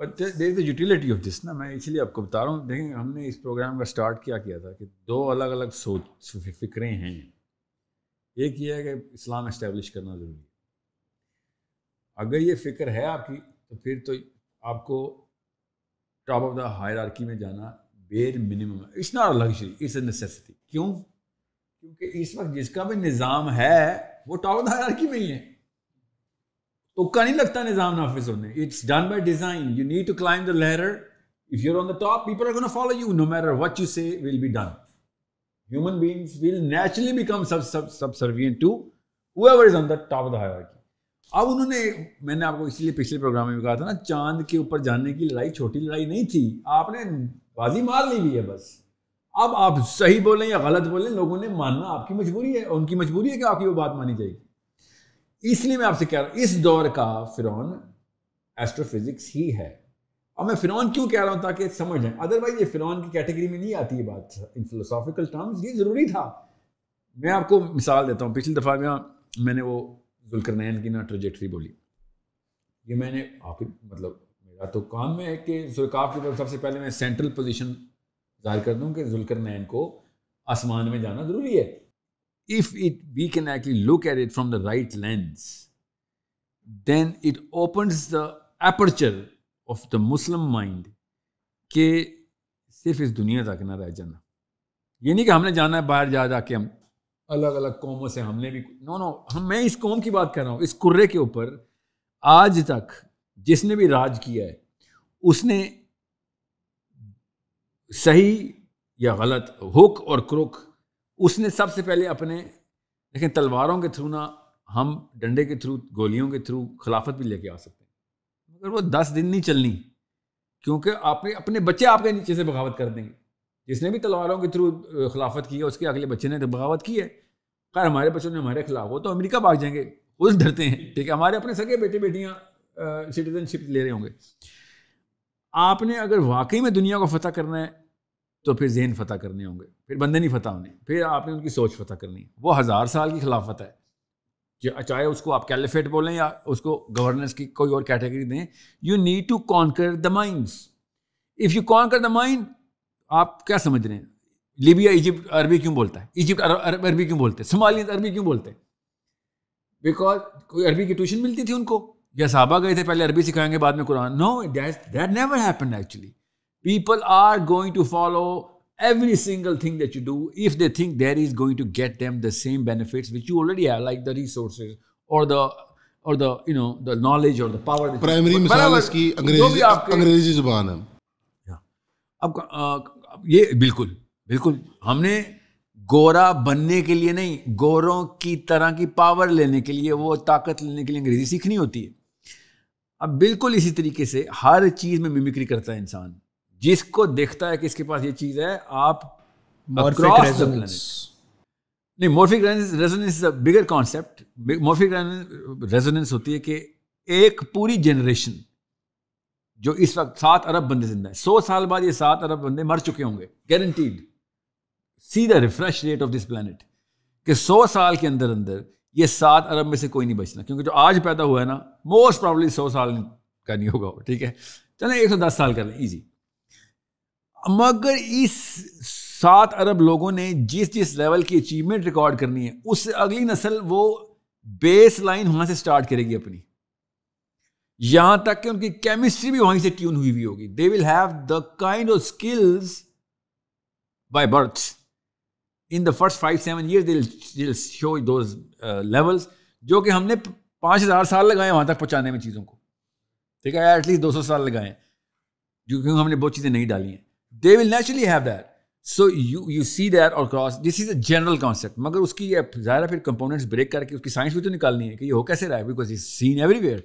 but there is utility of this ना मैं इसलिए आपको बता रहा हूँ देखें हमने इस प्रोग्राम का स्टार्ट क्या किया था कि दो अलग अलग सोच फिक्रें हैं एक ये है कि इस्लाम इस्टेब्लिश करना ज़रूरी है अगर ये फिक्र है आपकी तो फिर तो आपको टॉप ऑफ द हायर में जाना bare minimum it's not luxury it's a necessity क्यों क्योंकि इस वक्त जिसका भी निज़ाम है वो टॉप हायरकी की नहीं है तुक्का तो नहीं लगता निज़ाम नाफिज होने it's done by design you need to climb the लहर if you're on the top people are gonna follow you no matter what you say will be done human beings will naturally become sub sub subservient to whoever is on the top of the की अब उन्होंने मैंने आपको इसलिए पिछले programme में भी कहा था ना चांद के ऊपर जाने की लड़ाई छोटी लड़ाई नहीं थी आपने बाजी मार ली है बस अब आप सही बोलें या गलत बोलें लोगों ने मानना आपकी मजबूरी है उनकी मजबूरी है कि आपकी वो बात मानी जाएगी इसलिए मैं आपसे कह रहा हूं इस दौर का फिरौन एस्ट्रोफिजिक्स ही है और मैं फिरौन क्यों कह रहा हूं ताकि समझ जाए अदरवाइज ये फिरौन की कैटेगरी में नहीं आती ये बात इन फिलोसॉफिकल टर्म्स ये ज़रूरी था मैं आपको मिसाल देता हूँ पिछली दफ़ा में मैंने वो जुलकरनैन की ना ट्रजेक्ट्री बोली ये मैंने आखिर मतलब मेरा तो काम में है कि की तरफ सबसे पहले मैं सेंट्रल पोजीशन जाहिर कर दूँ कि जुलकर को आसमान में जाना ज़रूरी है if it we can actually look at it from the right lens then it opens the aperture of the Muslim mind के सिर्फ इस दुनिया तक ना रह जाना ये नहीं कि हमने जाना है बाहर जा जाके हम अलग अलग कौमों से हमने भी नो नो हम मैं इस कौम की बात कर रहा हूँ इस कुर्रे के ऊपर आज तक जिसने भी राज किया है उसने सही या गलत हुक और क्रुक उसने सबसे पहले अपने लेकिन तलवारों के थ्रू ना हम डंडे के थ्रू गोलियों के थ्रू खिलाफत भी लेके आ सकते हैं मगर वो दस दिन नहीं चलनी क्योंकि आपके अपने बच्चे आपके नीचे से बगावत कर देंगे जिसने भी तलवारों के थ्रू खिलाफत की है उसके अगले बच्चे ने तो बगावत की है खैर हमारे बच्चों ने हमारे खिलाफ हो तो अमेरिका भाग जाएंगे उस डरते हैं ठीक है हमारे अपने सगे बेटे बेटियाँ सिटीजनशिप ले रहे होंगे आपने अगर वाकई में दुनिया को फतह करना है तो फिर जहन फतह करने होंगे फिर बंदे नहीं फतह होने फिर आपने उनकी सोच फतह करनी है वो हज़ार साल की खिलाफत है चाहे उसको आप कैलिफेट बोलें या उसको गवर्नेंस की कोई और कैटेगरी दें you need to conquer the mind if you conquer the mind आप क्या समझ रहे हैं लीबिया इजिप्ट अरबी क्यों बोलता है इजिप्ट अरबी क्यों बोलते हैं सोमालिया अरबी क्यों बोलते हैं बिकॉज कोई अरबी की ट्यूशन मिलती थी उनको या साहबा गए थे पहले अरबी सिखाएंगे बाद में कुरान no that never happen actually people are going to follow every single thing that you do if they think there is going to get them the same benefit which you already है like the resource और the और the you know the knowledge और the power primary की अंग्रेजी अंग्रेजी जुबान है अब ये बिल्कुल बिल्कुल हमने गोरा बनने के लिए नहीं गोरों की तरह की पावर लेने के लिए वो ताकत लेने के लिए अंग्रेजी सीखनी होती है अब बिल्कुल इसी तरीके से हर चीज़ में मिमिक्री करता है इंसान जिसको देखता है कि इसके पास ये चीज़ है आप नहीं morphic resonance is a bigger concept morphic resonance होती है कि एक पूरी जनरेशन जो इस वक्त सात अरब बंदे जिंदा है सौ साल बाद ये सात अरब बंदे मर चुके होंगे guaranteed see the refresh rate of this planet कि सौ साल के अंदर अंदर ये सात अरब में से कोई नहीं बचना क्योंकि जो आज पैदा हुआ है ना मोस्ट प्रॉब्ली सौ साल का नहीं होगा वो ठीक है चले एक सौ दस साल कर लें ईजी मगर इस सात अरब लोगों ने जिस जिस लेवल की अचीवमेंट रिकॉर्ड करनी है उससे अगली नस्ल वो बेस लाइन वहां से स्टार्ट करेगी अपनी यहां तक कि उनकी केमिस्ट्री भी वहीं से ट्यून हुई हुई होगी they will have the kind of skills by birth in the first five seven year show though levels जो कि हमने पाँच हज़ार साल लगाए वहाँ तक पहुँचाने में चीज़ों को ठीक है एटलीस्ट दो सौ साल लगाए जो क्योंकि हमने बहुत चीज़ें नहीं डाली हैं they will naturally have that so you you see that और cross this is a general concept मगर उसकी ज़ाहिर फिर कंपोनेंट्स ब्रेक करके उसकी साइंस भी तो निकालनी है कि ये हो कैसे रहा है because is seen everywhere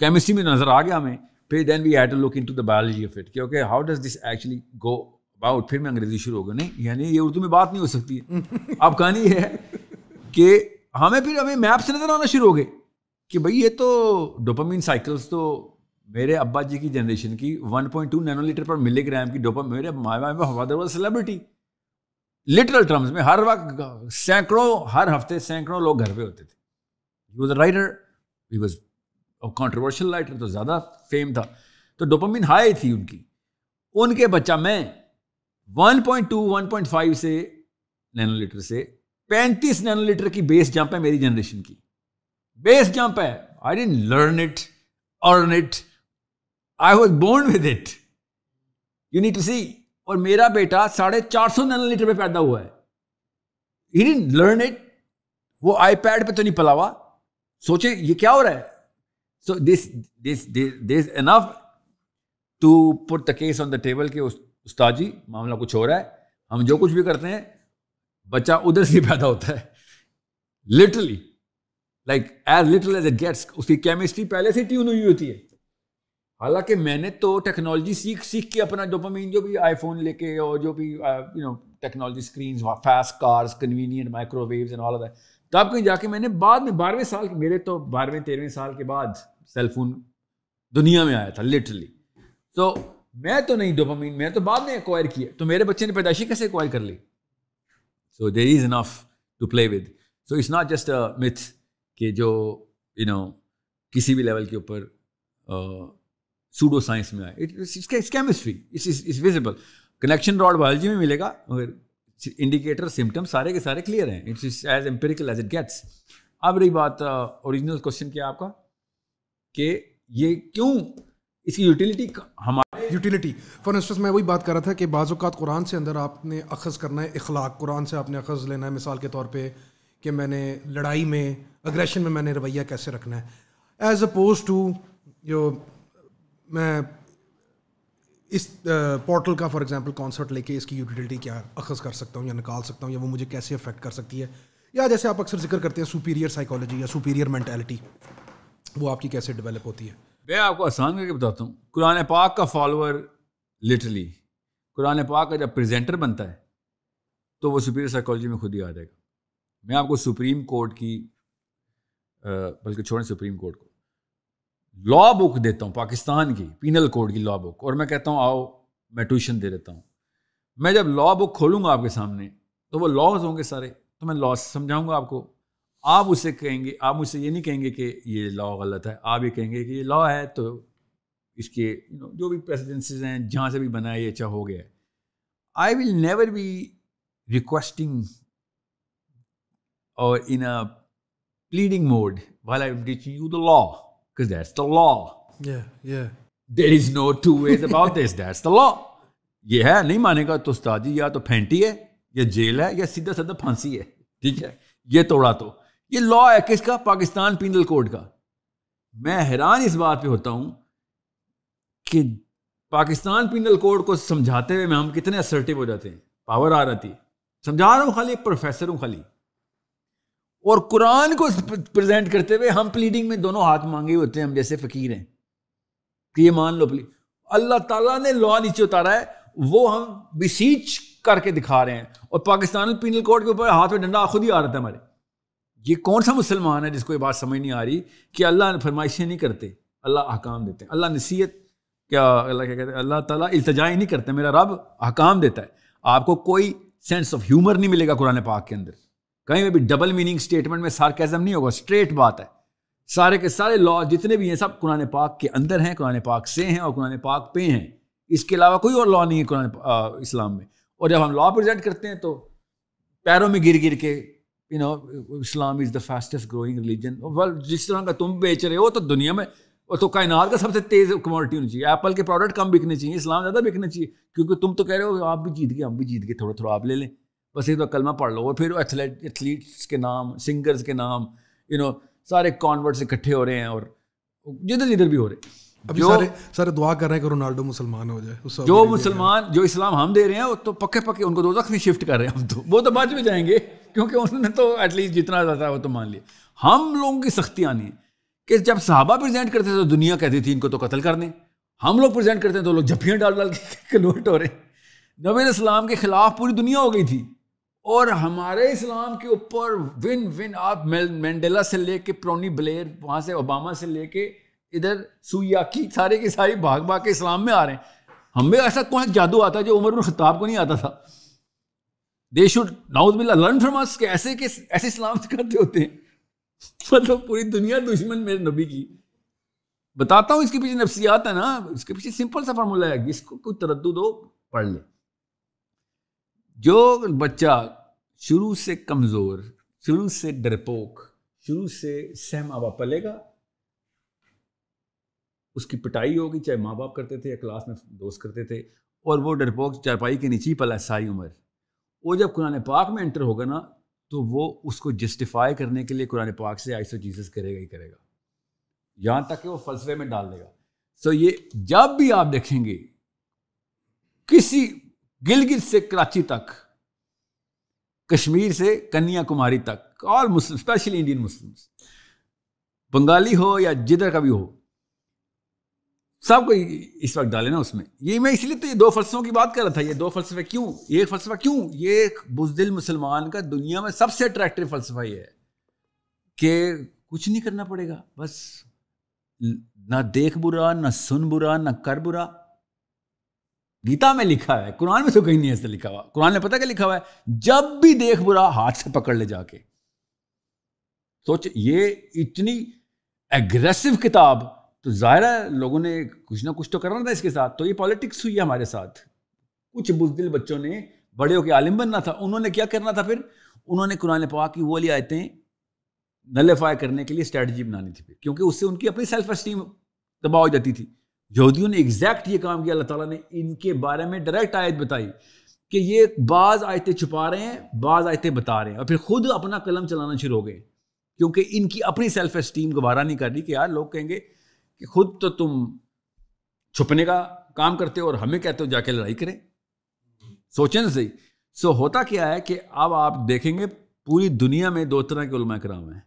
chemistry में नज़र आ गया हमें फिर then we had to look into the biology of it क्योंकि how does this actually go about फिर मैं अंग्रेजी शुरू हो गई नहीं यानी ये उर्दू में बात नहीं हो सकती है अब कहानी है कि हमें फिर हमें मैप से नजर आना शुरू हो गए कि भाई ये तो डोपामीन साइकिल्स तो मेरे अब्बा जी की जनरेशन की 1.2 नैनोलीटर पर मिलीग्राम की डोपा मेरे हमारे सेलिब्रिटी लिटरल टर्म्स में हर वक्त सैकड़ों हर हफ्ते सैकड़ों लोग घर पे होते थे he was writer he was controversial writer तो ज़्यादा फेम था तो डोपामिन हाई थी उनकी उनके बच्चा मैं 1.2 1.5 से नैनोलीटर से 35 नैनोलीटर की बेस जंप है मेरी जनरेशन की बेस जंप है I didn't learn it earn it I was born with it you need to see और मेरा बेटा साढ़े चार सौ नैनोलीटर पर पैदा हुआ है ही डेंट लर्न इट वो आईपैड पे तो नहीं पलावा सोचे ये क्या हो रहा है so this this this enough to put the case on the table के उस उस्ताद जी मामला कुछ हो रहा है हम जो कुछ भी करते हैं बच्चा उधर से पैदा होता है literally like as little as a gets उसकी केमिस्ट्री पहले से ट्यून हुई होती है हालांकि मैंने तो टेक्नोलॉजी सीख सीख के अपना डोपामीन जो भी आईफोन लेके और जो भी you know technology screen fast cars convenient microwave and all of that तब कहीं जाके मैंने बाद में बारहवें साल मेरे तो बारहवें तेरहवें साल के बाद सेलफोन दुनिया में आया था लिटरली तो so, मैं तो नहीं डोपामीन मैं तो बाद में एक्वायर किया तो मेरे बच्चे ने पैदाशी कैसे एक्वायर कर ली so there is enough to play with so it's not just a myth कि जो यू you नो know, किसी भी लेवल के ऊपर सूडो साइंस में आए it's chemistry it's is visible connection rod biology में मिलेगा मगर इंडिकेटर सिम्टम सारे के सारे क्लियर हैं it's is as empirical as it gets अब रही बात ओरिजिनल क्वेश्चन क्या आपका कि ये क्यों इसकी यूटिलिटी हमारे यूटिलिटी फॉर इंस्टेंस मैं वही बात कर रहा था कि बाज़ात कुरान से अंदर आपने अखज़ करना है अखलाक कुरान से आपने अखज़ लेना है मिसाल के तौर पर कि मैंने लड़ाई में अग्रेशन में मैंने रवैया कैसे रखना है एज़ अपोज टू जो मैं इस पोर्टल का फॉर एग्जांपल कॉन्सर्ट लेके इसकी यूटिलिटी क्या अखज़ कर सकता हूँ या निकाल सकता हूँ या वो मुझे कैसे अफेक्ट कर सकती है या जैसे आप अक्सर जिक्र करते हैं सुपीरियर साइकोलॉजी या सुपीरियर मैंटेलिटी वो आपकी कैसे डेवलप होती है मैं आपको आसान करके बताता हूँ कुरान पाक का फॉलोअर लिटरली कुरान पाक का जब प्रेजेंटर बनता है तो वो सुपीरियर साइकोलॉजी में खुद ही आ जाएगा मैं आपको सुप्रीम कोर्ट की बल्कि छोड़ें सुप्रीम कोर्ट को लॉ बुक देता हूँ पाकिस्तान की पीनल कोड की लॉ बुक और मैं कहता हूँ आओ मैं ट्यूशन दे देता हूँ मैं जब लॉ बुक खोलूँगा आपके सामने तो वो लॉज होंगे सारे तो मैं लॉ समझाऊँगा आपको आप उसे कहेंगे आप मुझसे ये नहीं कहेंगे कि ये लॉ गलत है आप ये कहेंगे कि ये लॉ है तो इसके यू नो जो भी प्रेसिडेंसीज हैं जहाँ से भी बनाए ये अच्छा हो गया है I will never be requesting और in a pleading mode while I teaching you the law because that's the law. Yeah, yeah. There is no two ways about this. That's ये है नहीं मानेगा तो उस्ताद जी या तो फेंटी है या जेल है या सीधा साधा फांसी है ठीक है ये तोड़ा तो ये लॉ है किसका पाकिस्तान पिनल कोड का मैं हैरान इस बात पे होता हूं कि पाकिस्तान पिनल कोड को समझाते हुए में हम कितने असर्टिव हो जाते हैं पावर आ जाती है समझा रहा हूं खाली प्रोफेसर हूं खाली और कुरान को प्रेजेंट करते हुए हम प्लीडिंग में दोनों हाथ मांगे होते हैं हम जैसे फकीर हैं कि ये मान लो प्लीज अल्लाह ताला ने लॉ नीचे उतारा है वो हम बिसीच करके दिखा रहे हैं और पाकिस्तान पिनल कोड के ऊपर हाथ में डंडा खुद ही आ रहा था हमारे ये कौन सा मुसलमान है जिसको ये बात समझ नहीं आ रही कि अल्लाह फरमाइशें नहीं करते अल्लाह अहकाम देते हैं अल्लाह नसीहत क्या अल्लाह क्या कहते हैं अल्लाह ताला इल्तजाई नहीं करते मेरा रब अहकाम देता है आपको कोई सेंस ऑफ ह्यूमर नहीं मिलेगा कुरान पाक के अंदर कहीं में भी डबल मीनिंग स्टेटमेंट में सार्केज़म नहीं होगा स्ट्रेट बात है सारे के सारे लॉ जितने भी हैं सब कुरान पाक के अंदर हैं कुरान पाक से हैं और कुरान पाक पे हैं इसके अलावा कोई और लॉ नहीं है कुरान इस्लाम में और जब हम लॉ प्रजेंट करते हैं तो पैरों में गिर गिर के you know Islam is the fastest growing religion well जिस तरह का तुम बेच रहे हो तो दुनिया में और तो कायनात का सबसे तेज़ कमोडिटी होनी चाहिए एप्पल के प्रोडक्ट कम बिकने चाहिए इस्लाम ज़्यादा बिकने चाहिए क्योंकि तुम तो कह रहे हो आप भी जीत गए हम भी जीत गए थोड़ा थोड़ा आप ले लें बस एक तो कलमा पढ़ लो और फिर एथलेट एथलीट्स के नाम सिंगर्स के नाम यू नो सारे कॉन्वर्ट्स इकट्ठे हो रहे हैं और जिधर जिधर भी हो रहे हैं अभी जो, सारे सारे दुआ कर रहे हैं कि रोनाल्डो मुसलमान हो जाए जो मुसलमान जो इस्लाम हम दे रहे हैं वो तो पक्के पक्के उनको दो में शिफ्ट कर रहे हैं हम तो वो तो बाद में जाएंगे क्योंकि उन्होंने तो एटलीस्ट जितना ज़्यादा वो तो मान लिया हम लोगों की सख्ती आनी है कि जब साहबा प्रेजेंट करते थे तो दुनिया कहती थी इनको तो कत्ल कर दें हम लोग प्रेजेंट करते हैं तो लोग झप्पियाँ डाल डाल के कन्वर्ट (laughs) हो रहे हैं नबी इस्लाम के ख़िलाफ़ पूरी दुनिया हो गई थी और हमारे इस्लाम के ऊपर विन विन आप मैंडेला से लेके प्रोनी ब्लेयर वहाँ से ओबामा से लेके इधर सुयाकी सारे के सारे भाग भाग के इस्लाम में आ रहे हैं हमें ऐसा कौन जादू आता है जो उमर खताब को नहीं आता था they should now learn from us के ऐसे के ऐसे इस्लाम करते होते हैं मतलब पूरी दुनिया दुश्मन मेरे नबी की बताता हूँ इसके पीछे नफसियात है ना इसके पीछे सिंपल सा फार्मूला है जिसको कोई तरद हो पढ़ ले जो बच्चा शुरू से कमज़ोर शुरू से डरपोक शुरू से सहमावा पलेगा उसकी पिटाई होगी चाहे माँ बाप करते थे या क्लास में दोस्त करते थे और वो डरपोक चारपाई के नीचे ही पला सारी उम्र वो जब कुरान पाक में एंटर होगा ना तो वो उसको जस्टिफाई करने के लिए कुरान पाक से आइसो चीज़ करेगा ही करेगा यहाँ तक कि वो फलसफे में डाल देगा सो ये जब भी आप देखेंगे किसी गिलगित से कराची तक कश्मीर से कन्याकुमारी तक और Muslim specially Indian Muslims Bengali हो या जिधर का भी हो सब कोई इस वक्त डाले ना उसमें ये मैं इसलिए तो ये दो फलसफों की बात कर रहा था ये दो फलसफे क्यों ये फलसफा क्यों ये बुजदिल मुसलमान का दुनिया में सबसे अट्रैक्टिव फलसफा ये है कि कुछ नहीं करना पड़ेगा बस ना देख बुरा ना सुन बुरा ना कर बुरा गीता में लिखा है कुरान में तो कहीं नहीं ऐसा लिखा हुआ कुरान ने पता क्या लिखा हुआ है जब भी देख बुरा हाथ से पकड़ ले जाके सोच ये इतनी एग्रेसिव किताब तो ज़ाहिर है लोगों ने कुछ ना कुछ तो करना था इसके साथ तो ये पॉलिटिक्स हुई है हमारे साथ कुछ बुजदिल बच्चों ने बड़े होकर आलिम बनना था उन्होंने क्या करना था फिर उन्होंने कुरान पाक की वो वाली आयतें नलीफाई करने के लिए स्ट्रैटी बनानी थी फिर क्योंकि उससे उनकी अपनी सेल्फ एस्टीम दबाव हो जाती थी यहूदियों ने एग्जैक्ट ये काम किया अल्लाह ताला ने इनके बारे में डायरेक्ट आयत बताई कि ये बाज़ आयतें छुपा रहे हैं बाज़ आयतें बता रहे हैं और फिर खुद अपना कलम चलाना शुरू हो गए क्योंकि इनकी अपनी सेल्फ एस्टीम गवारा नहीं कर रही कि यार लोग कहेंगे कि खुद तो तुम छुपने का काम करते हो और हमें कहते हो जाके लड़ाई करें सोचें ना सही सो होता क्या है कि अब आप देखेंगे पूरी दुनिया में दो तरह के उलमा कराम हैं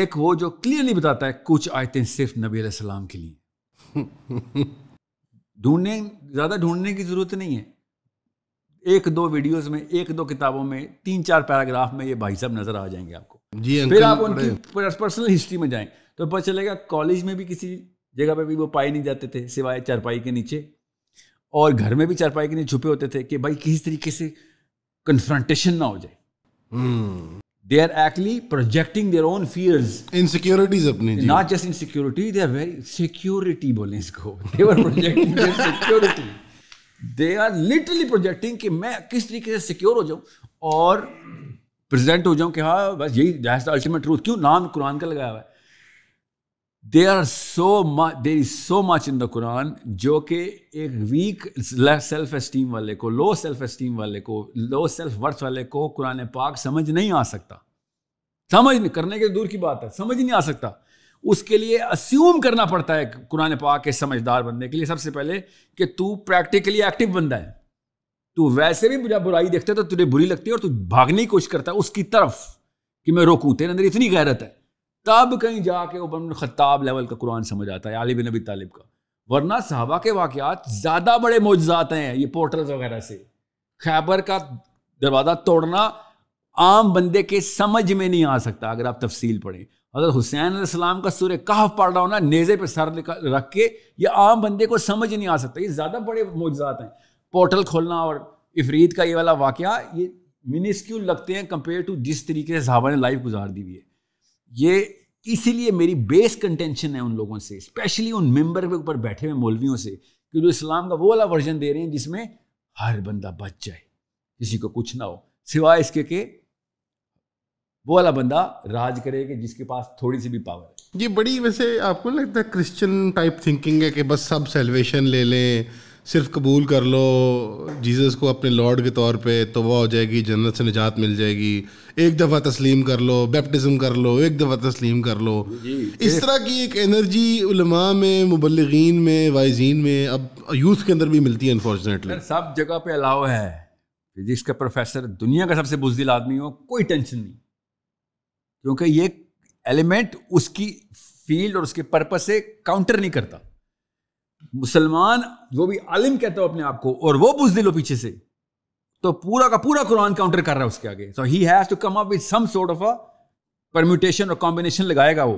एक वो जो क्लियरली बताता है कुछ आयतें सिर्फ नबी सलाम के लिए (laughs) ढूंढने ज़्यादा ढूंढने की ज़रूरत नहीं है एक दो वीडियोस में एक दो किताबों में तीन चार पैराग्राफ में ये भाई साहब नजर आ जाएंगे आपको जी फिर आप उनकी पर्सनल हिस्ट्री में जाएं तो पता चलेगा कॉलेज में भी किसी जगह पे भी वो पाए नहीं जाते थे सिवाय चारपाई के नीचे और घर में भी चारपाई के नीचे छुपे होते थे कि भाई किस तरीके से कन्फ्रंटेशन ना हो जाए they are actually projecting their own fears insecurities अपनी not just insecurity they are very security बोले इसको they are projecting their security they are literally projecting कि मैं किस तरीके से सिक्योर हो जाऊं और प्रेजेंट हो जाऊं कि हाँ बस यही दैट्स द अल्टीमेट ट्रूथ क्यों नाम कुरान का लगाया हुआ है they are so much there is so much in the Quran जो कि एक वीक सेल्फ एस्टीम वाले को लो सेल्फ एस्टीम वाले को लो सेल्फ वर्थ वाले को कुरान पाक समझ नहीं आ सकता समझ नहीं करने के दूर की बात है समझ नहीं आ सकता उसके लिए अस्यूम करना पड़ता है कुरान पाक के समझदार बनने के लिए सबसे पहले कि तू प्रैक्टिकली एक्टिव बनता है तू वैसे भी मुझे बुराई देखता है तो तुझे बुरी लगती है और तू भागने की कोशिश करता है उसकी तरफ कि मैं रोकूं तेरे अंदर इतनी गैरत है तब कहीं जाके उमर खत्ताब लेवल का कुरान समझ आता है आली बिन नबी तालिब का वरना साहबा के वाकयात ज़्यादा बड़े मोजात हैं ये पोर्टल्स वगैरह से खैबर का दरवाज़ा तोड़ना आम बंदे के समझ में नहीं आ सकता अगर आप तफसील पढ़ें अगर हुसैन सलाम का सूर्य कहफ पढ़ रहा होना नेज़े पर सर रख के ये आम बंदे को समझ नहीं आ सकता ये ज़्यादा बड़े मोजात हैं पोर्टल खोलना और इफरीद का ये वाला वाक़ ये मिनिस्क्यूल लगते हैं कंपेयर टू जिस तरीके से साहबा ने लाइफ गुजार दी हुई है ये इसीलिए मेरी बेस कंटेंशन है उन लोगों से स्पेशली उन मेंबर के ऊपर बैठे हुए मौलवियों से कि जो इस्लाम का वो वाला वर्जन दे रहे हैं जिसमें हर बंदा बच जाए किसी को कुछ ना हो सिवाय इसके के वो वाला बंदा राज करे कि जिसके पास थोड़ी सी भी पावर है ये बड़ी वैसे आपको लगता है क्रिश्चियन टाइप थिंकिंग है कि बस सब सेलिवेशन ले लें सिर्फ कबूल कर लो जीसस को अपने लॉर्ड के तौर पे वह हो जाएगी जन्नत से निजात मिल जाएगी एक दफ़ा तस्लीम कर लो बैप्टिज़म कर लो एक दफ़ा तस्लीम कर लो इस तरह की एक एनर्जी उलमा में मुबलगिन में वाइजीन में अब यूथ के अंदर भी मिलती है अनफॉर्चुनेटली सब जगह पे अलाव है फिजिक्स का प्रोफेसर दुनिया का सबसे बुजदिल आदमी हो कोई टेंशन नहीं क्योंकि ये एलिमेंट उसकी फील्ड और उसके पर्पज से काउंटर नहीं करता मुसलमान वो भी आलिम कहता हो अपने आप को और वो बुजदिल हो पीछे से तो पूरा का पूरा कुरान काउंटर कर रहा है उसके आगे so he has to come up with some sort of a permutation और कॉम्बिनेशन लगाएगा वो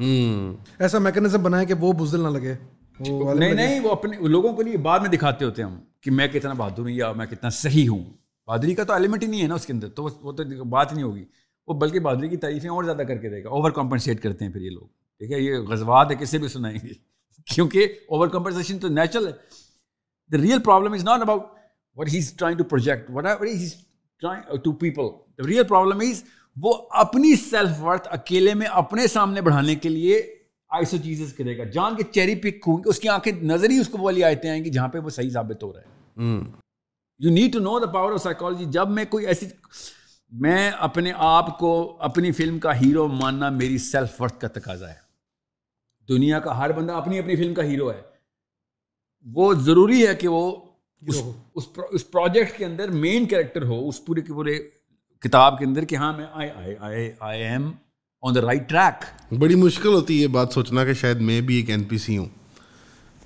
हम्म ऐसा मैकेनिज्म बनाए कि वो बुजदिल ना लगे वो नहीं नहीं वो अपने लोगों को लिए बाद में दिखाते होते हैं हम कि मैं कितना बहादुर हूँ या मैं कितना सही हूँ बहादुरी का तो एलिमेंट ही नहीं है ना उसके अंदर तो वो तो बात नहीं होगी वो बल्कि बहादुरी की तारीफें और ज़्यादा करके देगा ओवर कॉम्पनसेट करते हैं फिर ये लोग ठीक है ये गजवाद है किसे भी सुनाएंगे क्योंकि ओवर कंपनसेशन तो नेचुरल है the real problem is not about what he is trying to project whatever he is trying to people the real problem is वो अपनी सेल्फ वर्थ अकेले में अपने सामने बढ़ाने के लिए आइसो चीजेस करेगा जान के चेरी पिक होंगे उसकी आंखें नजर ही उसको वाली हैं आएंगी जहां पे वो सही साबित हो रहा है you need to know the power of psychology जब मैं कोई ऐसी मैं अपने आप को अपनी फिल्म का हीरो मानना मेरी सेल्फ वर्थ का तकाजा है दुनिया का हर बंदा अपनी अपनी फिल्म का हीरो है वो ज़रूरी है कि वो उस उस, प्रो, उस प्रोजेक्ट के अंदर मेन कैरेक्टर हो उस पूरे के पूरे किताब के अंदर कि हाँ मैं I I I I am on the right track बड़ी मुश्किल होती है ये बात सोचना कि शायद मैं भी एक एन पी सी हूँ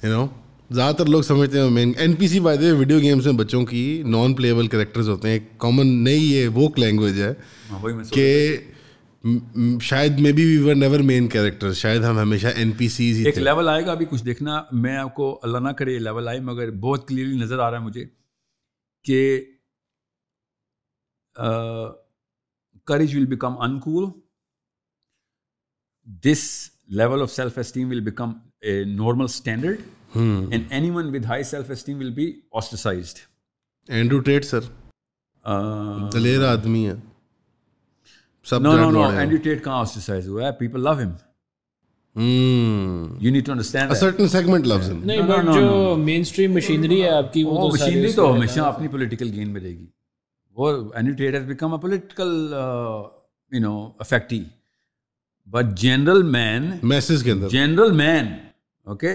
यू नो ज़्यादातर लोग समझते हैं main N P C by the video games में बच्चों की नॉन प्लेएबल करेक्टर्स होते हैं कॉमन नहीं ये वोक लैंग्वेज है हाँ, कि शायद maybe we were never main character शायद हम हमेशा एन पी सी एक लेवल आएगा अभी कुछ देखना मैं आपको अल्लाह ना करे लेवल आए मगर बहुत क्लियरली नज़र आ रहा है मुझे कि courage will become uncool this level of self esteem will become a normal standard and anyone with high self esteem will be ostracized Andrew Tate sir दलेर आदमी है सब no no no Andy Tate कहां ostracized हुआ है people love him you need to understand a certain segment loves him नहीं but जो main stream machinery है आपकी वो, oh, तो मशीनरी तो हमेशा अपनी पॉलिटिकल गेन में रहेगी वो Andy Tate has become a political you know अफेक्टी बट जनरल मैन मैसेज के अंदर general man okay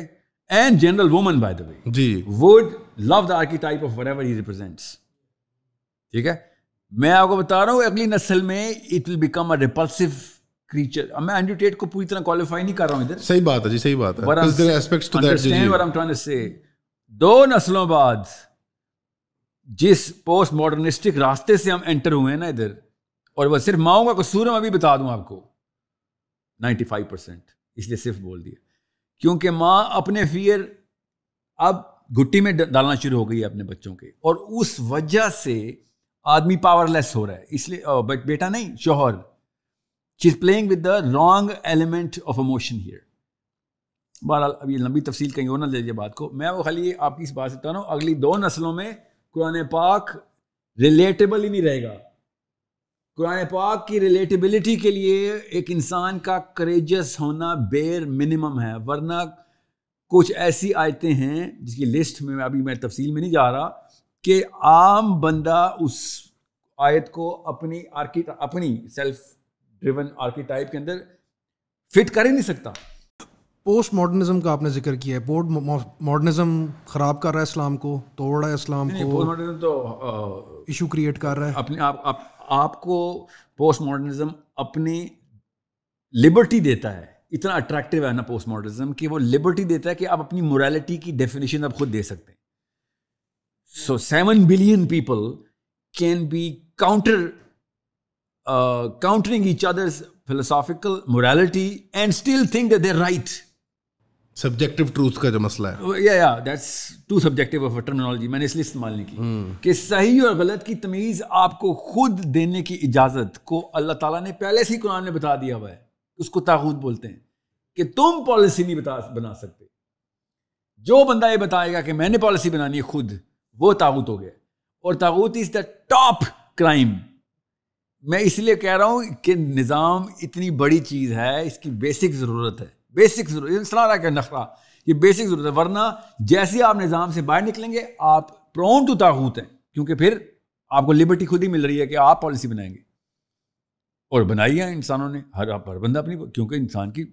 and general woman by the way जी would love the archetype of whatever he represents ठीक है मैं आपको बता रहा हूँ अगली नस्ल में it will become a repulsive creature मैं एंड्रू टेट को पूरी तरह क्वालिफाई नहीं कर रहा हूँ इधर सही बात है जी सही बात है से दो नस्लों बाद जिस पोस्ट मॉडर्निस्टिक रास्ते से हम एंटर हुए हैं ना इधर और वह सिर्फ माओ का कसूर मैं अभी बता दूं आपको 95 परसेंट इसलिए सिर्फ बोल दिया क्योंकि माँ अपने फियर अब घुट्टी में डालना शुरू हो गई है अपने बच्चों के और उस वजह से आदमी पावरलेस हो रहा है इसलिए बट बेटा नहीं शोहर she is playing with the wrong element of emotion here बहरहाल अब ये लंबी तफसील कहीं और ना ले बात को मैं वो खाली आपकी इस बात से बता रहा हूँ अगली दो नस्लों में कुरान पाक रिलेटेबल ही नहीं रहेगा कुरान पाक की रिलेटेबिलिटी के लिए एक इंसान का करेजस होना बेर मिनिमम है वरना कुछ ऐसी आयतें हैं जिसकी लिस्ट में अभी मैं तफसील में नहीं जा रहा कि आम बंदा उस आयत को अपनी आर्की अपनी सेल्फ ड्रिवन आर्किटाइप के अंदर फिट कर ही नहीं सकता पोस्ट मॉडर्निज्म का आपने जिक्र किया है पोस्ट मॉडर्निज्म ख़राब कर रहा है इस्लाम को तोड़ रहा है इस्लाम को पोस्ट मॉडर्निज्म तो इशू क्रिएट कर रहा है अपने आप, आप आपको पोस्ट मॉडर्निज्म अपनी लिबर्टी देता है इतना अट्रैक्टिव है ना पोस्ट मॉडर्निज्म कि वो लिबर्टी देता है कि आप अपनी मोरालिटी की डेफिनेशन आप खुद दे सकते हैं so seven billion people can be counter countering each others philosophical morality and still think think they're right subjective truth का जो मसला है या या that's to subjective of terminology मैंने इसलिए इस्तेमाल नहीं की hmm. कि सही और गलत की तमीज़ आपको खुद देने की इजाज़त को अल्लाह ताला ने पहले से ही कुरान ने बता दिया हुआ है उसको ताकूत बोलते हैं कि तुम पॉलिसी नहीं बता बना सकते जो बंदा ये बताएगा कि मैंने पॉलिसी बनानी है खुद वो ताबूत हो गया और ताबूत इज़ द टॉप क्राइम मैं इसलिए कह रहा हूं कि निज़ाम इतनी बड़ी चीज़ है इसकी बेसिक ज़रूरत है बेसिक ज़रूरत का नखरा ये बेसिक ज़रूरत है वरना जैसे आप निज़ाम से बाहर निकलेंगे आप प्रोन टू ताबूत हैं क्योंकि फिर आपको लिबर्टी खुद ही मिल रही है कि आप पॉलिसी बनाएंगे और बनाई है इंसानों ने हर आप हर बंदा अपनी क्योंकि इंसान की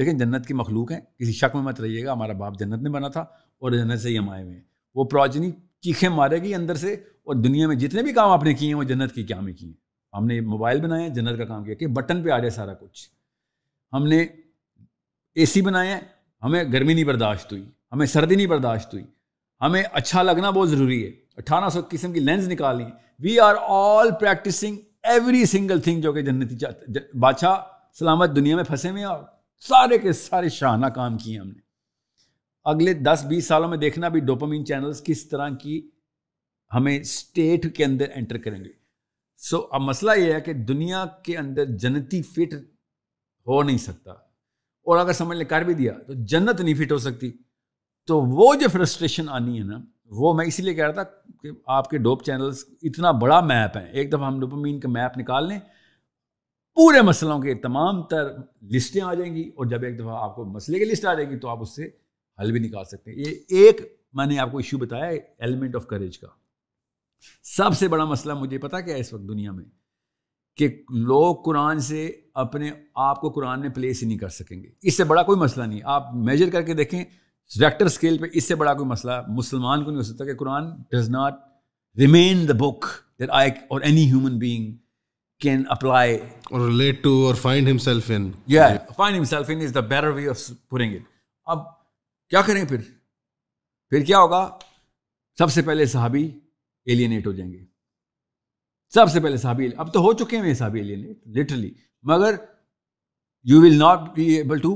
देखें जन्नत की मखलूक है किसी शक में मत रहिएगा हमारा बाप जन्नत में बना था और जन्नत से ही हम आए हुए हैं वो प्रोजनी चीखें मारेगी अंदर से और दुनिया में जितने भी काम आपने किए हैं वो जन्नत की क्या में किए हमने मोबाइल बनाया जन्नत का काम किया कि बटन पे आ जाए सारा कुछ हमने एसी बनाया हमें गर्मी नहीं बर्दाश्त हुई हमें सर्दी नहीं बर्दाश्त हुई हमें अच्छा लगना बहुत ज़रूरी है अठारह सौ किस्म की लेंस निकाली we are all practicing every single thing जो कि जन्नत बादशाह सलामत दुनिया में फंसे हुए और सारे के सारे शाहाना काम किए हमने अगले 10-20 सालों में देखना भी डोपामिन चैनल्स किस तरह की हमें स्टेट के अंदर एंटर करेंगे सो so, अब मसला यह है कि दुनिया के अंदर जनती फिट हो नहीं सकता और अगर समझ ले कर भी दिया तो जन्नत नहीं फिट हो सकती तो वो जो फ्रस्ट्रेशन आनी है ना वो मैं इसीलिए कह रहा था कि आपके डोप चैनल्स इतना बड़ा मैप है एक दफ़ा हम डोपामीन का मैप निकाल लें पूरे मसलों के तमाम तर लिस्टें आ जाएंगी और जब एक दफ़ा आपको मसले की लिस्ट आ जाएगी तो आप उससे हल भी निकाल सकते हैं ये एक मैंने आपको इश्यू बताया एलिमेंट ऑफ करेज का सबसे बड़ा मसला मुझे पता क्या है इस वक्त दुनिया में कि लोग कुरान से अपने आप को कुरान में प्लेस ही नहीं कर सकेंगे इससे बड़ा कोई मसला नहीं आप मेजर करके देखें वेक्टर स्केल पे इससे बड़ा कोई मसला मुसलमान को नहीं हो सकता कि Quran does not remain the book that I और any human being can apply और रिलेट टू और फाइंड हिमसेल्फ इन या find himself in is the better way of putting it अब क्या करें फिर फिर क्या होगा सबसे पहले साहबी एलियनेट हो जाएंगे सबसे पहले साहबी अब तो हो चुके हैं साहबी एलियनेट लिटरली मगर you will not be able to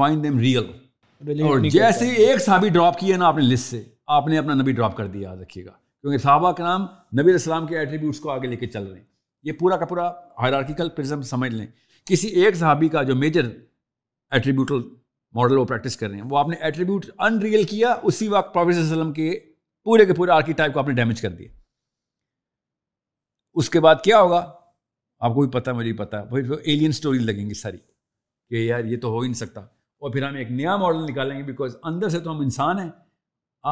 find them real और जैसे एक साहबी ड्रॉप किया ना आपने लिस्ट से आपने अपना नबी ड्रॉप कर दिया याद रखिएगा क्योंकि साहबा के नाम नबी इस्लाम के एट्रीब्यूट्स को आगे लेके चल रहे हैं ये पूरा का पूरा हायरार्किकल प्रिज्म समझ लें किसी एक साहबी का जो मेजर एट्रीब्यूटल मॉडल वो प्रैक्टिस कर रहे हैं वो आपने एट्रीब्यूट अनरियल किया उसी वक्त प्रोफेसर वसलम के पूरे के पूरे आर्की को आपने डैमेज कर दिया उसके बाद क्या होगा आपको भी पता मुझे भी पता वही एलियन स्टोरी लगेंगी सारी कि यार ये तो हो ही नहीं सकता और फिर हम एक नया मॉडल निकालेंगे बिकॉज अंदर से तो हम इंसान हैं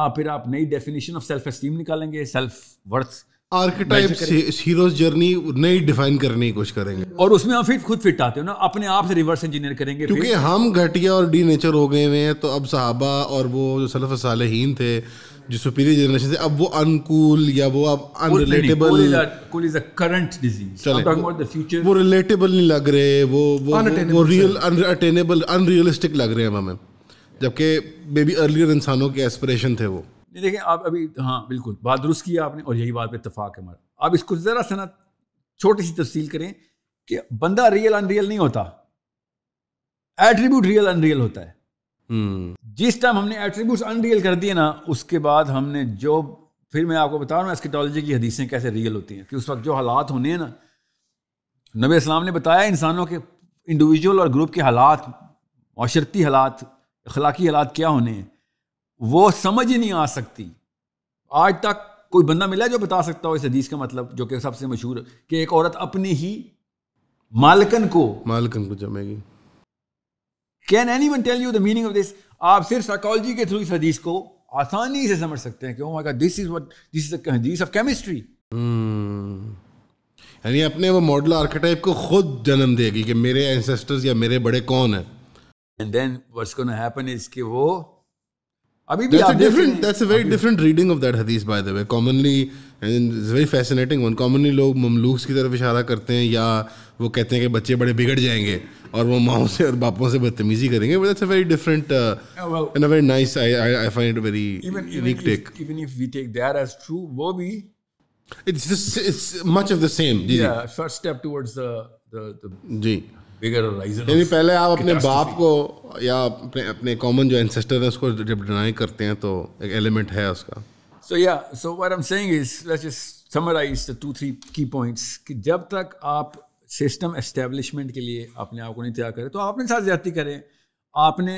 आप फिर आप नई डेफिनेशन ऑफ सेल्फ एस्टीम निकालेंगे self worth archetypes heroes journey नई डिफाइन करने की कोशिश करेंगे और उसमें हम फिर खुद फिट आते हो ना अपने आप से रिवर्स इंजीनियर करेंगे क्योंकि हम घटिया और डी नेचर हो गए हुए हैं तो अब साहबा और वो जो सलफ सालहीन थे जो सुपीरियर जनरेशन थे अब वो अनकूल या वो अब अनरिलेटेबल करंट डिजीज फ्यूचर वो रिलेटेबल नहीं लग रहे वो वो वो रियल अनअटेनेबल अनरियलिस्टिक लग रहे हैं हमें जबकि मे बी अर्लियर इंसानों के एस्पिरेशन थे वो नहीं देखें आप अभी हाँ बिल्कुल बात दुरुस्त किया आपने और यही बात पर इतफाक है हमारा आप इसको ज़रा सा ना छोटी सी तफसील करें कि बंदा रियल अनरियल नहीं होता एट्रीब्यूट रियल अनरियल होता है हम्म। जिस टाइम हमने एट्रीब्यूट अनरियल कर दिए ना उसके बाद हमने जो फिर मैं आपको बता रहा हूँ एस्केटोलॉजी की हदीसें कैसे रियल होती हैं कि उस वक्त जो हालात होने हैं ना नबी इस्लाम ने बताया इंसानों के इंडिविजुअल और ग्रुप के हालात माशरती हालात अखलाकी हालात क्या होने हैं वो समझ ही नहीं आ सकती आज तक कोई बंदा मिला जो बता सकता हो इस हदीस का मतलब जो कि सबसे मशहूर कि एक औरत अपने ही मालकन को मालकन को जमेगी can anyone tell you the meaning of this आप सिर्फ साइकोलॉजी के थ्रू इस हदीस को आसानी से समझ सकते हैं कि this is what this is हदीस ऑफ केमिस्ट्री यानी अपने वो मॉडल आर्केटाइप को खुद जन्म देगी कि मेरे एंसेस्टर्स या मेरे बड़े कौन हैं and then what's gonna happen is कि वो अभी भी that's a different that's a very different reading of that hadith by the way commonly and it's very fascinating one commonly लोग ममलूक्स की तरफ इशारा करते हैं या वो कहते हैं कि बच्चे बड़े बिगड़ जाएंगे और वो माओ से और बापों से बदतमीजी करेंगे but that's a very different uh, yeah, well, and a very nice I, I I find it very even, unique even take if, even if we take that as true वो भी it's just it's much of the same ji yeah first step towards the the the जी पहले आप अपने बाप को या अपने अपने कॉमन जो एंसेस्टर है उसको जब डिनाई करते हैं तो एक एलिमेंट है उसका so yeah so what am saying summarize the two three की पॉइंट्स कि जब तक आप सिस्टम एस्टेब्लिशमेंट के लिए अपने आप को नहीं तैयार करें तो आपने साथ ज्यादा करें आपने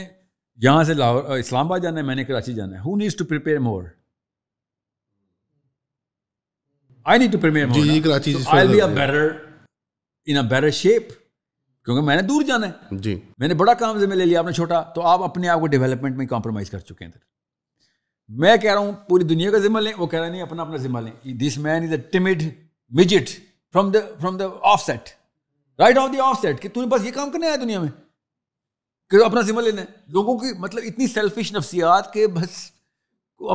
यहाँ से लाहौर इस्लामाबाद जाना है मैंने कराची जाना है who needs to prepare more I need to prepare more I be a better in a better shape क्योंकि मैंने दूर जाना है जी मैंने बड़ा काम जिम्मे ले लिया आपने छोटा तो आप अपने आप को डेवलपमेंट में कॉम्प्रोमाइज़ कर चुके हैं इधर मैं कह रहा हूँ पूरी दुनिया का जिम्मा लें वो कह रहा नहीं अपना अपना जिम्मा लें this man is a timid midget from the from the offset right off the offset कि तूने बस ये काम करने आया दुनिया में कि अपना जिम्मा लेना है लोगों की मतलब इतनी सेल्फिश नफसियात के बस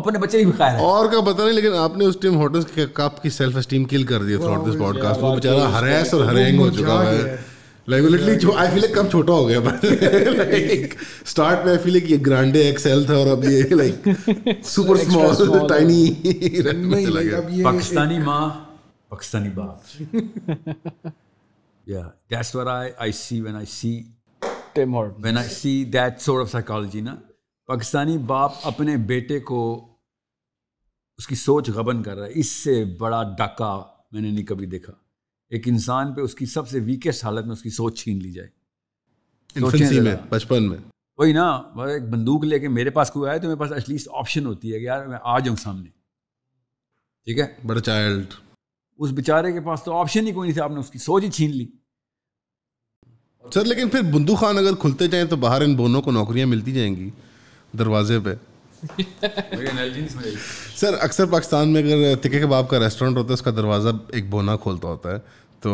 अपने बच्चे नहीं बिकाया और का पता नहीं लेकिन आपने उस टीम हॉटल्स के कप की सेल्फ स्टीम किल कर दिया थ्रॉट दिस पॉडकास्ट वो बेचारा हरेस और तो हरेंग हो चुका है लाइक लिटरली आई फील कम छोटा हो गया लाइक स्टार्ट (laughs) में आई फील ये ग्रांडे एक्सेल था और अब ये like super small tiny Pakistani माँ पाकिस्तानी बाप yeah that's what I I see when I see tim hortons when i see that sort of psychology na Pakistani बाप अपने बेटे को उसकी सोच गबन कर रहा है इससे बड़ा डाका मैंने नहीं कभी देखा एक इंसान पे उसकी सबसे वीकेस्ट हालत में उसकी सोच छीन ली जाए में बचपन में वही ना एक बंदूक लेके मेरे पास कोई आए तो मेरे पास एटलीस्ट ऑप्शन होती है कि यार मैं आ जाऊँ सामने ठीक है बड़ा चाइल्ड उस बेचारे के पास तो ऑप्शन ही कोई नहीं था आपने उसकी सोच ही छीन ली सर लेकिन फिर बंदूक खान अगर खुलते जाए तो बाहर इन बोनों को नौकरियां मिलती जाएंगी दरवाजे पे सर अक्सर पाकिस्तान में अगर तिके कबाब का रेस्टोरेंट होता है उसका दरवाज़ा एक बोना खोलता होता है तो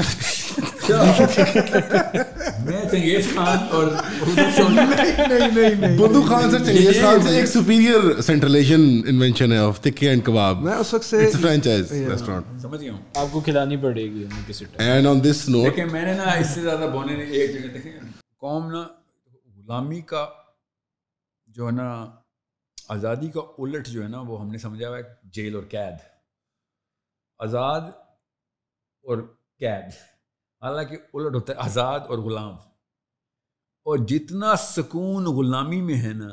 मैं चंगेज खान और नहीं बुद्धू खान से चंगेज खान से एक सुपीरियर इन्वेंशन है ऑफ एंड कबाब मैं उस वक्त से इट्स रेस्टोरेंट समझ गया आपको खिलानी पड़ेगी हमें किसी time and on this note देखिए मैंने ना इससे ज्यादा बोने ने एक जगह देखे कौम ना गुलामी का जो है ना आज़ादी का उलट जो है ना वो हमने समझा हुआ है जेल और कैद आज़ाद और कैद हालांकि उलट होता है आज़ाद और ग़ुलाम और जितना सुकून ग़ुलामी में है ना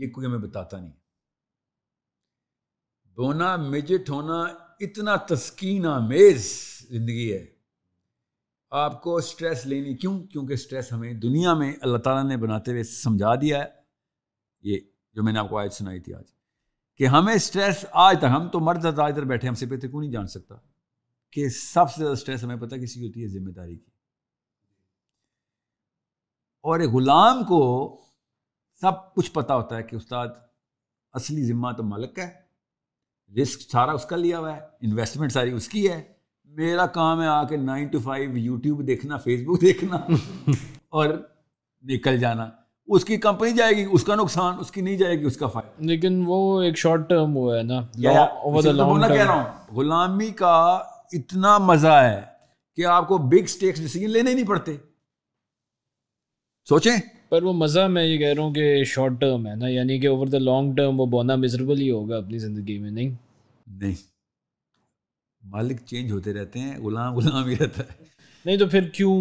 ये कोई हमें बताता नहीं बोना मिजिट होना इतना तस्कीन आमेज ज़िंदगी है आपको स्ट्रेस लेनी क्यों क्योंकि स्ट्रेस हमें दुनिया में अल्लाह ताला ने बनाते हुए समझा दिया है ये जो मैंने आपको आज सुनाई थी आज कि हमें स्ट्रेस आज तक हम तो मर्द आज इधर बैठे हमसे बेहतर क्यों नहीं जान सकता कि सबसे ज़्यादा स्ट्रेस हमें पता किसी की होती है जिम्मेदारी की और एक ग़ुलाम को सब कुछ पता होता है कि उस्ताद असली ज़िम्मा तो मालिक का है रिस्क सारा उसका लिया हुआ है इन्वेस्टमेंट सारी उसकी है मेरा काम है आके नाइन टू फाइव यूट्यूब देखना फेसबुक देखना (laughs) और निकल जाना उसकी कंपनी जाएगी उसका नुकसान उसकी नहीं जाएगी उसका फायदा लेकिन वो एक शॉर्ट टर्म हुआ है ना ओवर द लॉन्ग टर्म गुलामी का इतना मजा है कि आपको बिग स्टेक्स डिसीजन लेने ही नहीं पड़ते सोचें पर वो मज़ा मैं ये कह रहा हूँ कि शॉर्ट टर्म है ना यानी कि ओवर द लॉन्ग टर्म वो बोना मिजरेबल ही होगा अपनी ज़िंदगी में नहीं नहीं मालिक चेंज होते रहते हैं गुलाम गुलाम ही रहता है नहीं तो फिर क्यों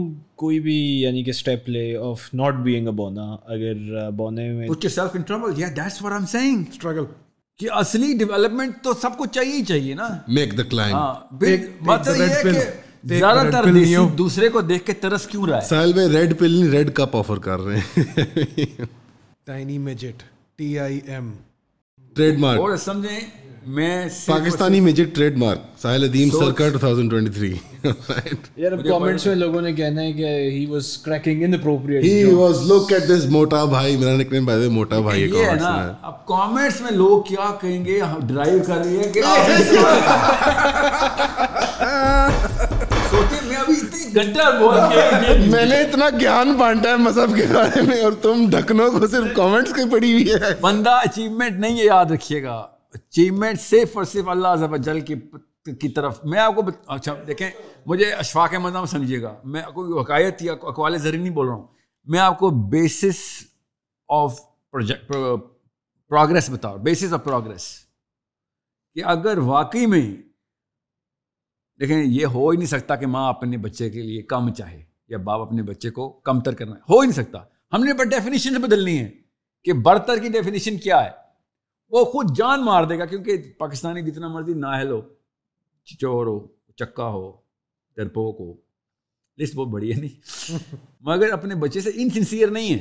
कोई भी यानी कि step lay off not being a बोना अगर बोने में put yourself in yeah that's what I am saying struggle कि असली डेवलपमेंट तो सबको चाहिए ही चाहिए ना मेक द क्लाइंट ज्यादातर दूसरे को देख के तरस क्यों रहा है साल में रेड पिल नहीं रेड कप ऑफर कर रहे हैं tiny midget T I M trademark और समझे मैं Pakistani major trademark Sahil Adeem sir का 2023 यार कमेंट्स में लोगों ने कहना है कि he was cracking inappropriate he was look at this मोटा भाई मेरा निकनेम बाय द मोटा भाई ये है ना अब कमेंट्स में लोग क्या कहेंगे ड्राइव कर रही है कि (laughs) सोते मैं अभी इतनी गड्ढा बोल के (laughs) मैंने इतना ज्ञान बांटा है मजहब के बारे में और तुम ढकनों को सिर्फ कमेंट्स की पड़ी हुई है बंदा अचीवमेंट नहीं है याद रखिएगा अचीवमेंट सिर्फ और सिर्फ अल्लाह जल की की तरफ मैं आपको बत... अच्छा देखें मुझे अशफाक अहमद नाम समझिएगा मैं कोई वकायत या अकवाल जरिए नहीं बोल रहा हूँ मैं आपको बेसिस ऑफ प्रोजेक्ट प्रोग्रेस बता रहा बेसिस ऑफ प्रोग्रेस कि अगर वाकई में देखें ये हो ही नहीं सकता कि माँ अपने बच्चे के लिए कम चाहे या बाप अपने बच्चे को कमतर करना है हो ही नहीं सकता हमने पर डेफिनेशन बदलनी है कि बर्तर की डेफिनेशन क्या है वो खुद जान मार देगा क्योंकि पाकिस्तानी जितना मर्जी नाहल हो चोर हो चक्का हो डरपोक हो लिस्ट बहुत बड़ी है नहीं (laughs) मगर अपने बच्चे से इनसिंसियर नहीं है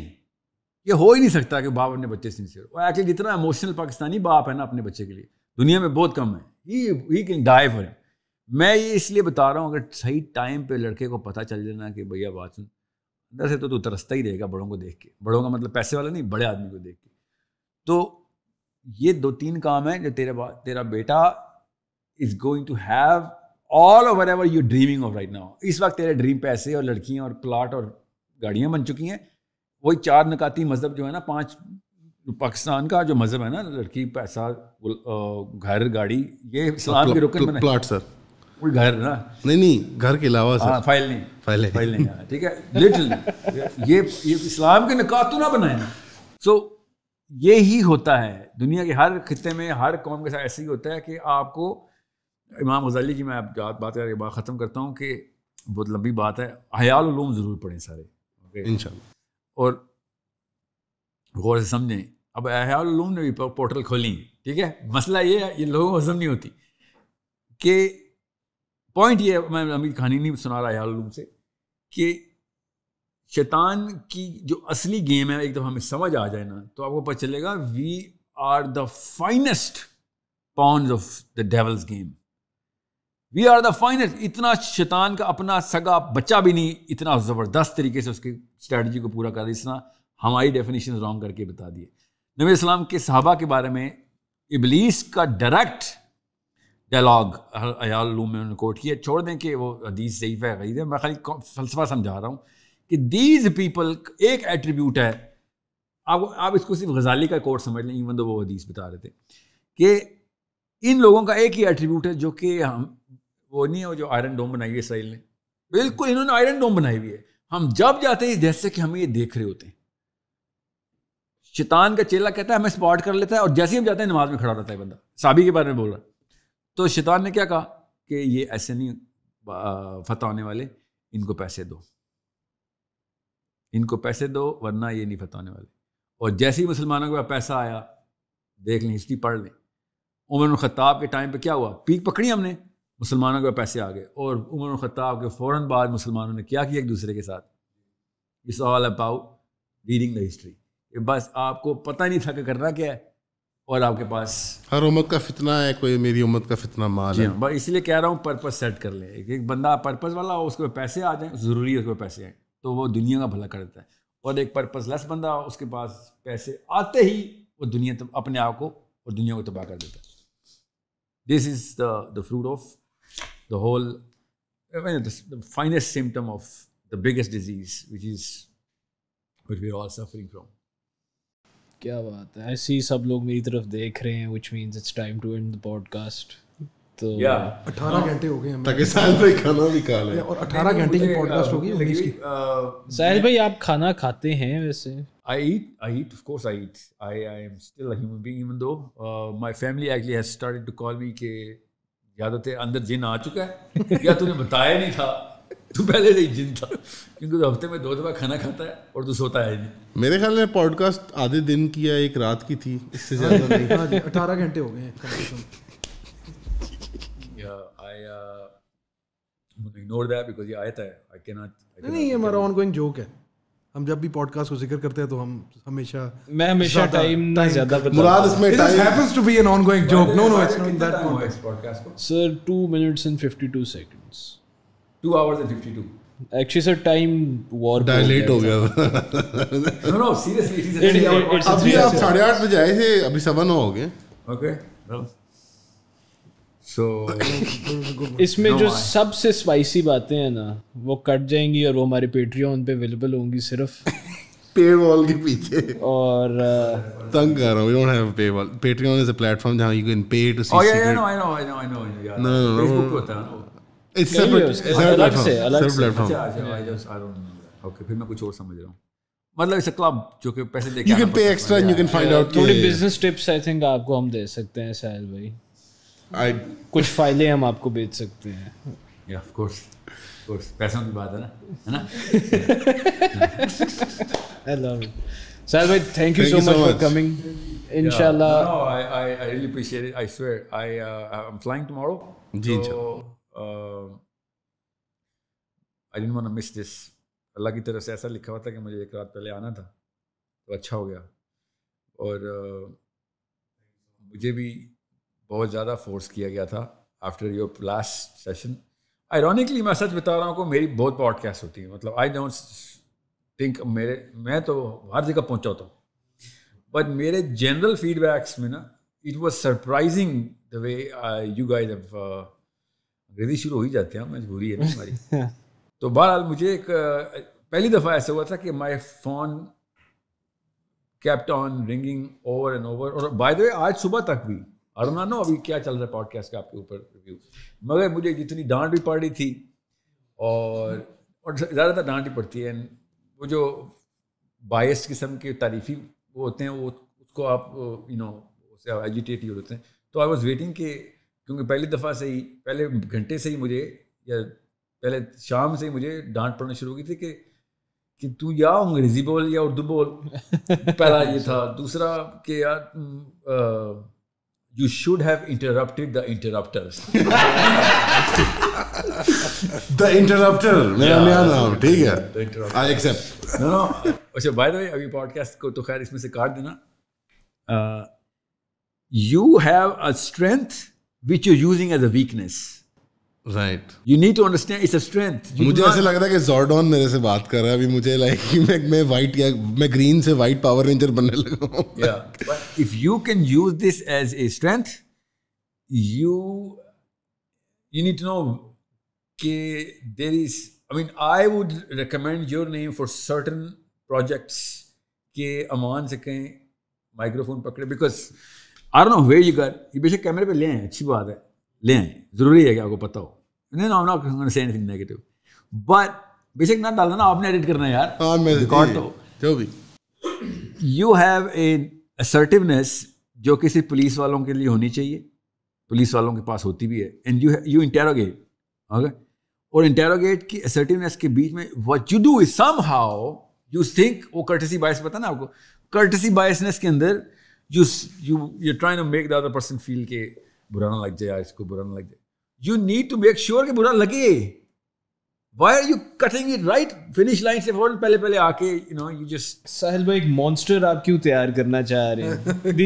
ये हो ही नहीं सकता कि बाप अपने बच्चे सिंसियर और एक्चुअली जितना इमोशनल पाकिस्तानी बाप है ना अपने बच्चे के लिए दुनिया में बहुत कम है ही ही कैन डाई फॉर मैं ये इसलिए बता रहा हूँ अगर सही टाइम पे लड़के को पता चल जाना कि भैया बात सुन अंदर से तो तू तरसता ही रहेगा बड़ों को देख के बड़ों का मतलब पैसे वाला नहीं बड़े आदमी को देख के तो ये दो तीन काम है जो तेरा तेरा बेटा is going to have all over ever you dreaming of right now इस वक्त तेरे ड्रीम पैसे और लड़कियां और प्लाट और गाड़ियां बन चुकी हैं वही चार नकाती मज़हब जो है ना पांच पाकिस्तान का जो मज़हब है ना लड़की पैसा घर गाड़ी ये तो इस्लाम के रुकन में प्लाट सर कोई घर ना नहीं नहीं घर के अलावा सर फाइल हाँ, नहीं फाइल नहीं फाइल हाँ, नहीं ठीक है लिटिल ये ये इस्लाम के तो ना बनाए सो ये ही होता है दुनिया के हर खत्े में हर कौम के साथ ऐसे ही होता है कि आपको इमाम गजाली की मैं आप बात करके बात ख़त्म करता हूँ कि बहुत लंबी बात है हयाल लूम ज़रूर पढ़ें सारे इन और गौर से समझें अब हयाल लूम ने भी पोर्टल खोली ठीक है मसला ये है ये लोगों को हजम नहीं होती कि पॉइंट ये मैं अमीर कहानी नहीं सुना रहा हयाल लूम से कि शैतान की जो असली गेम है एक दफ़ा हमें समझ आ जाए ना तो आपको पता चलेगा we are the finest pawns of the devils game we are the finest इतना शैतान का अपना सगा बच्चा भी नहीं इतना ज़बरदस्त तरीके से उसकी स्ट्रेटजी को पूरा कर इसना हमारी डेफिनेशन रॉन्ग करके बता दिए नबी इस्लाम के सहाबा के बारे में इबलीस का डायरेक्ट डायलॉग अयालूम में उन्होंने कोट किया छोड़ दें कि वो हदीस जीफ़ है गरीब है मैं खाली फलसफा समझा रहा हूँ कि दीज पीपल एक एट्रीब्यूट है आप आप इसको सिर्फ गजाली का कोर्ट समझ लें इवन दो वो हदीस बता रहे थे कि इन लोगों का एक ही एट्रीब्यूट है जो कि हम वो नहीं है जो आयरन डोम बनाई हुई इसराइल ने बिल्कुल इन्होंने आयरन डोम बनाई हुई है हम जब जाते हैं जैसे कि हम ये देख रहे होते हैं शैतान का चेला कहता है हमें स्पॉट कर लेता है और जैसे ही हम जाते हैं नमाज में खड़ा रहता है बंदा साबी के बारे में बोल रहा तो शैतान ने क्या कहा कि ये ऐसे नहीं फतह होने वाले इनको पैसे दो इनको पैसे दो वरना ये नहीं फताने वाले और जैसे ही मुसलमानों के पास पैसा आया देख लें हिस्ट्री पढ़ लें उमर ख़ताब के टाइम पे क्या हुआ पीक पकड़ी हमने मुसलमानों के पास पैसे आ गए और उमर ख़ताब के फ़ौर बाद मुसलमानों ने क्या किया एक दूसरे के साथ it's all about reading the history बस आपको पता नहीं था कि करना क्या है और आपके पास हर उम्मत का फितना है कोई मेरी उम्मत का फितना माल है हाँ, बस इसलिए कह रहा हूँ पर्पज़ सेट कर लें एक बंदा पर्पज़ वाला हो उसके पैसे आ जाए ज़रूरी है उसके पैसे आएँ तो वो दुनिया का भला कर देता है और एक लेस बंदा उसके पास पैसे आते ही वो दुनिया तब अपने आप को और दुनिया को तबाह कर देता है this is the the fruit of the whole the finest symptom of the biggest disease which is which we are all suffering from क्या बात है ऐसे ही सब लोग मेरी तरफ देख रहे हैं which means it's time to end the podcast तो अठारह हाँ। घंटे हो गए ताकि साहिल भाई खाना भी खा और अठारह घंटे की पॉडकास्ट होगी साहिल भाई आप खाना खाते हैं वैसे I eat, I eat, of course I eat. I, I am still a human being even though uh, my family actually has started to call me के तेरे अंदर जिन आ चुका है या तूने बताया नहीं था तू पहले से जिन था क्योंकि हफ्ते में दो दफा खाना खाता है और तू सोता है नहीं मेरे ख्याल में पॉडकास्ट आधे दिन की या एक रात की थी इससे हाँ ज़्यादा नहीं हाँ अठारह घंटे हो गए हैं इग्नोर दैट बिकॉज ये आयत है आई कैन नॉट नहीं ये हमारा ऑनगोइंग जोक है हम जब भी पॉडकास्ट को जिक्र करते हैं तो हम हमेशा मैं हमेशा टाइम ना ज्यादा बता मुराद इसमें time happens to be an ongoing joke no no it's not that context podcast को sir 2 minutes and 52 seconds 2 hours and 52 actually sir time war dilate हो गया नो नो सीरियसली इट्स अभी आप 8:30 बजे आए थे अभी 7 हो गए ओके सो इसमें जो सबसे स्पाइसी बातें हैं ना वो कट जाएंगी और वो हमारे पेट्रियन पे अवेलेबल होंगी सिर्फ पे (laughs) वॉल के पीछे और uh, तंग कर रहा हूं we don't have Patreon is a जहां you can pay to see oh yeah no I know I know I know no no Facebook होता है इट्स सेपरेट अलग से अलग से अच्छा ओके अच्छा, फिर मैं कुछ और समझ रहा हूं मतलब इस क्लब जो कि पैसे देके you can pay extra and you can find out थोड़ी बिजनेस टिप्स आई थिंक आपको हम दे सकते हैं साहिल भाई आई कुछ फाइलें हम आपको बेच सकते हैं पैसों की बात है ना है ना सर भाई thank you so much for coming इंशाल्लाह की तरफ से ऐसा लिखा हुआ था कि मुझे एक रात पहले आना था तो अच्छा हो गया और uh, मुझे भी बहुत ज़्यादा फोर्स किया गया था after your last session ironically मैं सच बता रहा हूँ को मेरी बहुत पॉडकास्ट होती है मतलब आई डोंट थिंक मेरे मैं तो हर जगह पहुँचा होता हूँ बट मेरे जनरल फीडबैक्स में ना it was surprising the way you guys अंग्रेजी शुरू हो ही जाते हैं मजबूरी है ना हमारी (laughs) तो बहरहाल मुझे एक uh, पहली दफ़ा ऐसा हुआ था कि my phone kept on ringing over and over और बाय द वे आज सुबह तक भी अरुणा नो अभी क्या चल रहा है पॉडकास्ट का आपके ऊपर रिव्यू मगर मुझे जितनी डांट भी पड़ी थी और और ज़्यादातर डांट ही पड़ती है वो जो बायस किस्म के तारीफी वो होते हैं वो उसको आप यू नो उससे एजिटेट ही होते हैं तो आई वॉज वेटिंग के क्योंकि पहली दफ़ा से ही पहले घंटे से ही मुझे या पहले शाम से ही मुझे डांट पड़ना शुरू हो गई थी कि कि तू या अंग्रेजी बोल या उर्दू बोल पहला ये था दूसरा कि यार you should have interrupted the interrupters. (laughs) the interrupter. Yeah, yeah, no, the interrupter. I accept. no, no. Achha, by the way, have you podcast ko to khair isme se you have a strength which you're using as a weakness. Right you need to understand it's a strength मुझे ऐसे लग रहा है कि जॉर्डॉन मेरे से बात कर रहा है अभी मुझे लाइक like, (laughs) मैं मैं वाइट या मैं ग्रीन से वाइट पावर रेंजर बनने लगा हूं if you can use this as a strength you you need to know कि there is I mean I would recommend your name for certain projects के अमान से कहें माइक्रोफोन पकड़े because I don't know where you got ये बेशक कैमरे पे ले हैं अच्छी बात है ले आए जरूरी है कि आपको पता हो नहीं ना not say anything negative but बेशक ना डालना ना आपने एडिट करना यार हां मैं रिकॉर्ड तो जो भी यू हैव ए असर्टिवनेस जो किसी पुलिस वालों के लिए होनी चाहिए पुलिस वालों के पास होती भी है and you you interrogate okay और इंटेरोगेट की असर्टिवनेस के बीच में what you do is somehow you think वो कर्टेसी बायस पता ना आपको कर्टेसी बायसनेस के अंदर you you you trying to make the other person feel के बुरा ना लग जाए यार इसको बुरा ना लग जाए you need to make sure कि बुरा लगे why are you cutting it right finish line से फौरन पहले पहले आके you know you just Sahil भाई एक मॉन्स्टर आप क्यों तैयार करना चाह रहे हैं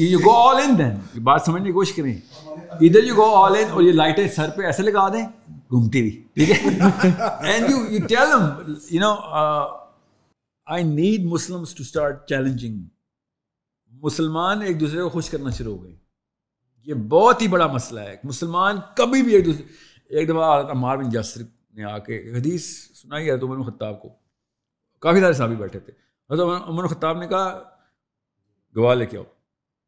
you go all in then बात समझने की कोशिश करें इधर यू गो ऑल इन और ये लाइटें सर पे ऐसे लगा दें घूमती हुई ठीक है and you you tell them you know I need Muslims to start challenging मुसलमान एक दूसरे को खुश करना शुरू हो गए ये बहुत ही बड़ा मसला है मुसलमान कभी भी एक दूसरे एक दफ़ा मार बिन यासर ने आके हदीस सुनाई है तो उमर खत्ताब को काफ़ी सारे साहबी बैठे थे तो उमर खत्ताब ने कहा गवाह लेके आओ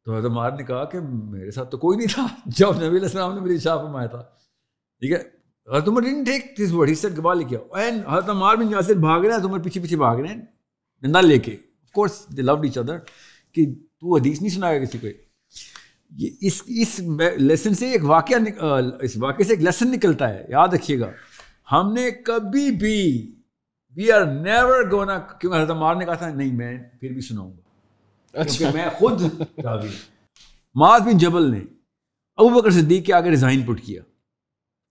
तो हजरत मार ने कहा कि मेरे साथ तो कोई नहीं था (laughs) जब नबी इस्लाम ने मेरी शाह फरमाया था ठीक है हजरत उमर डिन टेक दिस वर्ड ही सर गवाह लेके आओ एंड हजरत मार बिन जासर भाग रहे हैं उमर पीछे पीछे भाग रहे हैं नंदा लेके of course they love each other कि तू हदीस नहीं सुनाया किसी को ये इस इस लेसन से एक वाक्य इस वाक्य से एक लेसन निकलता है याद रखिएगा हमने कभी भी वी आर नेवर गोना क्योंकि हजरत मार ने कहा था नहीं मैं फिर भी सुनाऊंगा अच्छा मैं खुद माज बिन जबल ने अबू बकर सिद्दीक के आगे रिजाइन पुट किया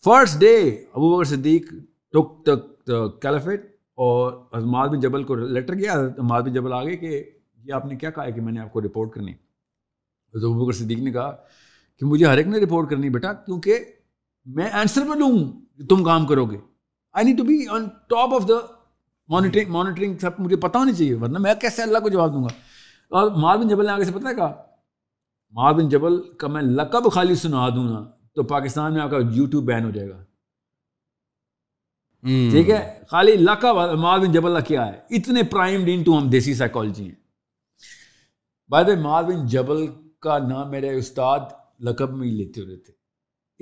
first day Abu Bakr Siddiq took तक कैलफेट और माज बिन जबल को लेटर किया माज बिन जबल आगे कि ये आपने क्या कहा है कि मैंने आपको रिपोर्ट करनी हज़रत तो बकर सिद्दीक ने कहा कि मुझे हर एक ने रिपोर्ट करनी बेटा क्योंकि मैं आंसर पर लूँ तुम काम करोगे I need to be on top of the monitoring monitoring सब मुझे पता होनी चाहिए वरना मैं कैसे अल्लाह को जवाब दूंगा और माल बिन जबल ने आगे से पता है कहा माल बिन जबल का मैं लकब खाली सुना दूँ ना तो पाकिस्तान में आपका यूट्यूब बैन हो जाएगा हम्म। ठीक है खाली लकब माल बिन जबल क्या है इतने प्राइम डीन टू हम देसी साइकोलॉजी हैं बाय द माल बिन जबल का नाम मेरे उस्ताद लकब में ही लेते हुए थे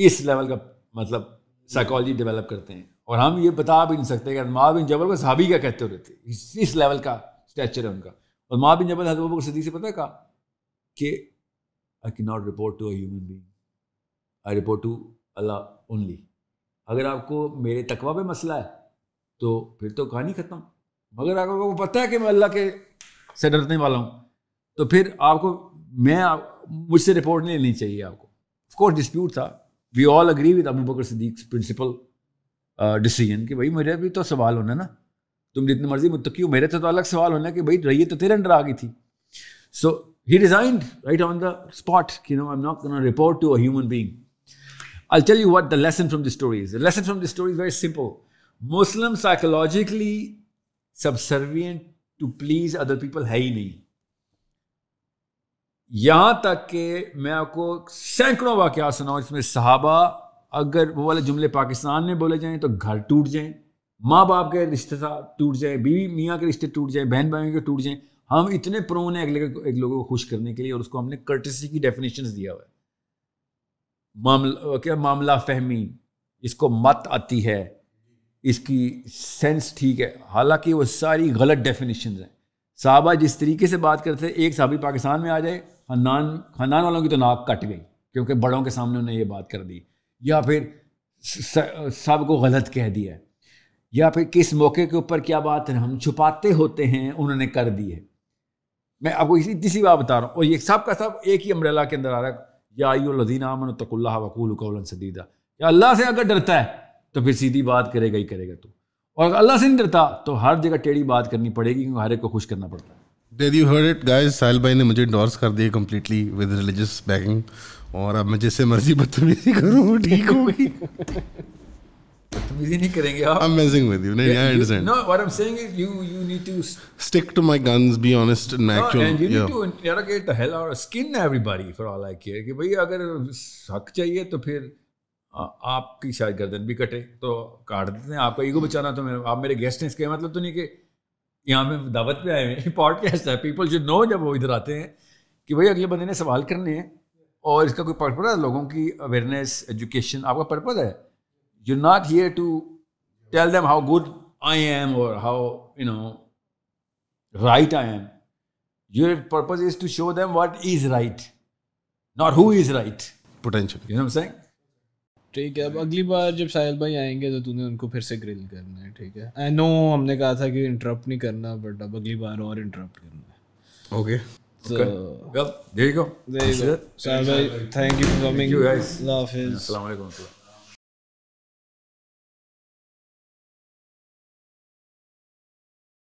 इस लेवल का मतलब साइकोलॉजी डेवलप करते हैं और हम ये बता भी नहीं सकते कि माँ बिन जबल को साहबी क्या कहते हुए थे इस, इस लेवल का स्टैचर है उनका और माँ बिन जबल हजब को सदी से पता कहा कि I can not report to human being I report to Allah only अगर आपको मेरे तकवा पे मसला है तो फिर तो कहानी ख़त्म मगर अगर आपको पता है कि मैं अल्लाह के से डरने वाला हूँ तो फिर आपको मैं मुझसे रिपोर्ट नहीं लेनी चाहिए आपको ऑफकोर्स डिस्प्यूट था we all agree with Abu Bakr Siddiq principle decision कि भाई मेरे भी तो सवाल होना ना तुम जितनी मर्जी मुतकी क्यों मेरे तो, तो अलग सवाल होना कि भाई रही तो तेरे अंडर आ गई थी so he designed right on the spot कि no I am not gonna report to a human being I'll tell you what the lesson from the story is the lesson from the story is very simple Muslim psychologically subservient to please other people है ही नहीं यहां तक कि मैं आपको सैकड़ों वाक्य सुनाऊँ इसमें सहाबा अगर वो वाले जुमले पाकिस्तान में बोले जाएँ तो घर टूट जाए माँ बाप के रिश्ते टूट जाए बीवी मियाँ के रिश्ते टूट जाएँ बहन भाई के टूट जाएँ हम इतने प्रोन हैं अगले एक लोगों को खुश करने के लिए और उसको हमने कर्टसी की डेफिनेशन दिया हुआ है मामला क्या मामला फहमी इसको मत आती है इसकी सेंस ठीक है हालांकि वो सारी गलत डेफिनेशन हैं साहबा जिस तरीके से बात करते हैं एक साहबी पाकिस्तान में आ जाए खानदान खानदान वालों की तो नाक कट गई क्योंकि बड़ों के सामने उन्हें ये बात कर दी या फिर सब को गलत कह दिया या फिर किस मौके के ऊपर क्या बात है हम छुपाते होते हैं उन्होंने कर दी है मैं आपको इसी इसी बात बता रहा हूँ और ये सब का सब एक ही अमरेला के अंदर आ रहा है या आयो लदीना अमन तकुल्ला वकूल कौलन सदीदा या अल्लाह से अगर डरता है तो फिर सीधी बात करेगा ही करेगा तू और अगर अल्लाह से नहीं डरता तो हर जगह टेढ़ी बात करनी पड़ेगी क्योंकि हर एक को खुश करना पड़ता है There you heard it guys. Sahil भाई ने मुझे इंडोर्स कर दिया कम्प्लीटली विद रिलीजियस बैकिंग और अब मैं जैसे मर्जी बदतमीजी करूँ वो ठीक होगी बदतमीजी नहीं करेंगे आप I am messing with you नहीं I understand no what I am saying is you you need to stick to my guns be honest in actual and you need to interrogate the hell out skin everybody for all I care कि भाई अगर हक चाहिए तो फिर आपकी शायद गर्दन भी कटे तो काट देते हैं आपका ईगो बचाना तो मेरे आप मेरे गेस्ट हैं इसके मतलब तो नहीं कि यहाँ पे दावत पे आए हुए हैं पॉडकास्ट (laughs) है पीपल शुड नो जब वो इधर आते हैं कि भाई अगले बंदे ने सवाल करने हैं और इसका कोई पर्पज है लोगों की अवेयरनेस एजुकेशन आपका पर्पज है you not here to tell them how good I am और how you know right I am your purpose is to show them what is right not who is right potential you know सेंग ठीक है अब अगली बार जब साहिल भाई आएंगे तो तूने उनको फिर से ग्रिल करना है ठीक है आई नो हमने कहा था कि इंटरप्ट नहीं करना बट अब अगली बार और इंटरप्ट करना है ओके सो देखो देखो साहिल भाई thank you for coming you guys love अस्सलाम वालेकुम